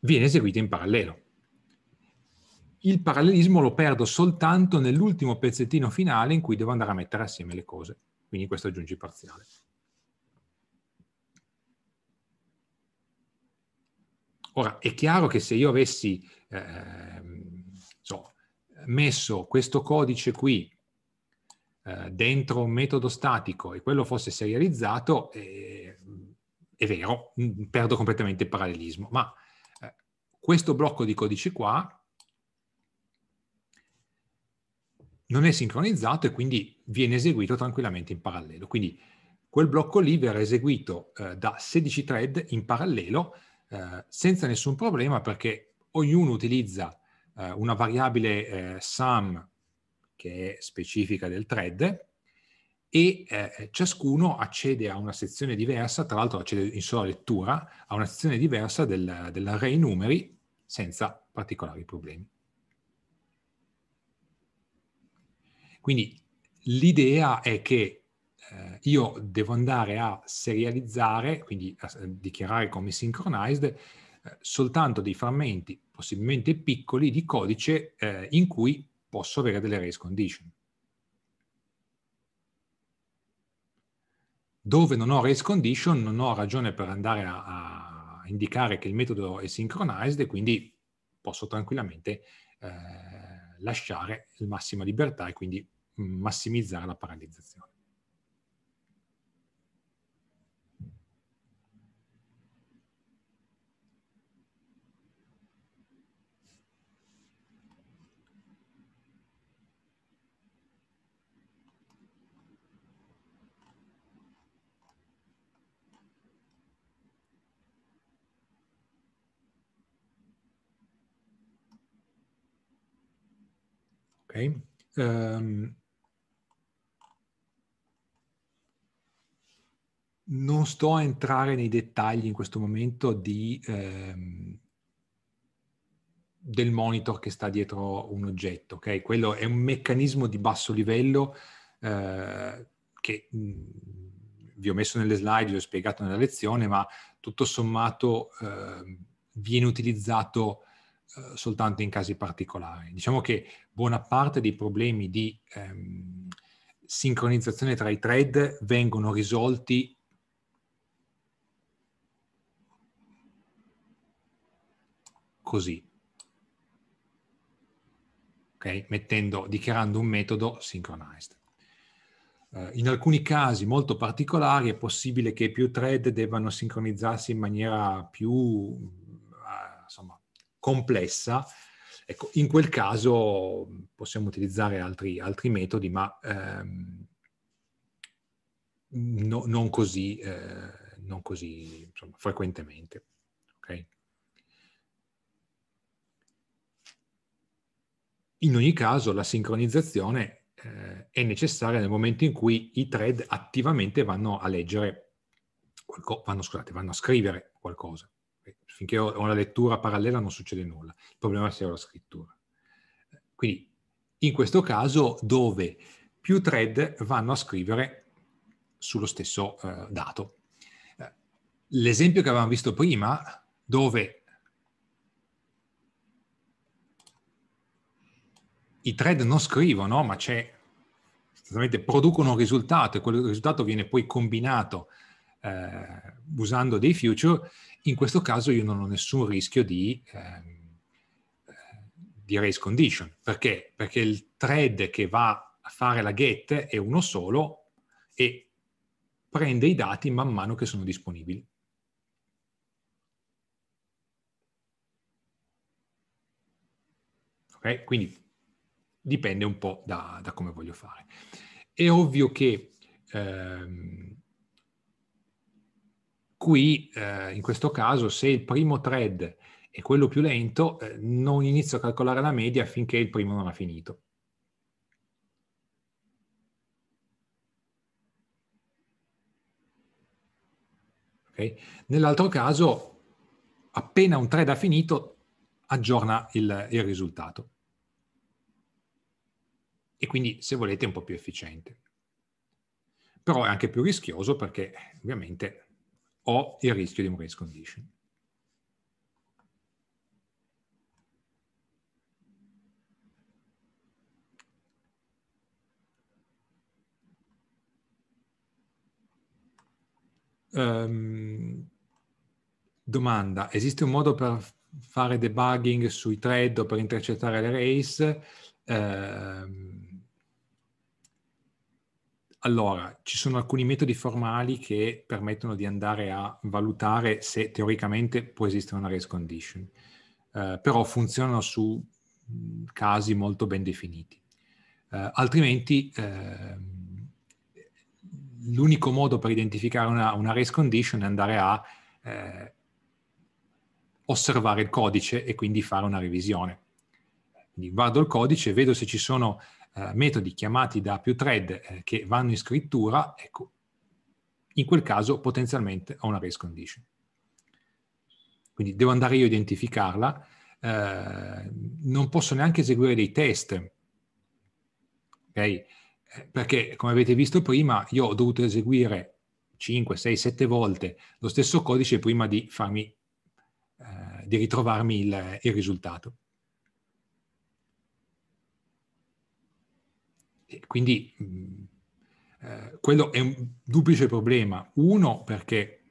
viene eseguita in parallelo. Il parallelismo lo perdo soltanto nell'ultimo pezzettino finale in cui devo andare a mettere assieme le cose. Quindi questo aggiungi parziale. Ora, è chiaro che se io avessi eh, so, messo questo codice qui eh, dentro un metodo statico e quello fosse serializzato, eh, è vero, perdo completamente il parallelismo, ma eh, questo blocco di codice qua non è sincronizzato e quindi viene eseguito tranquillamente in parallelo. Quindi quel blocco lì verrà eseguito eh, da 16 thread in parallelo eh, senza nessun problema perché ognuno utilizza eh, una variabile eh, sum che è specifica del thread e eh, ciascuno accede a una sezione diversa, tra l'altro accede in sola lettura, a una sezione diversa del, dell'array numeri senza particolari problemi. Quindi l'idea è che eh, io devo andare a serializzare, quindi a eh, dichiarare come synchronized, eh, soltanto dei frammenti, possibilmente piccoli, di codice eh, in cui posso avere delle race condition. Dove non ho race condition non ho ragione per andare a, a indicare che il metodo è synchronized e quindi posso tranquillamente eh, lasciare massima libertà e quindi mm, massimizzare la paralizzazione. Okay. Um, non sto a entrare nei dettagli in questo momento di, um, del monitor che sta dietro un oggetto, ok? Quello è un meccanismo di basso livello uh, che mh, vi ho messo nelle slide, vi ho spiegato nella lezione, ma tutto sommato uh, viene utilizzato eh, soltanto in casi particolari. Diciamo che buona parte dei problemi di ehm, sincronizzazione tra i thread vengono risolti così. Okay? Mettendo, dichiarando un metodo synchronized. Uh, in alcuni casi molto particolari è possibile che più thread debbano sincronizzarsi in maniera più complessa, ecco, in quel caso possiamo utilizzare altri, altri metodi, ma ehm, no, non così, eh, non così insomma, frequentemente. Okay? In ogni caso la sincronizzazione eh, è necessaria nel momento in cui i thread attivamente vanno a leggere, vanno, scusate, vanno a scrivere qualcosa finché ho una lettura parallela non succede nulla, il problema è se ho la scrittura. Quindi in questo caso dove più thread vanno a scrivere sullo stesso eh, dato. Eh, l'esempio che avevamo visto prima, dove i thread non scrivono, ma c'è, producono un risultato e quel risultato viene poi combinato eh, usando dei future, in questo caso io non ho nessun rischio di, ehm, di race condition. Perché? Perché il thread che va a fare la get è uno solo e prende i dati man mano che sono disponibili. Ok? Quindi dipende un po' da, da, come voglio fare. È ovvio che ehm, Qui, eh, in questo caso, se il primo thread è quello più lento, eh, non inizio a calcolare la media finché il primo non ha finito. Okay? Nell'altro caso, appena un thread ha finito, aggiorna il, il risultato. E quindi, se volete, è un po' più efficiente. Però è anche più rischioso perché, ovviamente, o il rischio di un race condition. Um, domanda, esiste un modo per fare debugging sui thread o per intercettare le race? Um, allora, ci sono alcuni metodi formali che permettono di andare a valutare se teoricamente può esistere una race condition, eh, però funzionano su mm, casi molto ben definiti. Eh, altrimenti eh, l'unico modo per identificare una, una, race condition è andare a eh, osservare il codice e quindi fare una revisione. Quindi guardo il codice, vedo se ci sono eh, metodi chiamati da più thread eh, che vanno in scrittura, ecco, in quel caso potenzialmente ho una race condition. Quindi devo andare io a identificarla, eh, non posso neanche eseguire dei test, okay? perché come avete visto prima io ho dovuto eseguire 5, 6, 7 volte lo stesso codice prima di farmi eh, di ritrovarmi il, il risultato. quindi mh, mm, eh, quello è un duplice problema. Uno, perché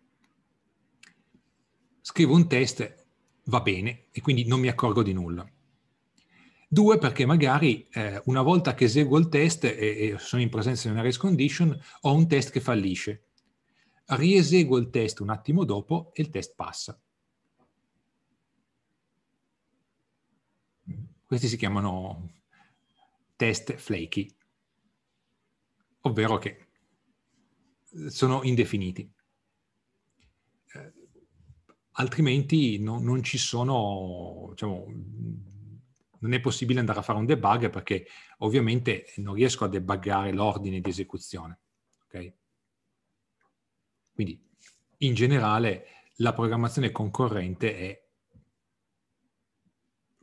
scrivo un test, va bene, e quindi non mi accorgo di nulla. Due, perché magari eh, una volta che eseguo il test e, e, sono in presenza di una race condition, ho un test che fallisce. Rieseguo il test un attimo dopo e il test passa. Questi si chiamano test flaky ovvero che sono indefiniti. Eh, altrimenti no, non ci sono, diciamo, non è possibile andare a fare un debug perché ovviamente non riesco a debuggare l'ordine di esecuzione. Okay? Quindi in generale la programmazione concorrente è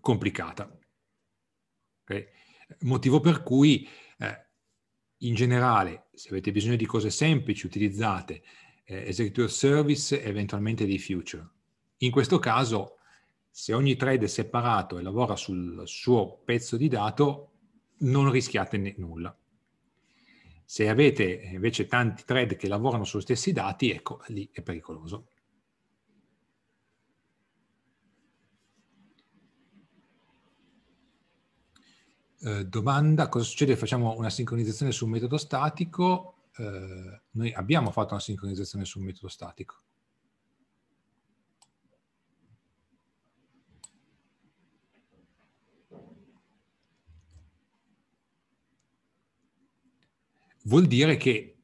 complicata. Okay? Motivo per cui in generale, se avete bisogno di cose semplici, utilizzate eh, Executive Service e eventualmente dei future. In questo caso, se ogni trade è separato e lavora sul suo pezzo di dato, non rischiate nulla. Se avete invece tanti thread che lavorano sugli stessi dati, ecco, lì è pericoloso. Eh, domanda, cosa succede? Facciamo una sincronizzazione su un metodo statico. Eh, noi abbiamo fatto una sincronizzazione su un metodo statico. Vuol dire che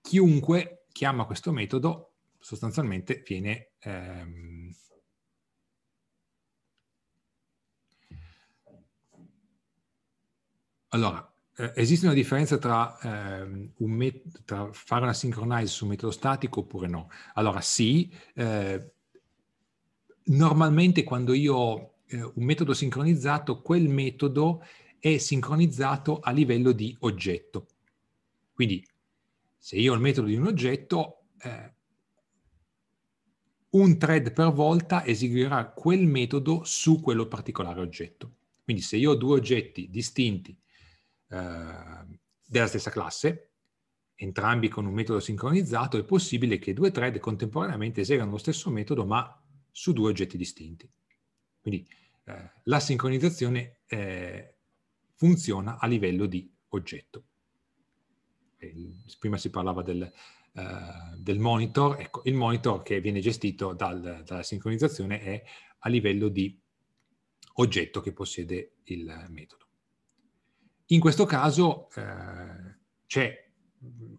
chiunque chiama questo metodo sostanzialmente viene ehm, Allora, eh, esiste una differenza tra, ehm, un met- tra, fare una synchronize su un metodo statico oppure no? Allora, sì, eh, normalmente quando io ho eh, un metodo sincronizzato, quel metodo è sincronizzato a livello di oggetto. Quindi, se io ho il metodo di un oggetto, eh, un thread per volta eseguirà quel metodo su quello particolare oggetto. Quindi se io ho due oggetti distinti Ehm, della stessa classe, entrambi con un metodo sincronizzato, è possibile che due thread contemporaneamente eseguano lo stesso metodo ma su due oggetti distinti. Quindi eh, la sincronizzazione eh, funziona a livello di oggetto. E prima si parlava del, Uh, del monitor, ecco, il monitor che viene gestito dal, dalla sincronizzazione è a livello di oggetto che possiede il metodo. In questo caso eh, c'è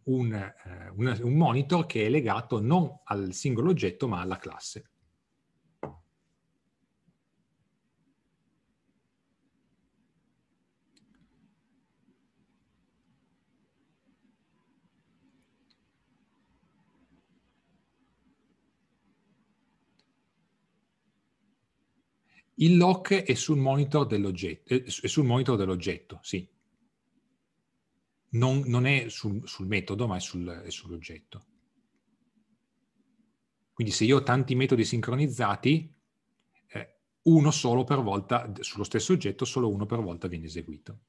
un, eh, un, un monitor che è legato non al singolo oggetto ma alla classe. Il lock è sul monitor dell'oggetto, sul monitor dell'oggetto, sì non, non è sul, sul, metodo, ma è, sul, è sull'oggetto. Quindi se io ho tanti metodi sincronizzati, eh, uno solo per volta, sullo stesso oggetto, solo uno per volta viene eseguito.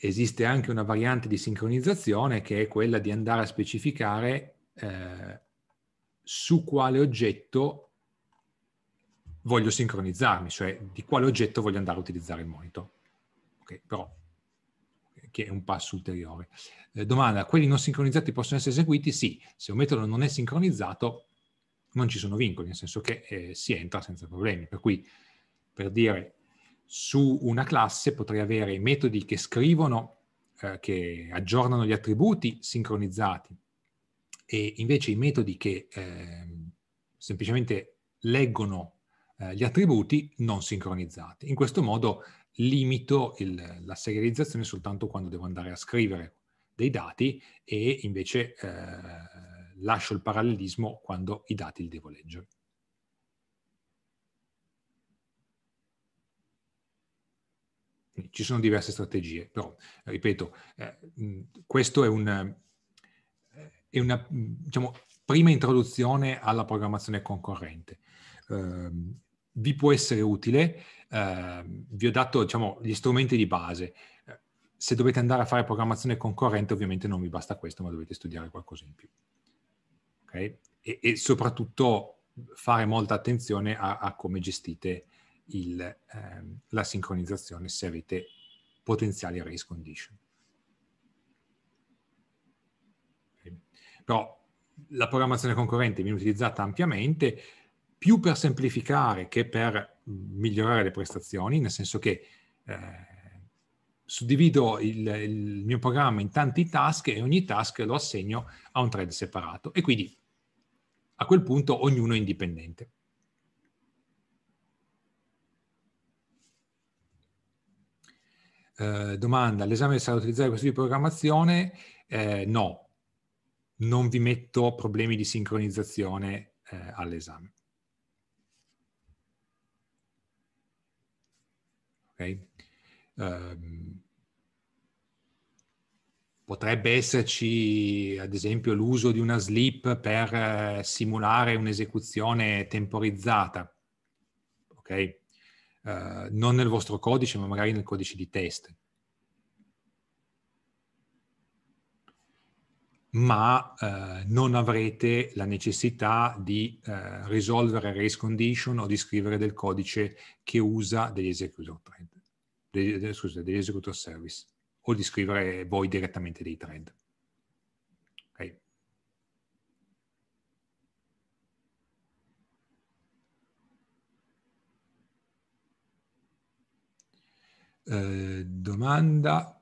Esiste anche una variante di sincronizzazione che è quella di andare a specificare eh, su quale oggetto voglio sincronizzarmi, cioè di quale oggetto voglio andare a utilizzare il monitor. Ok, però eh, che è un passo ulteriore. Eh, domanda, quelli non sincronizzati possono essere eseguiti? Sì, se un metodo non è sincronizzato non ci sono vincoli, nel senso che eh, si entra senza problemi. Per cui, per dire, su una classe potrei avere i metodi che scrivono, eh, che aggiornano gli attributi sincronizzati, e invece i metodi che ehm, semplicemente leggono eh, gli attributi non sincronizzati. In questo modo limito il, la serializzazione soltanto quando devo andare a scrivere dei dati e invece eh, lascio il parallelismo quando i dati li devo leggere. Ci sono diverse strategie, però, eh, ripeto, eh, questo è un, eh, è una diciamo, prima introduzione alla programmazione concorrente. Eh, vi può essere utile. Eh, vi ho dato diciamo, gli strumenti di base. Se dovete andare a fare programmazione concorrente, ovviamente non vi basta questo, ma dovete studiare qualcosa in più. Okay? E, e, soprattutto fare molta attenzione a, a come gestite il, ehm, la sincronizzazione se avete potenziali race condition. Okay. Però la programmazione concorrente viene utilizzata ampiamente, più per semplificare che per migliorare le prestazioni, nel senso che eh, suddivido il, il, mio programma in tanti task e ogni task lo assegno a un thread separato e quindi a quel punto ognuno è indipendente. Eh, domanda, l'esame sarà utilizzare questo tipo di programmazione? Eh, no, non vi metto problemi di sincronizzazione eh, all'esame. Okay? Um, potrebbe esserci ad esempio l'uso di una slip per eh, simulare un'esecuzione temporizzata, okay? uh, non nel vostro codice ma magari nel codice di test. ma eh, non avrete la necessità di eh, risolvere race condition o di scrivere del codice che usa degli executor thread, de, scusate, degli executor service, o di scrivere voi direttamente dei thread. Okay. Eh, domanda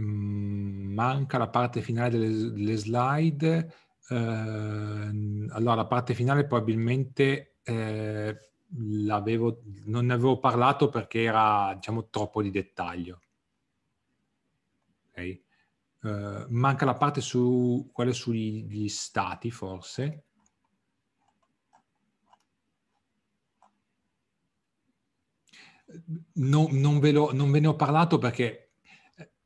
Mm, manca la parte finale delle, delle slide. Eh, allora, la parte finale probabilmente eh, non ne avevo parlato perché era, diciamo, troppo di dettaglio. Okay. Eh, manca la parte su quella sugli stati, forse. No, non, ve lo, non ve ne ho parlato perché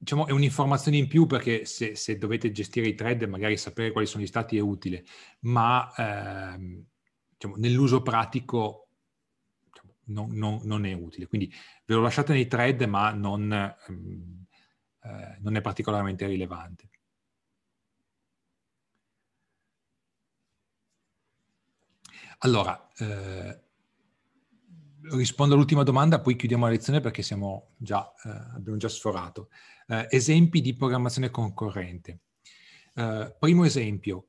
diciamo, è un'informazione in più perché se, se, dovete gestire i thread magari sapere quali sono gli stati è utile, ma ehm, diciamo, nell'uso pratico diciamo, non, non, non, è utile. Quindi ve lo lasciate nei thread, ma non, ehm, eh, non è particolarmente rilevante. Allora, eh, rispondo all'ultima domanda, poi chiudiamo la lezione perché già, eh, abbiamo già sforato. Eh, esempi di programmazione concorrente. Eh, primo esempio,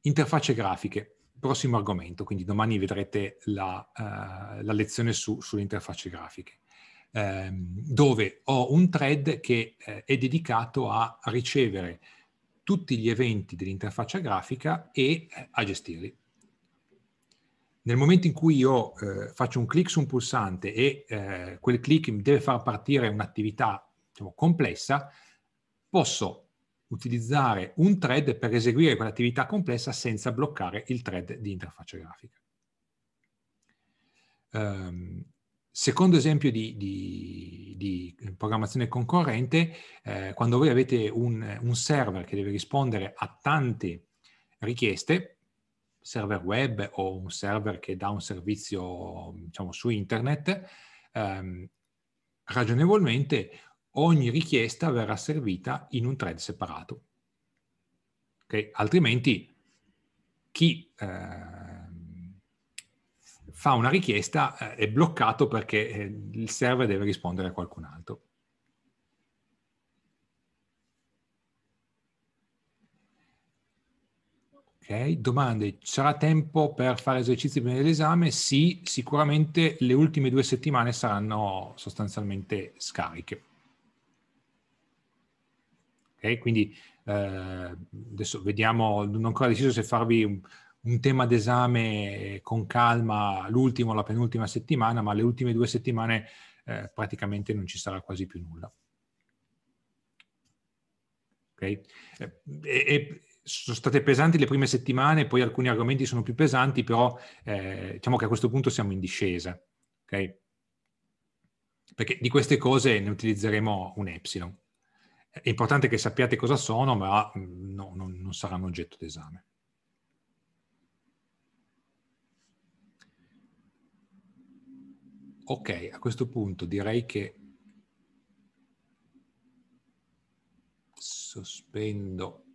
interfacce grafiche, prossimo argomento, quindi domani vedrete la, eh, la lezione su, sulle interfacce grafiche, ehm, dove ho un thread che eh, è dedicato a ricevere tutti gli eventi dell'interfaccia grafica e eh, a gestirli. Nel momento in cui io eh, faccio un clic su un pulsante e quel clic mi deve far partire un'attività diciamo, complessa, posso utilizzare un thread per eseguire quell'attività complessa senza bloccare il thread di interfaccia grafica. Um, secondo esempio di, di, di programmazione concorrente, eh, quando voi avete un, un, server che deve rispondere a tante richieste, server web o un server che dà un servizio diciamo, su internet, um, ragionevolmente ogni richiesta verrà servita in un thread separato. Okay? Altrimenti chi eh, fa una richiesta eh, è bloccato perché eh, il server deve rispondere a qualcun altro. Ok, domande. Sarà tempo per fare esercizi prima dell'esame? Sì, sicuramente le ultime due settimane saranno sostanzialmente scariche. Okay? Quindi eh, adesso vediamo, non ho ancora deciso se farvi un, un tema d'esame con calma l'ultimo, o la penultima settimana, ma le ultime due settimane eh, praticamente non ci sarà quasi più nulla. Okay? Eh, e, e, sono state pesanti le prime settimane, poi alcuni argomenti sono più pesanti, però eh, diciamo che a questo punto siamo in discesa. Okay? Perché di queste cose ne utilizzeremo un epsilon. È importante che sappiate cosa sono, ma mm, no, non, non saranno oggetto d'esame. Ok, a questo punto direi che sospendo